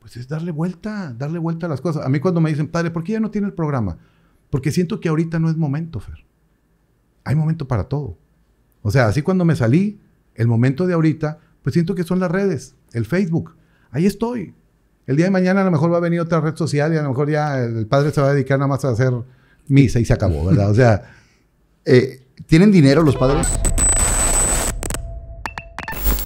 Pues es darle vuelta, darle vuelta a las cosas. A mí cuando me dicen, padre, ¿por qué ya no tiene el programa? Porque siento que ahorita no es momento, Fer. Hay momento para todo. O sea, así cuando me salí, el momento de ahorita, pues siento que son las redes, el Facebook. Ahí estoy. El día de mañana a lo mejor va a venir otra red social y a lo mejor ya el padre se va a dedicar nada más a hacer misa y se acabó, ¿verdad? O sea... Eh, ¿Tienen dinero los padres?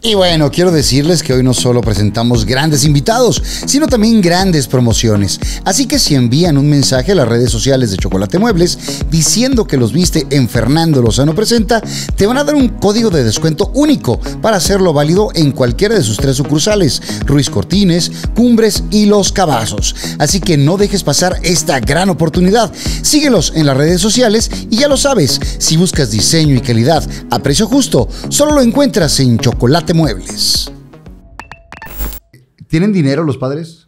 Y bueno, quiero decirles que hoy no solo presentamos grandes invitados, sino también grandes promociones. Así que si envían un mensaje a las redes sociales de Chocolate Muebles diciendo que los viste en Fernando Lozano Presenta, te van a dar un código de descuento único para hacerlo válido en cualquiera de sus tres sucursales, Ruiz Cortines, Cumbres y Los Cabazos. Así que no dejes pasar esta gran oportunidad. Síguelos en las redes sociales y ya lo sabes, si buscas diseño y calidad a precio justo, solo lo encuentras en Chocolate Muebles. ¿Tienen dinero los padres?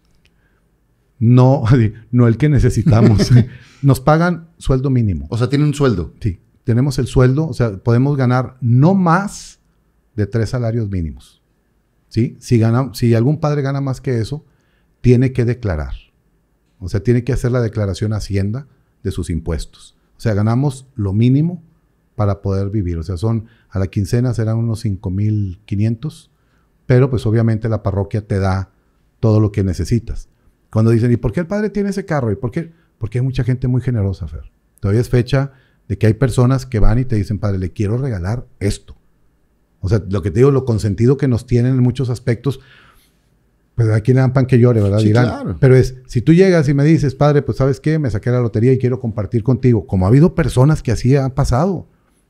No, no el que necesitamos. Nos pagan sueldo mínimo. O sea, tienen un sueldo. Sí, tenemos el sueldo, o sea, podemos ganar no más de tres salarios mínimos. ¿Sí? Si, si algún padre gana más que eso, tiene que declarar. O sea, tiene que hacer la declaración Hacienda de sus impuestos. O sea, ganamos lo mínimo para poder vivir. O sea, son a la quincena serán unos 5.500, pero pues obviamente la parroquia te da todo lo que necesitas. Cuando dicen, ¿y por qué el padre tiene ese carro? ¿Y por qué? Porque hay mucha gente muy generosa, Fer. Todavía es fecha de que hay personas que van y te dicen, padre, le quiero regalar esto. O sea, lo que te digo, lo consentido que nos tienen en muchos aspectos, pues aquí le dan pan que llore, ¿verdad? Sí, Dirán. Claro. Pero es, si tú llegas y me dices, padre, pues sabes qué, me saqué la lotería y quiero compartir contigo, como ha habido personas que así han pasado,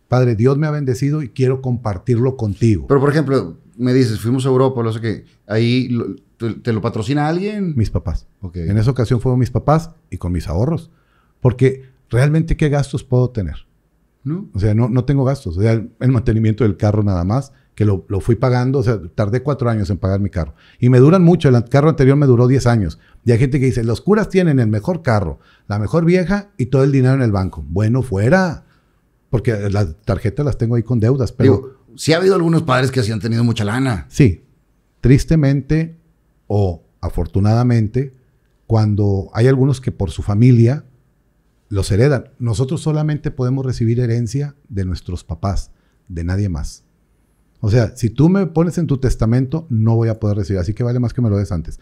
Padre, Dios me ha bendecido y quiero compartirlo contigo. Pero, por ejemplo, me dices, fuimos a Europa, ¿lo sé que ahí te, lo patrocina alguien. Mis papás. Okay. En esa ocasión fueron mis papás y con mis ahorros. Porque realmente, ¿qué gastos puedo tener? ¿No? O sea, no, no tengo gastos. O sea, el, mantenimiento del carro nada más, que lo, lo, fui pagando, o sea, tardé cuatro años en pagar mi carro. Y me duran mucho, el carro anterior me duró diez años. Y hay gente que dice, los curas tienen el mejor carro, la mejor vieja y todo el dinero en el banco. Bueno, fuera. Porque las tarjetas las tengo ahí con deudas, pero... sí ha habido algunos padres que han tenido mucha lana. Sí. Tristemente o afortunadamente, cuando hay algunos que por su familia los heredan. Nosotros solamente podemos recibir herencia de nuestros papás, de nadie más. O sea, si tú me pones en tu testamento, no voy a poder recibir. Así que vale más que me lo des antes.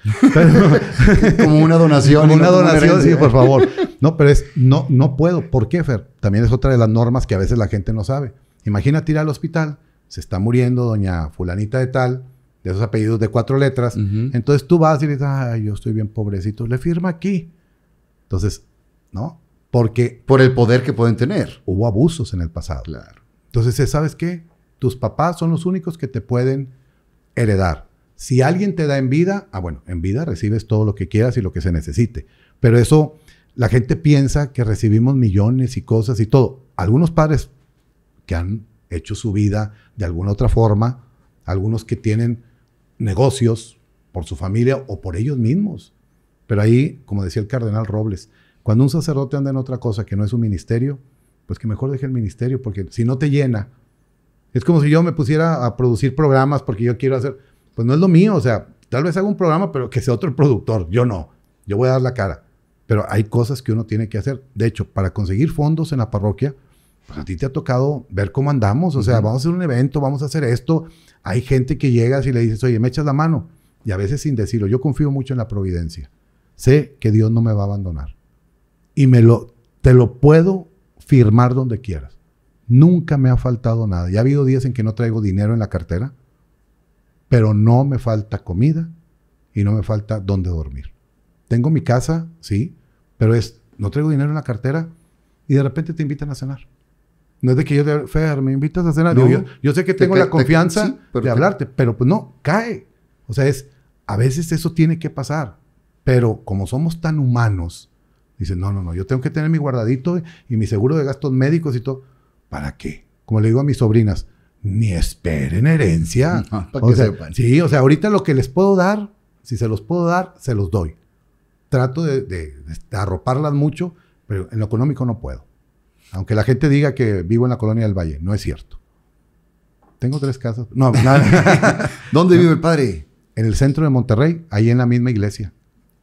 como una donación. Como una, donación, sí, por favor. No, pero es, no, no puedo. ¿Por qué, Fer? También es otra de las normas que a veces la gente no sabe. Imagina ir al hospital, se está muriendo doña fulanita de tal, de esos apellidos de cuatro letras. Entonces tú vas y dices, ay, yo estoy bien pobrecito, le firma aquí. Entonces, ¿no? Porque... Por el poder que pueden tener. Hubo abusos en el pasado. Claro. Entonces, ¿sabes qué? Tus papás son los únicos que te pueden heredar. Si alguien te da en vida, ah, bueno, en vida recibes todo lo que quieras y lo que se necesite. Pero eso la gente piensa que recibimos millones y cosas y todo. Algunos padres que han hecho su vida de alguna otra forma, algunos que tienen negocios por su familia o por ellos mismos. Pero ahí, como decía el cardenal Robles, cuando un sacerdote anda en otra cosa que no es su ministerio, pues que mejor deje el ministerio, porque si no te llena, es como si yo me pusiera a producir programas porque yo quiero hacer, pues no es lo mío, o sea, tal vez haga un programa, pero que sea otro el productor, yo no, yo voy a dar la cara. Pero hay cosas que uno tiene que hacer. De hecho, para conseguir fondos en la parroquia, pues, a ti te ha tocado ver cómo andamos. O sea, vamos a hacer un evento, vamos a hacer esto. Hay gente que llega y le dices, oye, me echas la mano. Y a veces sin decirlo, yo confío mucho en la providencia. Sé que Dios no me va a abandonar. Y me lo, te lo puedo firmar donde quieras. Nunca me ha faltado nada. Ya ha habido días en que no traigo dinero en la cartera, pero no me falta comida y no me falta dónde dormir. Tengo mi casa, sí, pero es, no traigo dinero en la cartera y de repente te invitan a cenar. No es de que yo Fer, me invitas a cenar. yo, sé que tengo la confianza de hablarte, pero pues no, cae. O sea, es, a veces eso tiene que pasar, pero como somos tan humanos, dicen, no, no, no, yo tengo que tener mi guardadito y mi seguro de gastos médicos y todo. ¿Para qué? Como le digo a mis sobrinas, ni esperen herencia. Sí, o sea, ahorita lo que les puedo dar, si se los puedo dar, se los doy trato de, arroparlas mucho, pero en lo económico no puedo. Aunque la gente diga que vivo en la colonia del Valle, no es cierto. Tengo tres casas. No, pues ¿Dónde vive el padre? En el centro de Monterrey, ahí en la misma iglesia.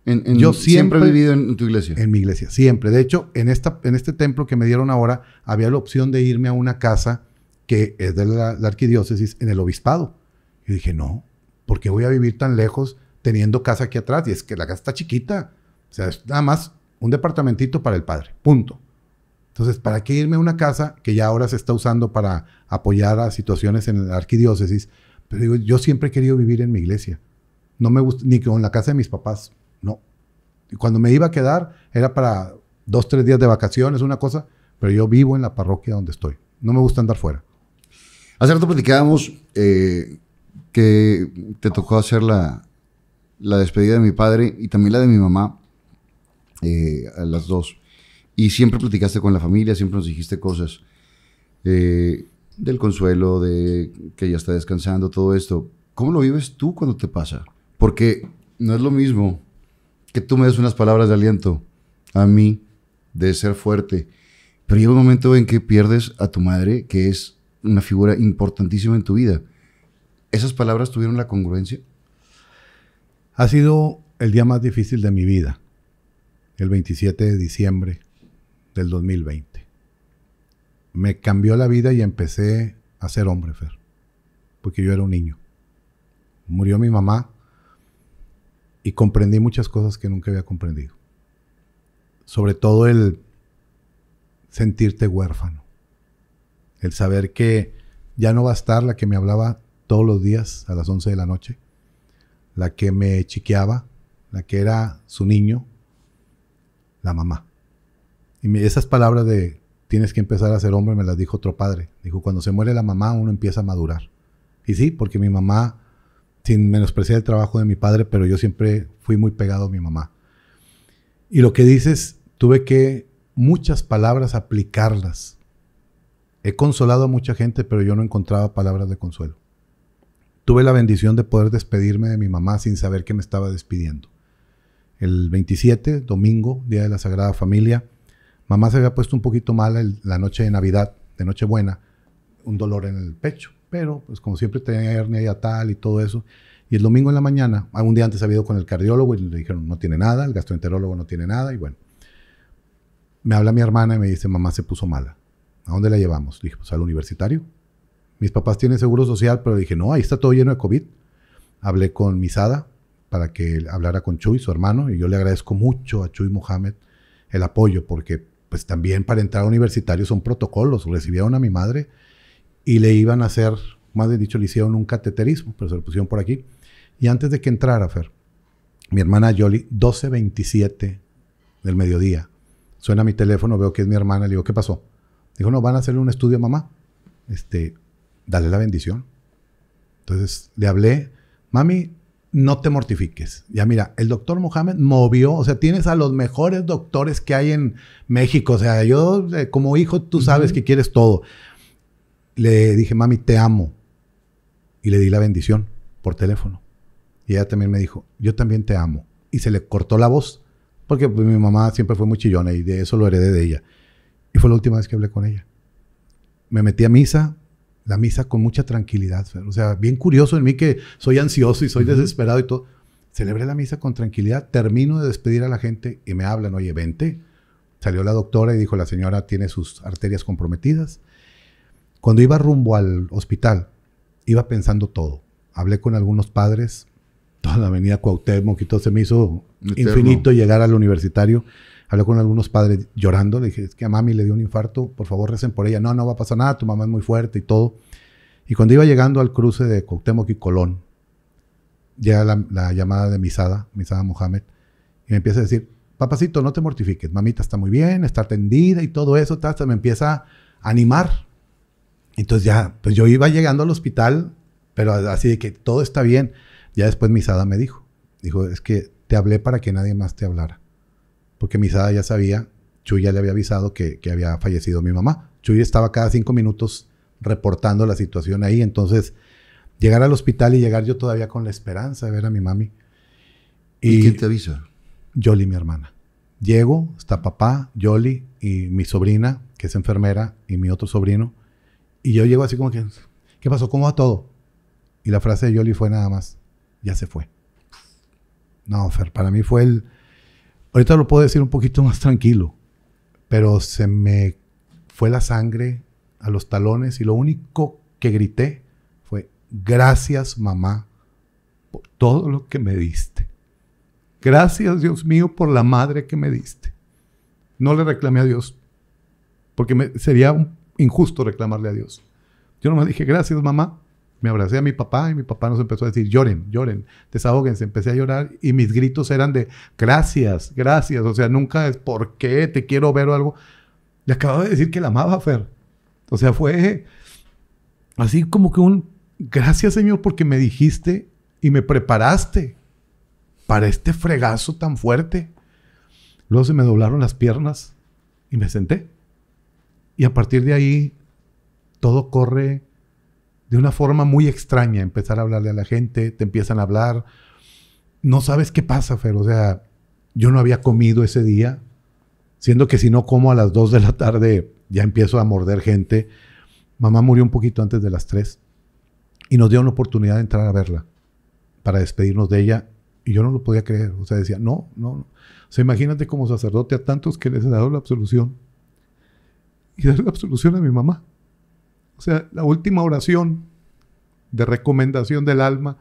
En, Yo siempre, he vivido en, tu iglesia. En mi iglesia, siempre. De hecho, en, esta, en este templo que me dieron ahora, había la opción de irme a una casa que es de la, arquidiócesis en el obispado. Y dije, no, ¿por qué voy a vivir tan lejos teniendo casa aquí atrás? Y es que la casa está chiquita. O sea, nada más un departamentito para el padre, punto. Entonces, ¿para qué irme a una casa que ya ahora se está usando para apoyar a situaciones en la arquidiócesis? Pero yo siempre he querido vivir en mi iglesia. No me gusta, ni con la casa de mis papás, no. Y cuando me iba a quedar, era para dos, tres días de vacaciones, una cosa, pero yo vivo en la parroquia donde estoy. No me gusta andar fuera. Hace rato platicábamos eh, que te tocó hacer la despedida de mi padre y también la de mi mamá. Eh, a las dos. Y siempre platicaste con la familia, siempre nos dijiste cosas eh, del consuelo, de que ya está descansando, todo esto. ¿Cómo lo vives tú cuando te pasa? Porque no es lo mismo que tú me des unas palabras de aliento a mí, de ser fuerte. Pero llega un momento en que pierdes a tu madre, que es una figura importantísima en tu vida. ¿Esas palabras tuvieron la congruencia? Ha sido el día más difícil de mi vida el 27 de diciembre del 2020. Me cambió la vida y empecé a ser hombre, Fer, porque yo era un niño. Murió mi mamá y comprendí muchas cosas que nunca había comprendido. Sobre todo el sentirte huérfano, el saber que ya no va a estar la que me hablaba todos los días a las 11 de la noche, la que me chiqueaba, la que era su niño, la mamá. Y esas palabras de tienes que empezar a ser hombre me las dijo otro padre. Dijo, cuando se muere la mamá uno empieza a madurar. Y sí, porque mi mamá, sin menospreciar el trabajo de mi padre, pero yo siempre fui muy pegado a mi mamá. Y lo que dices, tuve que muchas palabras aplicarlas. He consolado a mucha gente, pero yo no encontraba palabras de consuelo. Tuve la bendición de poder despedirme de mi mamá sin saber que me estaba despidiendo el 27, domingo, Día de la Sagrada Familia. Mamá se había puesto un poquito mala la noche de Navidad, de Nochebuena, un dolor en el pecho, pero pues como siempre tenía hernia y tal y todo eso. Y el domingo en la mañana, algún día antes había ido con el cardiólogo y le dijeron, no tiene nada, el gastroenterólogo no tiene nada, y bueno. Me habla mi hermana y me dice, mamá se puso mala. ¿A dónde la llevamos? Le dije, pues al universitario. Mis papás tienen seguro social, pero le dije, no, ahí está todo lleno de COVID. Hablé con Misada, para que hablara con Chuy, su hermano, y yo le agradezco mucho a Chuy Mohamed el apoyo, porque pues también para entrar a universitario son protocolos. Recibieron a mi madre y le iban a hacer, más de dicho, le hicieron un cateterismo, pero se lo pusieron por aquí. Y antes de que entrara, Fer, mi hermana Yoli, 12.27 del mediodía, suena mi teléfono, veo que es mi hermana, le digo, ¿qué pasó? Dijo, no, van a hacerle un estudio a mamá. Este, dale la bendición. Entonces le hablé, mami, no te mortifiques. Ya mira, el doctor Mohamed movió, o sea, tienes a los mejores doctores que hay en México. O sea, yo eh, como hijo, tú sabes que quieres todo. Le dije, mami, te amo. Y le di la bendición por teléfono. Y ella también me dijo, yo también te amo. Y se le cortó la voz, porque pues, mi mamá siempre fue muy chillona y de eso lo heredé de ella. Y fue la última vez que hablé con ella. Me metí a misa, la misa con mucha tranquilidad. O sea, bien curioso en mí que soy ansioso y soy desesperado y todo. Celebré la misa con tranquilidad, termino de despedir a la gente y me hablan, oye, vente. Salió la doctora y dijo, la señora tiene sus arterias comprometidas. Cuando iba rumbo al hospital, iba pensando todo. Hablé con algunos padres, toda la avenida Cuauhtémoc y todo se me hizo infinito llegar al universitario. Hablé con algunos padres llorando, le dije, es que a mami le dio un infarto, por favor recen por ella. No, no va a pasar nada, tu mamá es muy fuerte y todo. Y cuando iba llegando al cruce de Coctemo y Colón, llega la, llamada de Misada, Misada Mohamed, y me empieza a decir, papacito, no te mortifiques, mamita está muy bien, está tendida y todo eso, hasta me empieza a animar. Entonces ya, pues yo iba llegando al hospital, pero así de que todo está bien. Ya después Misada me dijo, dijo, es que te hablé para que nadie más te hablara porque Misada ya sabía, Chuy ya le había avisado que, había fallecido mi mamá. Chuy estaba cada cinco minutos reportando la situación ahí, entonces llegar al hospital y llegar yo todavía con la esperanza de ver a mi mami. ¿Y, quién te avisa? Yoli, mi hermana. Llego, está papá, Yoli y mi sobrina, que es enfermera, y mi otro sobrino. Y yo llego así como que, ¿qué pasó? ¿Cómo va todo? Y la frase de Yoli fue nada más, ya se fue. No, Fer, para mí fue el, Ahorita lo puedo decir un poquito más tranquilo, pero se me fue la sangre a los talones y lo único que grité fue, gracias mamá por todo lo que me diste. Gracias Dios mío por la madre que me diste. No le reclamé a Dios, porque sería injusto reclamarle a Dios. Yo nomás dije, gracias mamá me abracé a mi papá y mi papá nos empezó a decir, lloren, lloren, desahóguense. Empecé a llorar y mis gritos eran de, gracias, gracias. O sea, nunca es, ¿por qué? Te quiero ver o algo. Le acababa de decir que la amaba, Fer. O sea, fue así como que un, gracias Señor porque me dijiste y me preparaste para este fregazo tan fuerte. Luego se me doblaron las piernas y me senté. Y a partir de ahí, todo corre de una forma muy extraña, empezar a hablarle a la gente, te empiezan a hablar, no sabes qué pasa, Fer, o sea, yo no había comido ese día, siendo que si no como a las 2 de la tarde ya empiezo a morder gente. Mamá murió un poquito antes de las 3 y nos dio una oportunidad de entrar a verla para despedirnos de ella y yo no lo podía creer, o sea, decía, no, no, no. O sea, imagínate como sacerdote a tantos que les he dado la absolución y dar la absolución a mi mamá. O sea, la última oración de recomendación del alma,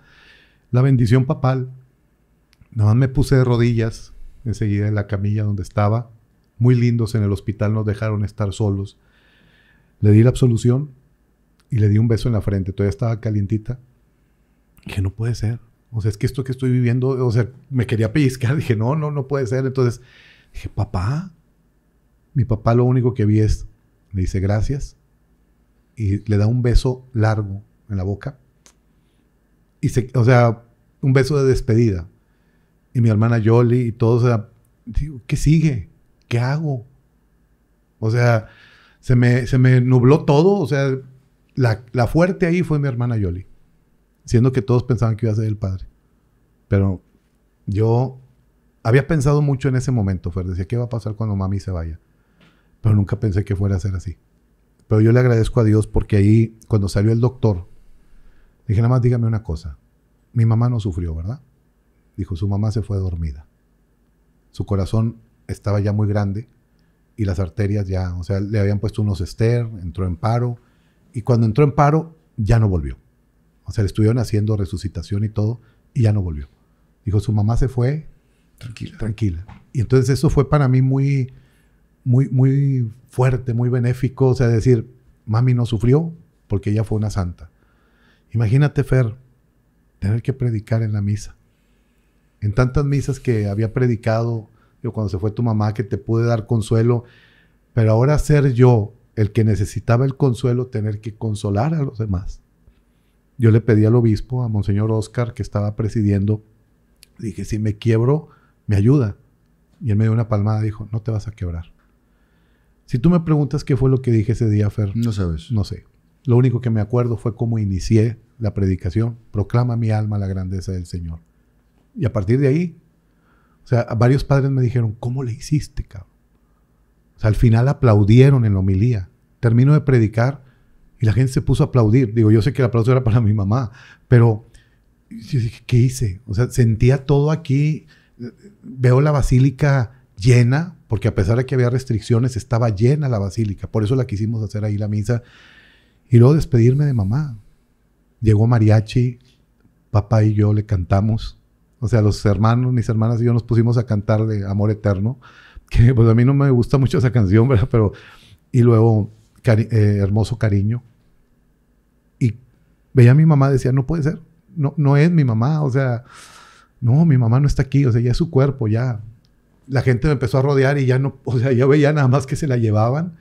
la bendición papal. Nada más me puse de rodillas enseguida en la camilla donde estaba. Muy lindos en el hospital, nos dejaron estar solos. Le di la absolución y le di un beso en la frente. Todavía estaba calientita. Dije, no puede ser. O sea, es que esto que estoy viviendo, o sea, me quería pellizcar. Dije, no, no, no puede ser. Entonces dije, papá, mi papá lo único que vi es, le dice gracias y le da un beso largo en la boca. Y o sea, un beso de despedida. Y mi hermana Yoli y todo. o sea, ¿qué sigue? ¿Qué hago? O sea, se me, se me nubló todo. O sea, la, fuerte ahí fue mi hermana Yoli Siendo que todos pensaban que iba a ser el padre. Pero yo había pensado mucho en ese momento, Decía, ¿qué va a pasar cuando mami se vaya? Pero nunca pensé que fuera a ser así. Pero yo le agradezco a Dios porque ahí, cuando salió el doctor, dije, nada más dígame una cosa. Mi mamá no sufrió, ¿verdad? Dijo, su mamá se fue dormida. Su corazón estaba ya muy grande y las arterias ya, o sea, le habían puesto unos ester, entró en paro. Y cuando entró en paro, ya no volvió. O sea, le estuvieron haciendo resucitación y todo, y ya no volvió. Dijo, su mamá se fue. Tranquila. Tranquila. Y entonces eso fue para mí muy, muy, muy fuerte, muy benéfico, o sea, decir, mami no sufrió porque ella fue una santa. Imagínate, Fer, tener que predicar en la misa. En tantas misas que había predicado, yo cuando se fue tu mamá, que te pude dar consuelo, pero ahora ser yo el que necesitaba el consuelo, tener que consolar a los demás. Yo le pedí al obispo, a Monseñor Oscar, que estaba presidiendo, dije, si me quiebro, me ayuda. Y él me dio una palmada, dijo, no te vas a quebrar. Si tú me preguntas qué fue lo que dije ese día, Fer. No sabes. No sé. Lo único que me acuerdo fue cómo inicié la predicación. Proclama mi alma la grandeza del Señor. Y a partir de ahí, o sea, varios padres me dijeron, ¿cómo le hiciste, cabrón? O sea, al final aplaudieron en la homilía. Termino de predicar y la gente se puso a aplaudir. Digo, yo sé que el aplauso era para mi mamá, pero yo dije, ¿qué hice? O sea, sentía todo aquí. Veo la basílica llena, porque a pesar de que había restricciones, estaba llena la basílica. Por eso la quisimos hacer ahí la misa. Y luego despedirme de mamá. Llegó mariachi, papá y yo le cantamos. O sea, los hermanos, mis hermanas y yo nos pusimos a cantar de Amor Eterno, que pues a mí no me gusta mucho esa canción, ¿verdad? Pero, y luego eh, Hermoso Cariño. Y veía a mi mamá, decía, no puede ser, no, no es mi mamá, o sea, no, mi mamá no está aquí, o sea, ya es su cuerpo, ya, la gente me empezó a rodear y ya no, o sea, yo veía nada más que se la llevaban.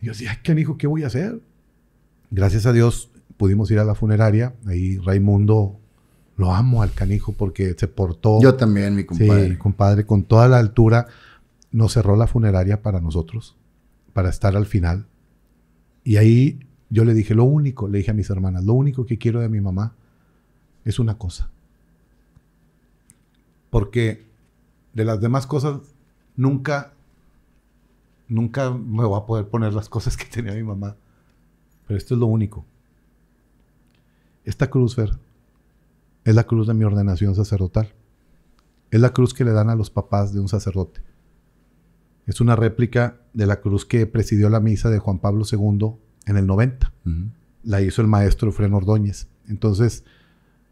Y yo decía, ay, ¿qué qué voy a hacer? Gracias a Dios pudimos ir a la funeraria. Ahí Raimundo, lo amo al canijo porque se portó. Yo también, mi compadre. Sí, compadre, con toda la altura. Nos cerró la funeraria para nosotros, para estar al final. Y ahí yo le dije, lo único, le dije a mis hermanas, lo único que quiero de mi mamá es una cosa. Porque de las demás cosas, nunca, nunca me voy a poder poner las cosas que tenía mi mamá. Pero esto es lo único. Esta cruz, Fer, es la cruz de mi ordenación sacerdotal. Es la cruz que le dan a los papás de un sacerdote. Es una réplica de la cruz que presidió la misa de Juan Pablo II en el 90. La hizo el maestro Fren Ordóñez. Entonces,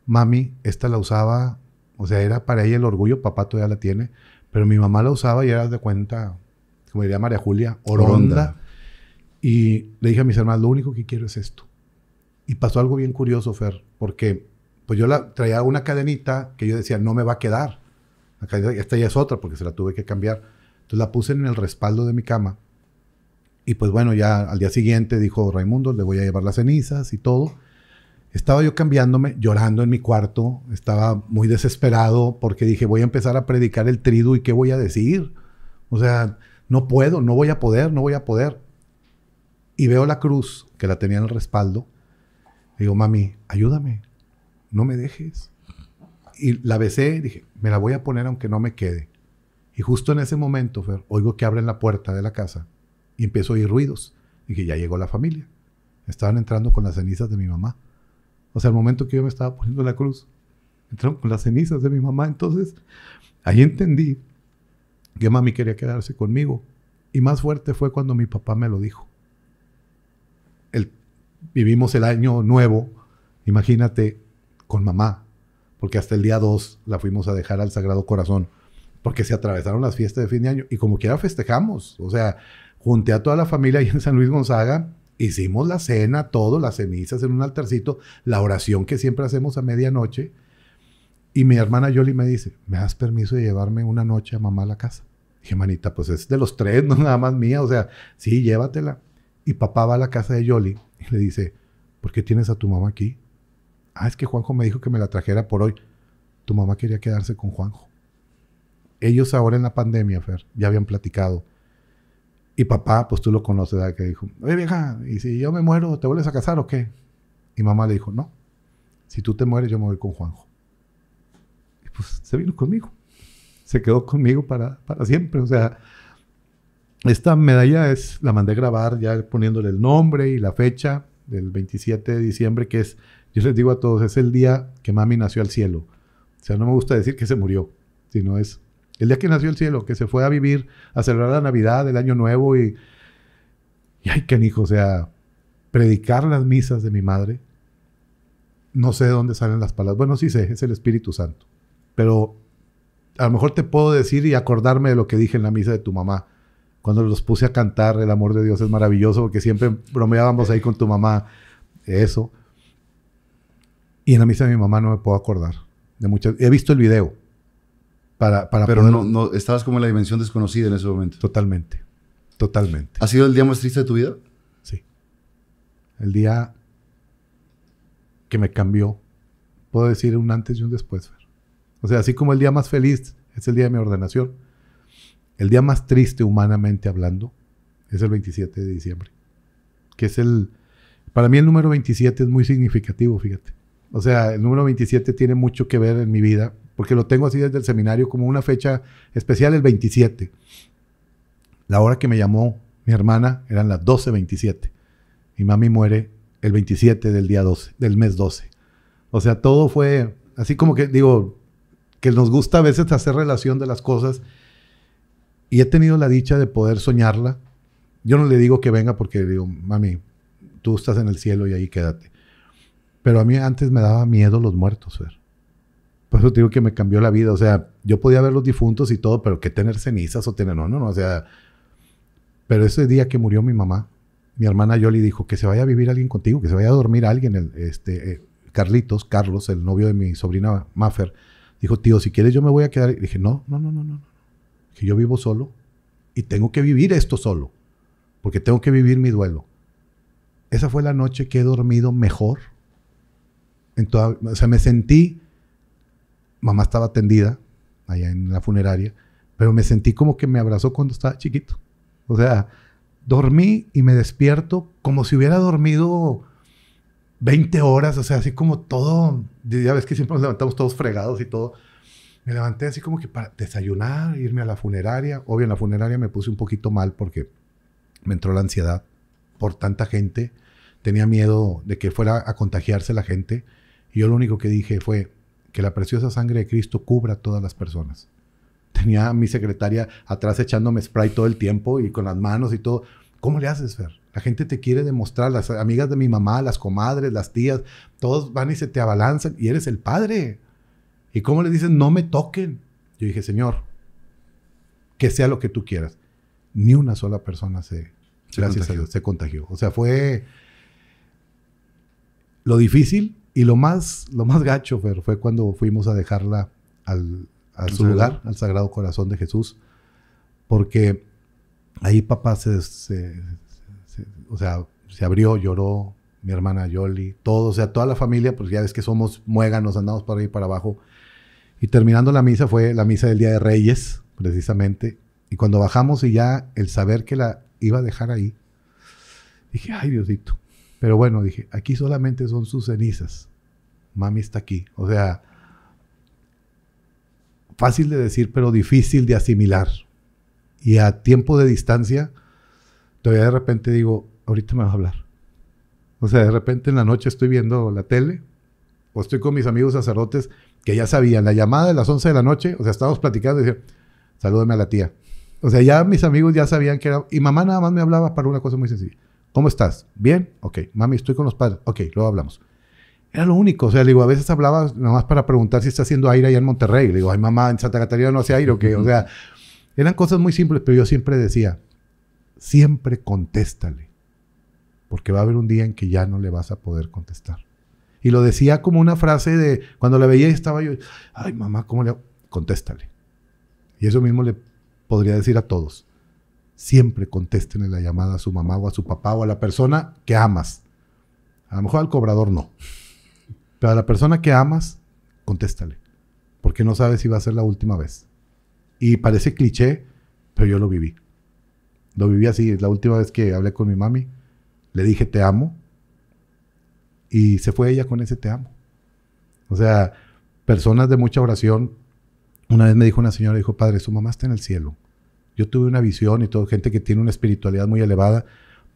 mami, esta la usaba o sea, era para ella el orgullo, papá todavía la tiene, pero mi mamá la usaba y era de cuenta, como diría María Julia, oronda. Y le dije a mis hermanas, lo único que quiero es esto. Y pasó algo bien curioso, Fer, porque pues yo la traía una cadenita que yo decía, no me va a quedar. Esta ya es otra porque se la tuve que cambiar. Entonces la puse en el respaldo de mi cama. Y pues bueno, ya al día siguiente dijo Raimundo, le voy a llevar las cenizas y todo. Estaba yo cambiándome, llorando en mi cuarto, estaba muy desesperado porque dije, voy a empezar a predicar el tridu y qué voy a decir. O sea, no puedo, no voy a poder, no voy a poder. Y veo la cruz que la tenía en el respaldo. Digo, mami, ayúdame, no me dejes. Y la besé, dije, me la voy a poner aunque no me quede. Y justo en ese momento, oigo que abren la puerta de la casa y empiezo a oír ruidos. Dije, ya llegó la familia. Estaban entrando con las cenizas de mi mamá. O sea, al momento que yo me estaba poniendo la cruz, entraron con las cenizas de mi mamá. Entonces, ahí entendí que mami quería quedarse conmigo. Y más fuerte fue cuando mi papá me lo dijo. vivimos el año nuevo, imagínate, con mamá, porque hasta el día 2 la fuimos a dejar al Sagrado Corazón, porque se atravesaron las fiestas de fin de año y como quiera festejamos. O sea, junté a toda la familia ahí en San Luis Gonzaga hicimos la cena, todo, las cenizas en un altarcito, la oración que siempre hacemos a medianoche. Y mi hermana Yoli me dice, ¿me has permiso de llevarme una noche a mamá a la casa? Dije, manita, pues es de los tres, no nada más mía, o sea, sí, llévatela. Y papá va a la casa de Yoli y le dice, ¿por qué tienes a tu mamá aquí? Ah, es que Juanjo me dijo que me la trajera por hoy. Tu mamá quería quedarse con Juanjo. Ellos ahora en la pandemia, Fer, ya habían platicado y papá, pues tú lo conoces, ¿verdad? Que dijo, oye vieja, ¿y si yo me muero, te vuelves a casar o qué? Y mamá le dijo, no, si tú te mueres, yo me voy con Juanjo. Y pues se vino conmigo. Se quedó conmigo para, para siempre. O sea, esta medalla es, la mandé grabar ya poniéndole el nombre y la fecha del 27 de diciembre, que es, yo les digo a todos, es el día que mami nació al cielo. O sea, no me gusta decir que se murió, sino es el día que nació el cielo, que se fue a vivir, a celebrar la Navidad, el Año Nuevo y. Y ay, canijo, o sea, predicar las misas de mi madre. No sé de dónde salen las palabras. Bueno, sí sé, es el Espíritu Santo. Pero a lo mejor te puedo decir y acordarme de lo que dije en la misa de tu mamá. Cuando los puse a cantar, el amor de Dios es maravilloso, porque siempre bromeábamos ahí con tu mamá. Eso. Y en la misa de mi mamá no me puedo acordar de muchas. He visto el video, pero no, no, estabas como en la dimensión desconocida en ese momento. Totalmente, totalmente. ¿Ha sido el día más triste de tu vida? Sí. El día que me cambió. Puedo decir un antes y un después. O sea, así como el día más feliz es el día de mi ordenación, el día más triste humanamente hablando es el 27 de diciembre. Que es el... Para mí el número 27 es muy significativo, fíjate. O sea, el número 27 tiene mucho que ver en mi vida porque lo tengo así desde el seminario como una fecha especial, el 27. La hora que me llamó mi hermana eran las 12.27. Mi mami muere el 27 del día 12, del mes 12. O sea, todo fue así como que digo, que nos gusta a veces hacer relación de las cosas y he tenido la dicha de poder soñarla. Yo no le digo que venga porque digo, mami, tú estás en el cielo y ahí quédate. Pero a mí antes me daba miedo los muertos, por eso digo que me cambió la vida. O sea, yo podía ver los difuntos y todo, pero que tener cenizas o tener. No, no, no. O sea. Pero ese día que murió mi mamá, mi hermana Yoli dijo que se vaya a vivir alguien contigo, que se vaya a dormir alguien. este, eh, Carlitos, Carlos, el novio de mi sobrina Maffer, dijo, tío, si quieres yo me voy a quedar. Y dije, no, no, no, no, no. Que yo vivo solo y tengo que vivir esto solo, porque tengo que vivir mi duelo. Esa fue la noche que he dormido mejor. En toda, o sea, me sentí mamá estaba tendida allá en la funeraria, pero me sentí como que me abrazó cuando estaba chiquito. O sea, dormí y me despierto como si hubiera dormido 20 horas, o sea, así como todo, ya ves que siempre nos levantamos todos fregados y todo. Me levanté así como que para desayunar, irme a la funeraria. Obvio, en la funeraria me puse un poquito mal porque me entró la ansiedad por tanta gente. Tenía miedo de que fuera a contagiarse la gente. Y yo lo único que dije fue, que la preciosa sangre de Cristo cubra a todas las personas. Tenía a mi secretaria atrás echándome spray todo el tiempo y con las manos y todo. ¿Cómo le haces, Fer? La gente te quiere demostrar, las amigas de mi mamá, las comadres, las tías, todos van y se te abalanzan y eres el padre. ¿Y cómo le dices? no me toquen? Yo dije, Señor, que sea lo que tú quieras. Ni una sola persona se, gracias se contagió. O sea, fue lo difícil, y lo más, lo más gacho, fue cuando fuimos a dejarla al, a su lugar, al Sagrado Corazón de Jesús, porque ahí papá se, o sea, se abrió, lloró, mi hermana Yoli, todo, o sea, toda la familia, pues ya ves que somos muéganos, andamos para ahí para abajo. Y terminando la misa fue la misa del Día de Reyes, precisamente. Y cuando bajamos y ya el saber que la iba a dejar ahí, dije, ay Diosito, pero bueno, dije, aquí solamente son sus cenizas. Mami está aquí. O sea, fácil de decir, pero difícil de asimilar. Y a tiempo de distancia, todavía de repente digo, ahorita me vas a hablar. O sea, de repente en la noche estoy viendo la tele o estoy con mis amigos sacerdotes que ya sabían la llamada de las 11 de la noche, o sea, estábamos platicando y decían, salúdeme a la tía. O sea, ya mis amigos ya sabían que era... Y mamá nada más me hablaba para una cosa muy sencilla. ¿Cómo estás? ¿Bien? Ok. Mami, estoy con los padres. Ok, luego hablamos. Era lo único. O sea, digo, a veces hablaba nomás para preguntar si está haciendo aire allá en Monterrey. Le digo, ay, mamá, en Santa Catarina no hace aire o O sea, eran cosas muy simples, pero yo siempre decía, siempre contéstale. Porque va a haber un día en que ya no le vas a poder contestar. Y lo decía como una frase de, cuando le veía y estaba yo, ay, mamá, ¿cómo le Contéstale. Y eso mismo le podría decir a todos siempre en la llamada a su mamá o a su papá o a la persona que amas. A lo mejor al cobrador no. Pero a la persona que amas, contéstale. Porque no sabes si va a ser la última vez. Y parece cliché, pero yo lo viví. Lo viví así. La última vez que hablé con mi mami, le dije te amo. Y se fue ella con ese te amo. O sea, personas de mucha oración. Una vez me dijo una señora, dijo, padre, su mamá está en el cielo yo tuve una visión y todo, gente que tiene una espiritualidad muy elevada.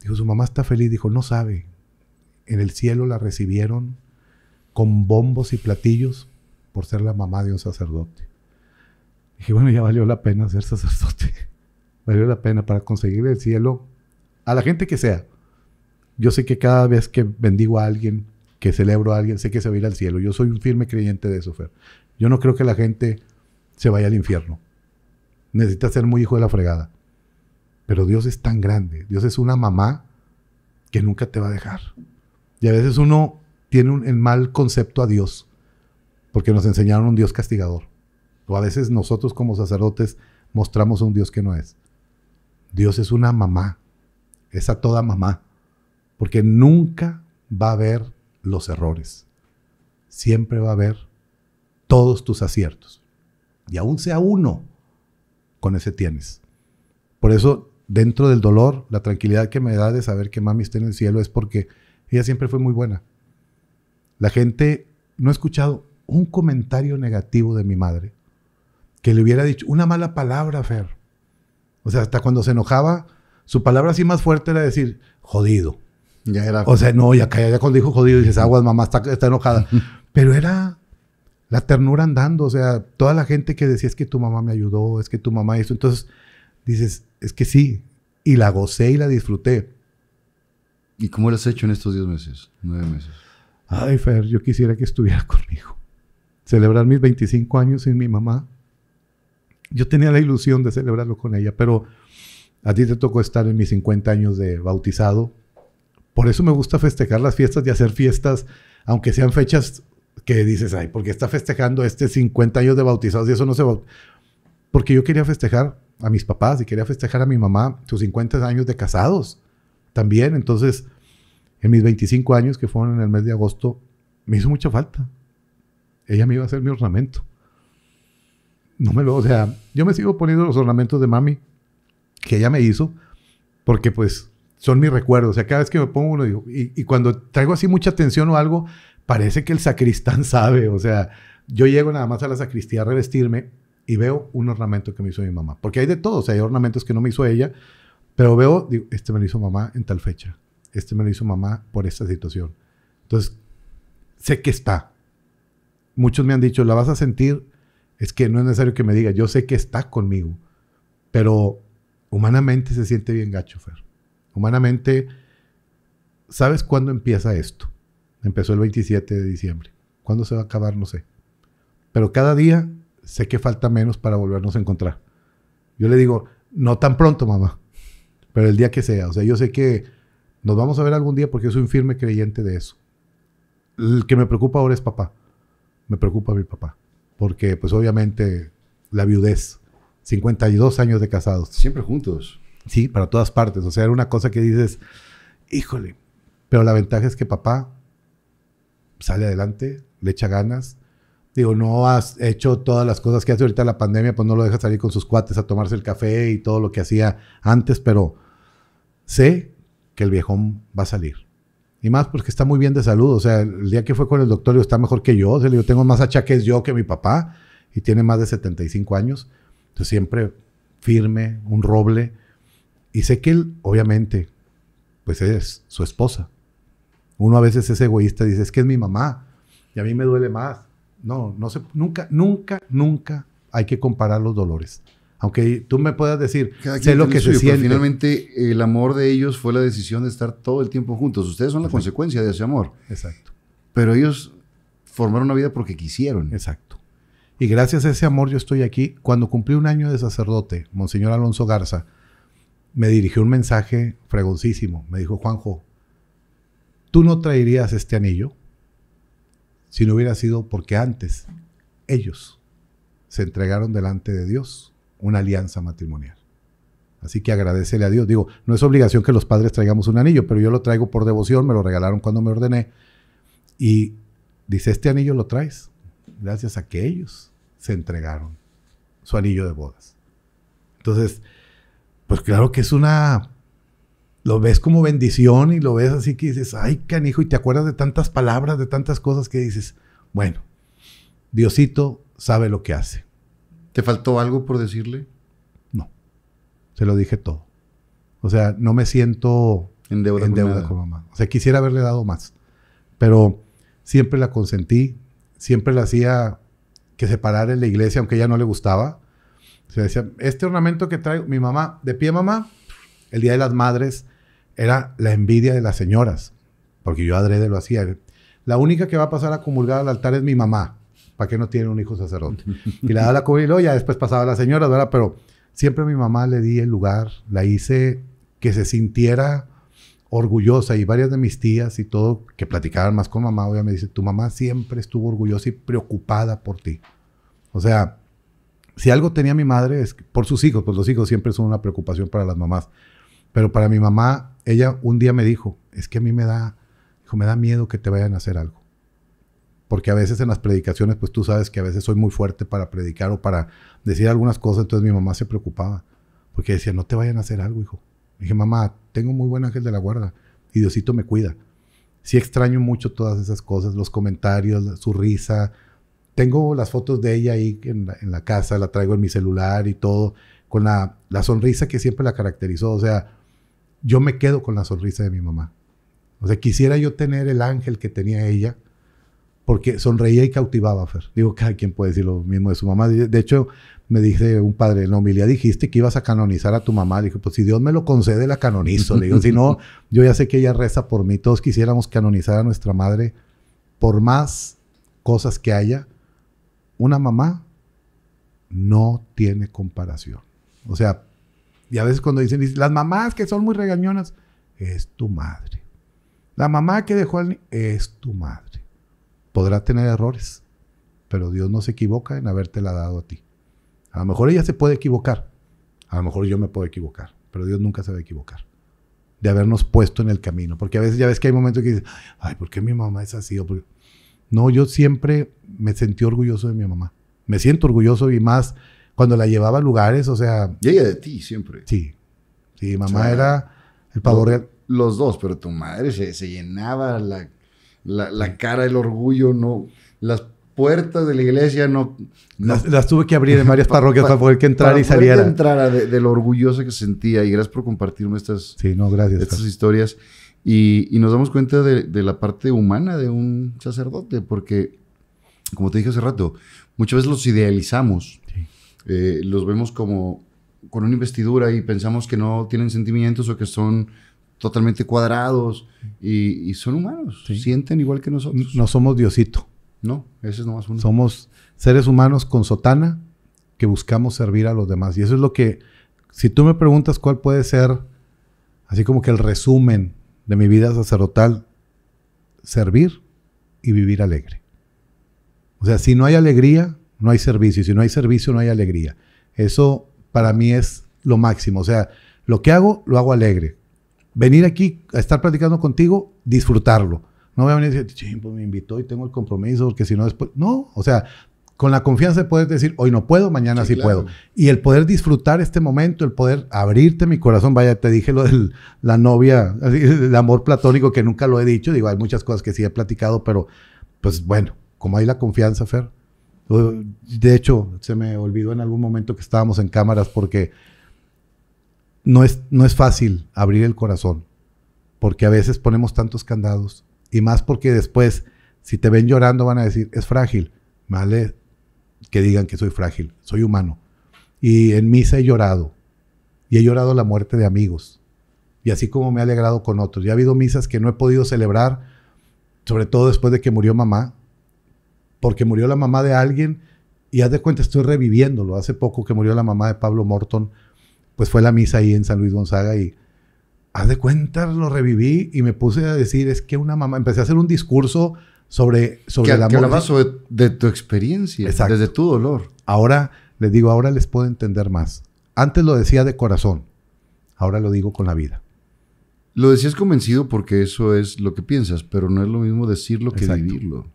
Dijo, su mamá está feliz. Dijo, no sabe. En el cielo la recibieron con bombos y platillos por ser la mamá de un sacerdote. Dije, bueno, ya valió la pena ser sacerdote. valió la pena para conseguir el cielo a la gente que sea. Yo sé que cada vez que bendigo a alguien, que celebro a alguien, sé que se va a ir al cielo. Yo soy un firme creyente de eso, Fer. Yo no creo que la gente se vaya al infierno necesitas ser muy hijo de la fregada. Pero Dios es tan grande. Dios es una mamá que nunca te va a dejar. Y a veces uno tiene un, el mal concepto a Dios porque nos enseñaron un Dios castigador. O a veces nosotros como sacerdotes mostramos a un Dios que no es. Dios es una mamá. Es a toda mamá. Porque nunca va a haber los errores. Siempre va a haber todos tus aciertos. Y aún sea uno, con ese tienes. Por eso, dentro del dolor, la tranquilidad que me da de saber que mami está en el cielo es porque ella siempre fue muy buena. La gente no ha escuchado un comentario negativo de mi madre que le hubiera dicho una mala palabra, Fer. O sea, hasta cuando se enojaba, su palabra así más fuerte era decir, jodido. Ya era. O sea, no, ya, ya cuando dijo jodido, dices, aguas, mamá está enojada. Pero era la ternura andando, o sea, toda la gente que decía es que tu mamá me ayudó, es que tu mamá hizo, entonces dices, es que sí, y la gocé y la disfruté. ¿Y cómo lo has hecho en estos 10 meses, 9 meses? Ay, Fer, yo quisiera que estuviera conmigo. Celebrar mis 25 años sin mi mamá. Yo tenía la ilusión de celebrarlo con ella, pero a ti te tocó estar en mis 50 años de bautizado. Por eso me gusta festejar las fiestas y hacer fiestas, aunque sean fechas que dices, ay, porque está festejando este 50 años de bautizados y eso no se va. Porque yo quería festejar a mis papás y quería festejar a mi mamá sus 50 años de casados también. Entonces, en mis 25 años que fueron en el mes de agosto, me hizo mucha falta. Ella me iba a hacer mi ornamento. No me lo, o sea, yo me sigo poniendo los ornamentos de mami que ella me hizo, porque pues son mis recuerdos. O sea, cada vez que me pongo uno, digo, y, cuando traigo así mucha atención o algo, parece que el sacristán sabe, o sea, yo llego nada más a la sacristía a revestirme y veo un ornamento que me hizo mi mamá, porque hay de todo, o sea, hay ornamentos que no me hizo ella, pero veo, digo, este me lo hizo mamá en tal fecha, este me lo hizo mamá por esta situación. Entonces, sé que está. Muchos me han dicho, la vas a sentir, es que no es necesario que me diga, yo sé que está conmigo, pero humanamente se siente bien gacho, Fer. Humanamente, ¿sabes cuándo empieza esto? Empezó el 27 de diciembre. ¿Cuándo se va a acabar? No sé. Pero cada día sé que falta menos para volvernos a encontrar. Yo le digo, no tan pronto, mamá, pero el día que sea. O sea, yo sé que nos vamos a ver algún día porque soy un firme creyente de eso. El que me preocupa ahora es papá. Me preocupa mi papá. Porque, pues, obviamente, la viudez. 52 años de casados. Siempre juntos. Sí, para todas partes. O sea, era una cosa que dices, híjole. Pero la ventaja es que papá sale adelante, le echa ganas. Digo, no has hecho todas las cosas que hace ahorita la pandemia, pues no lo deja salir con sus cuates a tomarse el café y todo lo que hacía antes, pero sé que el viejón va a salir. Y más porque está muy bien de salud. O sea, el día que fue con el doctor, yo está mejor que yo. yo tengo más achaques yo que mi papá y tiene más de 75 años. Entonces, siempre firme, un roble. Y sé que él, obviamente, pues es su esposa. Uno a veces es egoísta y dice, es que es mi mamá y a mí me duele más. No, no se, nunca, nunca, nunca hay que comparar los dolores. Aunque tú me puedas decir, sé lo que se siente. Finalmente, el amor de ellos fue la decisión de estar todo el tiempo juntos. Ustedes son la consecuencia de ese amor. Exacto. Pero ellos formaron una vida porque quisieron. Exacto. Y gracias a ese amor yo estoy aquí. Cuando cumplí un año de sacerdote, Monseñor Alonso Garza me dirigió un mensaje fregoncísimo. Me dijo, Juanjo, tú no traerías este anillo si no hubiera sido porque antes ellos se entregaron delante de Dios una alianza matrimonial. Así que agradecele a Dios. Digo, no es obligación que los padres traigamos un anillo, pero yo lo traigo por devoción, me lo regalaron cuando me ordené. Y dice, este anillo lo traes gracias a que ellos se entregaron su anillo de bodas. Entonces, pues claro que es una lo ves como bendición y lo ves así que dices, ay, canijo, y te acuerdas de tantas palabras, de tantas cosas que dices, bueno, Diosito sabe lo que hace. ¿Te faltó algo por decirle? No, se lo dije todo. O sea, no me siento en deuda, con, mamá. O sea, quisiera haberle dado más, pero siempre la consentí, siempre la hacía que se parara en la iglesia, aunque ella no le gustaba. Se sea, decía, este ornamento que traigo, mi mamá, de pie mamá, el Día de las Madres, era la envidia de las señoras, porque yo adrede lo hacía. La única que va a pasar a comulgar al altar es mi mamá, para qué no tiene un hijo sacerdote. Y la da la cobra y ya después pasaba a las señoras, ¿verdad? Pero siempre a mi mamá le di el lugar, la hice que se sintiera orgullosa y varias de mis tías y todo que platicaban más con mamá, obviamente me dice, tu mamá siempre estuvo orgullosa y preocupada por ti. O sea, si algo tenía mi madre es por sus hijos, pues los hijos siempre son una preocupación para las mamás. Pero para mi mamá, ella un día me dijo, es que a mí me da, me da miedo que te vayan a hacer algo. Porque a veces en las predicaciones, pues tú sabes que a veces soy muy fuerte para predicar o para decir algunas cosas, entonces mi mamá se preocupaba, porque decía, no te vayan a hacer algo, hijo. Dije, mamá, tengo muy buen ángel de la guarda y Diosito me cuida. Sí extraño mucho todas esas cosas, los comentarios, su risa. Tengo las fotos de ella ahí en la, casa, la traigo en mi celular y todo, con la, la sonrisa que siempre la caracterizó. O sea, yo me quedo con la sonrisa de mi mamá. O sea, quisiera yo tener el ángel que tenía ella, porque sonreía y cautivaba, a Fer. Digo, hay quien puede decir lo mismo de su mamá. De hecho, me dice un padre, en la dijiste que ibas a canonizar a tu mamá. dije, pues si Dios me lo concede, la canonizo. Le digo, si no, yo ya sé que ella reza por mí. Todos quisiéramos canonizar a nuestra madre por más cosas que haya. Una mamá no tiene comparación. O sea, y a veces cuando dicen, las mamás que son muy regañonas, es tu madre. La mamá que dejó al niño es tu madre. Podrá tener errores, pero Dios no se equivoca en habértela dado a ti. A lo mejor ella se puede equivocar, a lo mejor yo me puedo equivocar, pero Dios nunca se va a equivocar de habernos puesto en el camino. Porque a veces ya ves que hay momentos que dices, ay, ¿por qué mi mamá es así? No, yo siempre me sentí orgulloso de mi mamá. Me siento orgulloso y más cuando la llevaba a lugares, o sea... Y ella de ti siempre. Sí. Sí, mamá era el pavo Los dos, pero tu madre se, llenaba la, la, cara, el orgullo, no... Las puertas de la iglesia no... las, tuve que abrir en varias parroquias para, poder que entrara para y poder Que entrara de, lo orgullosa que sentía. Y gracias por compartirme estas... Sí, no, gracias. Estas historias. Y, y, nos damos cuenta de, de la parte humana de un sacerdote, porque, como te dije hace rato, muchas veces los idealizamos. Eh, los vemos como con una investidura y pensamos que no tienen sentimientos o que son totalmente cuadrados y, son humanos, sienten igual que nosotros. No somos Diosito. No, ese es nomás uno. Somos seres humanos con sotana que buscamos servir a los demás. Y eso es lo que, si tú me preguntas cuál puede ser, así como que el resumen de mi vida sacerdotal, servir y vivir alegre. O sea, si no hay alegría, no hay servicio. Y si no hay servicio, no hay alegría. Eso para mí es lo máximo. O sea, lo que hago, lo hago alegre. Venir aquí a estar platicando contigo, disfrutarlo. No voy a venir y decir, pues me invitó y tengo el compromiso, porque si no después. No, o sea, con la confianza de poder decir, hoy no puedo, mañana sí, puedo. Y el poder disfrutar este momento, el poder abrirte mi corazón, vaya, te dije lo de la novia, el amor platónico que nunca lo he dicho, digo, hay muchas cosas que sí he platicado, pero pues bueno, como hay la confianza, Fer, de hecho, se me olvidó en algún momento que estábamos en cámaras porque no es, no es fácil abrir el corazón, porque a veces ponemos tantos candados, y más porque después, si te ven llorando, van a decir, es frágil, ¿vale? Que digan que soy frágil, soy humano. Y en misa he llorado, y he llorado la muerte de amigos, y así como me he alegrado con otros. Y ha habido misas que no he podido celebrar, sobre todo después de que murió mamá, porque murió la mamá de alguien y haz de cuenta, estoy reviviéndolo. Hace poco que murió la mamá de Pablo Morton, pues fue la misa ahí en San Luis Gonzaga y haz de cuenta, lo reviví y me puse a decir, es que una mamá, empecé a hacer un discurso sobre, sobre la sobre de tu experiencia, Exacto. desde tu dolor. Ahora, les digo, ahora les puedo entender más. Antes lo decía de corazón, ahora lo digo con la vida. Lo decías convencido porque eso es lo que piensas, pero no es lo mismo decirlo que vivirlo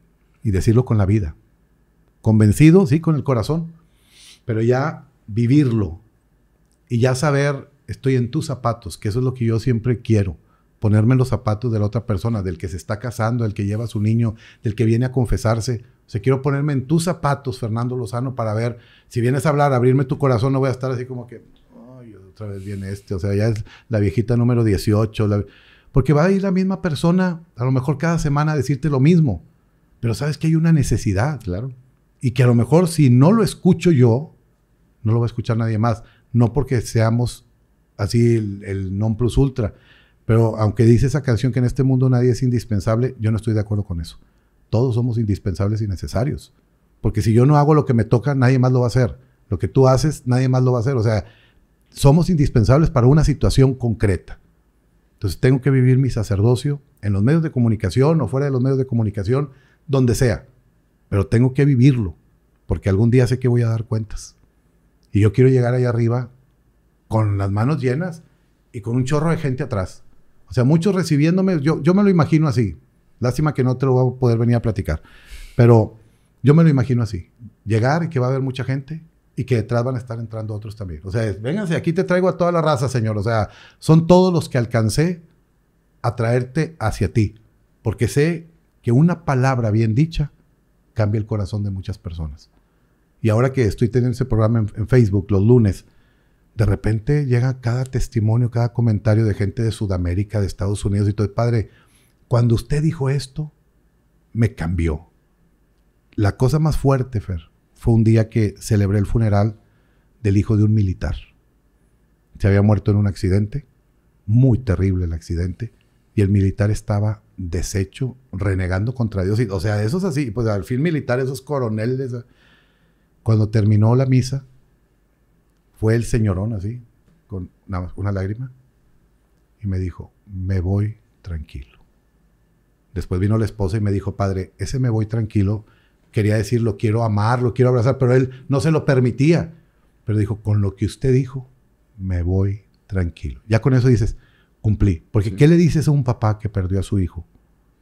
y decirlo con la vida. Convencido, sí, con el corazón, pero ya vivirlo y ya saber, estoy en tus zapatos, que eso es lo que yo siempre quiero, ponerme en los zapatos de la otra persona, del que se está casando, del que lleva a su niño, del que viene a confesarse. O sea, quiero ponerme en tus zapatos, Fernando Lozano, para ver, si vienes a hablar, abrirme tu corazón, no voy a estar así como que, ay, otra vez viene este, o sea, ya es la viejita número 18, porque va a ir la misma persona, a lo mejor cada semana, a decirte lo mismo. Pero sabes que hay una necesidad. Claro. Y que a lo mejor si no lo escucho yo, no lo va a escuchar nadie más. No porque seamos así el, non plus ultra. Pero aunque dice esa canción que en este mundo nadie es indispensable, yo no estoy de acuerdo con eso. Todos somos indispensables y necesarios. Porque si yo no hago lo que me toca, nadie más lo va a hacer. Lo que tú haces, nadie más lo va a hacer. O sea, somos indispensables para una situación concreta. Entonces tengo que vivir mi sacerdocio en los medios de comunicación o fuera de los medios de comunicación donde sea, pero tengo que vivirlo, porque algún día sé que voy a dar cuentas. Y yo quiero llegar ahí arriba con las manos llenas y con un chorro de gente atrás. O sea, muchos recibiéndome, yo, yo me lo imagino así. Lástima que no te lo voy a poder venir a platicar, pero yo me lo imagino así. Llegar y que va a haber mucha gente y que detrás van a estar entrando otros también. O sea, vénganse, aquí te traigo a toda la raza, señor. O sea, son todos los que alcancé a traerte hacia ti, porque sé que una palabra bien dicha cambia el corazón de muchas personas. Y ahora que estoy teniendo ese programa en, Facebook los lunes, de repente llega cada testimonio, cada comentario de gente de Sudamérica, de Estados Unidos y todo. Padre, cuando usted dijo esto, me cambió. La cosa más fuerte, Fer, fue un día que celebré el funeral del hijo de un militar. Se había muerto en un accidente, muy terrible el accidente, y el militar estaba deshecho, renegando contra Dios. y O sea, eso es así. Pues al fin militar, esos coroneles. Ah. Cuando terminó la misa, fue el señorón así, con una lágrima, y me dijo, me voy tranquilo. Después vino la esposa y me dijo, padre, ese me voy tranquilo, quería decirlo, quiero amar, lo quiero abrazar, pero él no se lo permitía. Pero dijo, con lo que usted dijo, me voy tranquilo. Ya con eso dices, cumplí. Porque ¿qué le dices a un papá que perdió a su hijo?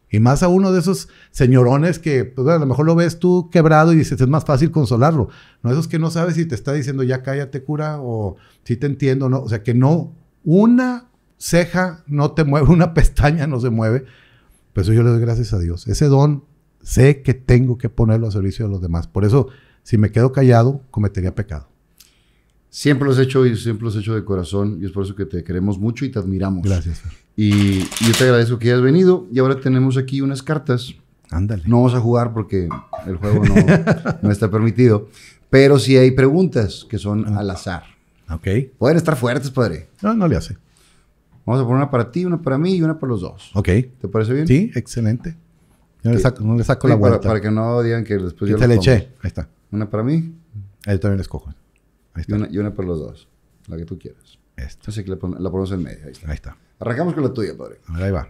Y más a uno de esos señorones que pues, a lo mejor lo ves tú quebrado y dices, es más fácil consolarlo. No esos que no sabes si te está diciendo, ya cállate cura o si te entiendo, no. O sea, que no, una ceja no te mueve, una pestaña no se mueve. Pues eso yo le doy gracias a Dios. Ese don sé que tengo que ponerlo a servicio de los demás. Por eso, si me quedo callado, cometería pecado. Siempre lo has hecho y siempre lo has hecho de corazón y es por eso que te queremos mucho y te admiramos. Gracias. Y, yo te agradezco que hayas venido y ahora tenemos aquí unas cartas. Ándale. No vamos a jugar porque el juego no, está permitido, pero si hay preguntas que son ah. al azar. Ok. Pueden estar fuertes, padre. No, no le hace. Vamos a poner una para ti, una para mí y una para los dos. Ok. ¿Te parece bien? Sí, excelente. No, le saco, no la vuelta. Para, que no digan que después yo le eché. Ahí está. Una para mí. Ahí también la escojo. Y, una, los dos, la que tú quieras. Esta. que la, ponemos en medio. Ahí está. Arrancamos con la tuya, padre. ahí va.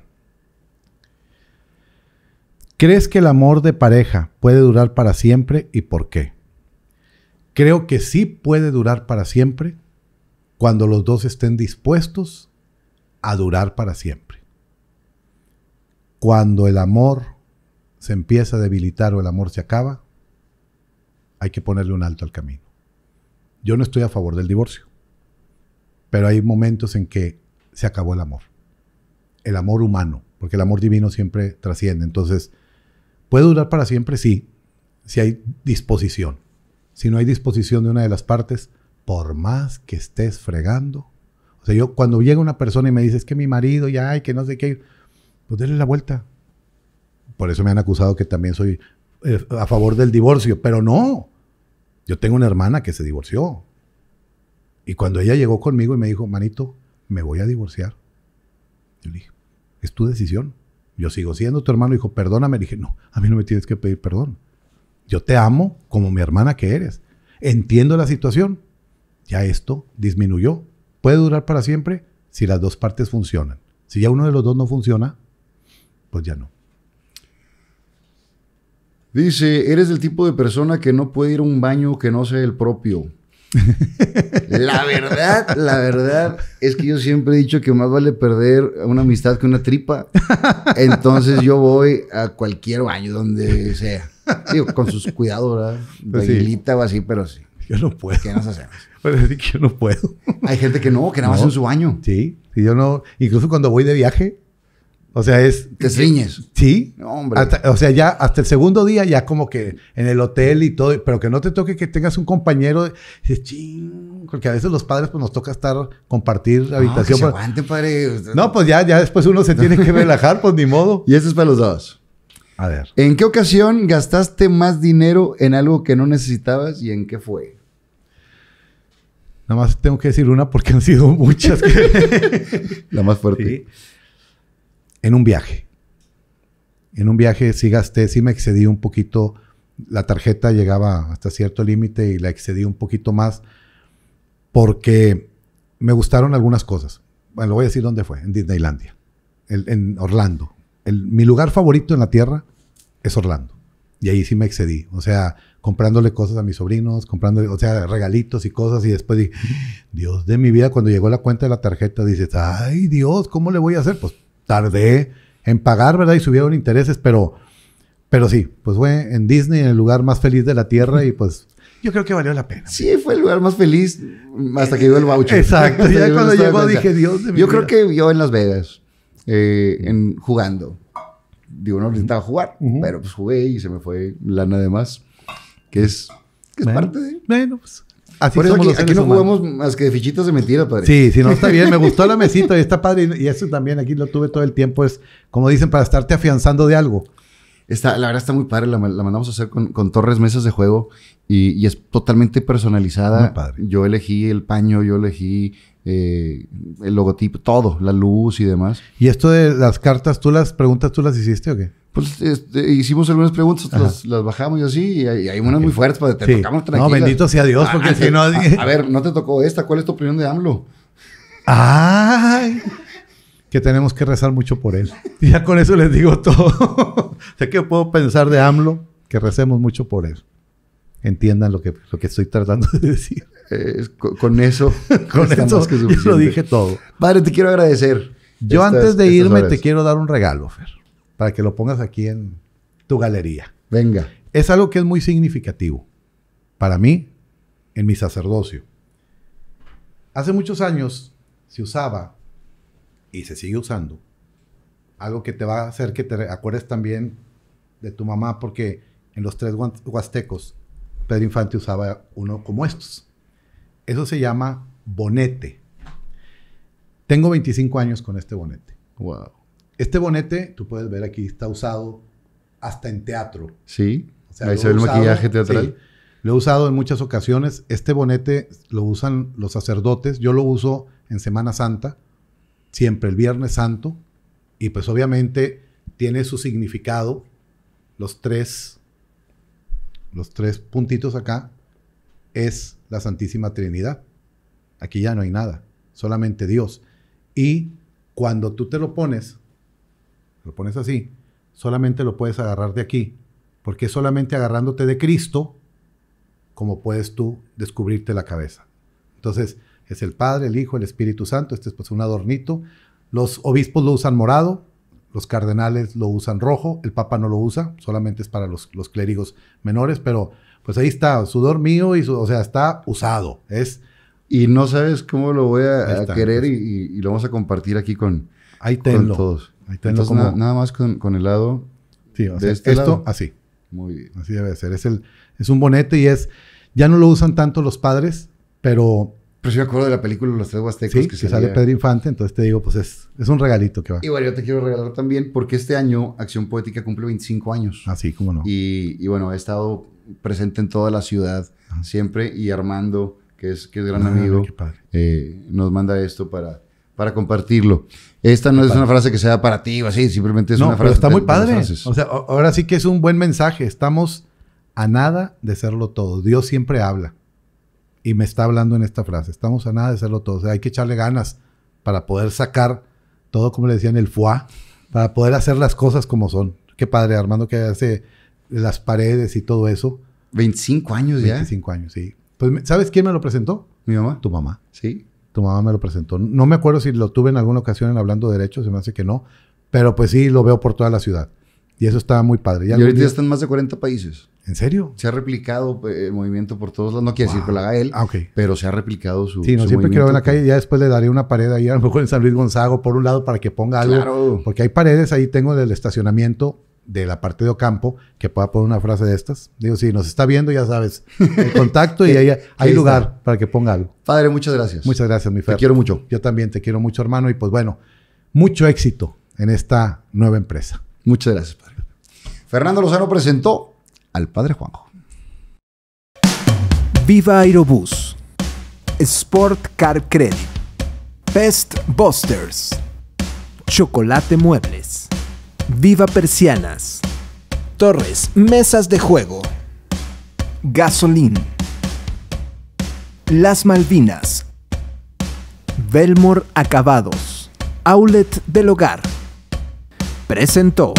¿Crees que el amor de pareja puede durar para siempre y por qué? Creo que sí puede durar para siempre cuando los dos estén dispuestos a durar para siempre. Cuando el amor se empieza a debilitar o el amor se acaba, hay que ponerle un alto al camino. Yo no estoy a favor del divorcio, pero hay momentos en que se acabó el amor, el amor humano, porque el amor divino siempre trasciende. Entonces, ¿puede durar para siempre? Sí, si hay disposición. Si no hay disposición de una de las partes, por más que estés fregando, o sea, yo cuando llega una persona y me dice, es que mi marido ya, hay que no sé qué, pues denle la vuelta. Por eso me han acusado que también soy eh, a favor del divorcio, pero no, yo tengo una hermana que se divorció. Y cuando ella llegó conmigo y me dijo, manito, me voy a divorciar. Yo le dije, es tu decisión. Yo sigo siendo tu hermano. Dijo, perdóname. Le dije, no, a mí no me tienes que pedir perdón. Yo te amo como mi hermana que eres. Entiendo la situación. Ya esto disminuyó. Puede durar para siempre si las dos partes funcionan. Si ya uno de los dos no funciona, pues ya no. Dice, eres el tipo de persona que no puede ir a un baño que no sea el propio. la verdad, la verdad es que yo siempre he dicho que más vale perder una amistad que una tripa. Entonces yo voy a cualquier baño donde sea. con sus cuidados, ¿verdad? Bailita pues o así, pero sí. Yo no puedo. ¿Qué nos hacemos? decir que yo no puedo. Hay gente que no, que nada más en su baño. Sí, sí, yo no. Incluso cuando voy de viaje, o sea, es... Te riñes Sí. hombre. o sea, ya hasta el segundo día ya como que en el hotel y todo, pero que no te toque que tengas un compañero, porque a veces los padres pues nos toca estar, compartir la ah, habitación. Que se pues. aguante, padre. No, pues ya, ya después uno se tiene que relajar, pues ni modo. Y eso es para los dos. A ver. ¿En qué ocasión gastaste más dinero en algo que no necesitabas y en qué fue? Nada más tengo que decir una porque han sido muchas. La más fuerte. Sí en un viaje. En un viaje sí gasté, sí me excedí un poquito. La tarjeta llegaba hasta cierto límite y la excedí un poquito más porque me gustaron algunas cosas. Bueno, lo voy a decir dónde fue, en Disneylandia, en Orlando. mi lugar favorito en la Tierra es Orlando. Y ahí sí me excedí. O sea, comprándole cosas a mis sobrinos, comprándole, o sea, regalitos y cosas. Y después dije, Dios de mi vida, cuando llegó la cuenta de la tarjeta, dices, ay Dios, ¿cómo le voy a hacer? Pues tardé en pagar, ¿verdad? Y subieron intereses, pero, pero sí, pues fue en Disney, en el lugar más feliz de la tierra y pues... Yo creo que valió la pena. Sí, fue el lugar más feliz hasta que llegó el voucher. Exacto, ya cuando llegó dije, Dios de mi Yo creo que yo en Las Vegas, eh, en, jugando. Digo, no intentaba jugar, pero pues jugué y se me fue lana de más, que es, que es parte de... Bueno, pues aquí, no jugamos más que fichitas de mentira, padre. Sí, sí, no, está bien. Me gustó la mesita y está padre. Y eso también aquí lo tuve todo el tiempo. Es, como dicen, para estarte afianzando de algo. Está, la verdad está muy padre. La, mandamos a hacer con, torres, mesas de juego y, y es totalmente personalizada. Yo elegí el paño, yo elegí eh, el logotipo, todo, la luz y demás. ¿Y esto de las cartas, tú las preguntas, tú las hiciste o qué? Pues este, hicimos algunas preguntas, las, bajamos y así, y hay, unas muy fuertes, pues, para te tocamos tranquilas. No, bendito sea Dios, porque ah, si no... A, ver, no te tocó esta, ¿cuál es tu opinión de AMLO? ¡Ay! Que tenemos que rezar mucho por él. ya con eso les digo todo. sé que puedo pensar de AMLO, que recemos mucho por él entiendan lo que, lo que estoy tratando de decir. Eh, con, eso, con eso yo lo dije todo. Padre, te quiero agradecer. Yo antes de irme te quiero dar un regalo, Fer, para que lo pongas aquí en tu galería. Venga. Es algo que es muy significativo para mí en mi sacerdocio. Hace muchos años se usaba y se sigue usando algo que te va a hacer que te acuerdes también de tu mamá porque en los tres huastecos Pedro Infante usaba uno como estos. Eso se llama bonete. Tengo 25 años con este bonete. Wow. Este bonete, tú puedes ver aquí, está usado hasta en teatro. Sí. O sea, el maquillaje teatral. lo he usado en muchas ocasiones. Este bonete lo usan los sacerdotes. Yo lo uso en Semana Santa, siempre el Viernes Santo. Y pues obviamente tiene su significado. Los tres los tres puntitos acá, es la Santísima Trinidad. Aquí ya no hay nada, solamente Dios. Y cuando tú te lo pones, lo pones así, solamente lo puedes agarrar de aquí, porque solamente agarrándote de Cristo, como puedes tú descubrirte la cabeza. Entonces, es el Padre, el Hijo, el Espíritu Santo, este es pues un adornito. Los obispos lo usan morado, los cardenales lo usan rojo, el Papa no lo usa, solamente es para los, clérigos menores, pero pues ahí está, sudor mío, y o sea, está usado. Es, y no sabes cómo lo voy a, querer y, lo vamos a compartir aquí con, ahí tenlo, todos. Ahí nada más con, con el lado. Sí, o de este esto así. Muy bien. Así debe ser. Es, el, es un bonete y es, ya no lo usan tanto los padres, pero pero yo me acuerdo de la película Los Tres Huastecos. Sí, que, Se sale Pedro Infante, entonces te digo, pues es, un regalito que va. Y bueno, yo te quiero regalar también porque este año Acción Poética cumple 25 años. Así, ah, cómo no. Y, bueno, he estado presente en toda la ciudad ah. siempre y Armando, que es, que gran ah, amigo, eh, nos manda esto para, para compartirlo. Esta no es una frase que sea para ti así, simplemente es una frase. Pero está muy padre. O sea, ahora sí que es un buen mensaje. Estamos a nada de serlo todo. Dios siempre habla y me está hablando en esta frase. Estamos a nada de hacerlo todo. O sea, hay que echarle ganas para poder sacar todo, como le decían, el foie, para poder hacer las cosas como son. Qué padre, Armando, que hace las paredes y todo eso. 25 años ya. 25 años, sí. Pues, ¿sabes quién me lo presentó? Mi mamá. Tu mamá. Sí. Tu mamá me lo presentó. No me acuerdo si lo tuve en alguna ocasión en Hablando de Derecho, se me hace que no. Pero pues sí, lo veo por toda la ciudad. Y eso está muy padre. y ahorita día... ya están más de 40 países. ¿En serio? Se ha replicado el eh, movimiento por todos lados. No quiere decir que lo haga él, ah, pero se ha replicado su. Sí, no, siempre quiero creo en la calle. Ya después le daré una pared ahí, a lo mejor en San Luis Gonzago, por un lado, para que ponga algo. Porque hay paredes ahí, tengo del estacionamiento de la parte de Ocampo, que pueda poner una frase de estas. Digo, sí, nos está viendo, ya sabes, el contacto y ahí hay lugar para que ponga algo. Padre, muchas gracias. Muchas gracias, mi Fer. Te quiero mucho. Yo también te quiero mucho, hermano. Y pues bueno, mucho éxito en esta nueva empresa. Muchas gracias, padre. Fernando Lozano presentó al Padre Juanjo. Viva Aerobús, Sport Car Credit, Best Busters, Chocolate Muebles, Viva Persianas, Torres Mesas de Juego, Gasolín, Las Malvinas, Belmore Acabados, Outlet del Hogar. Presentó.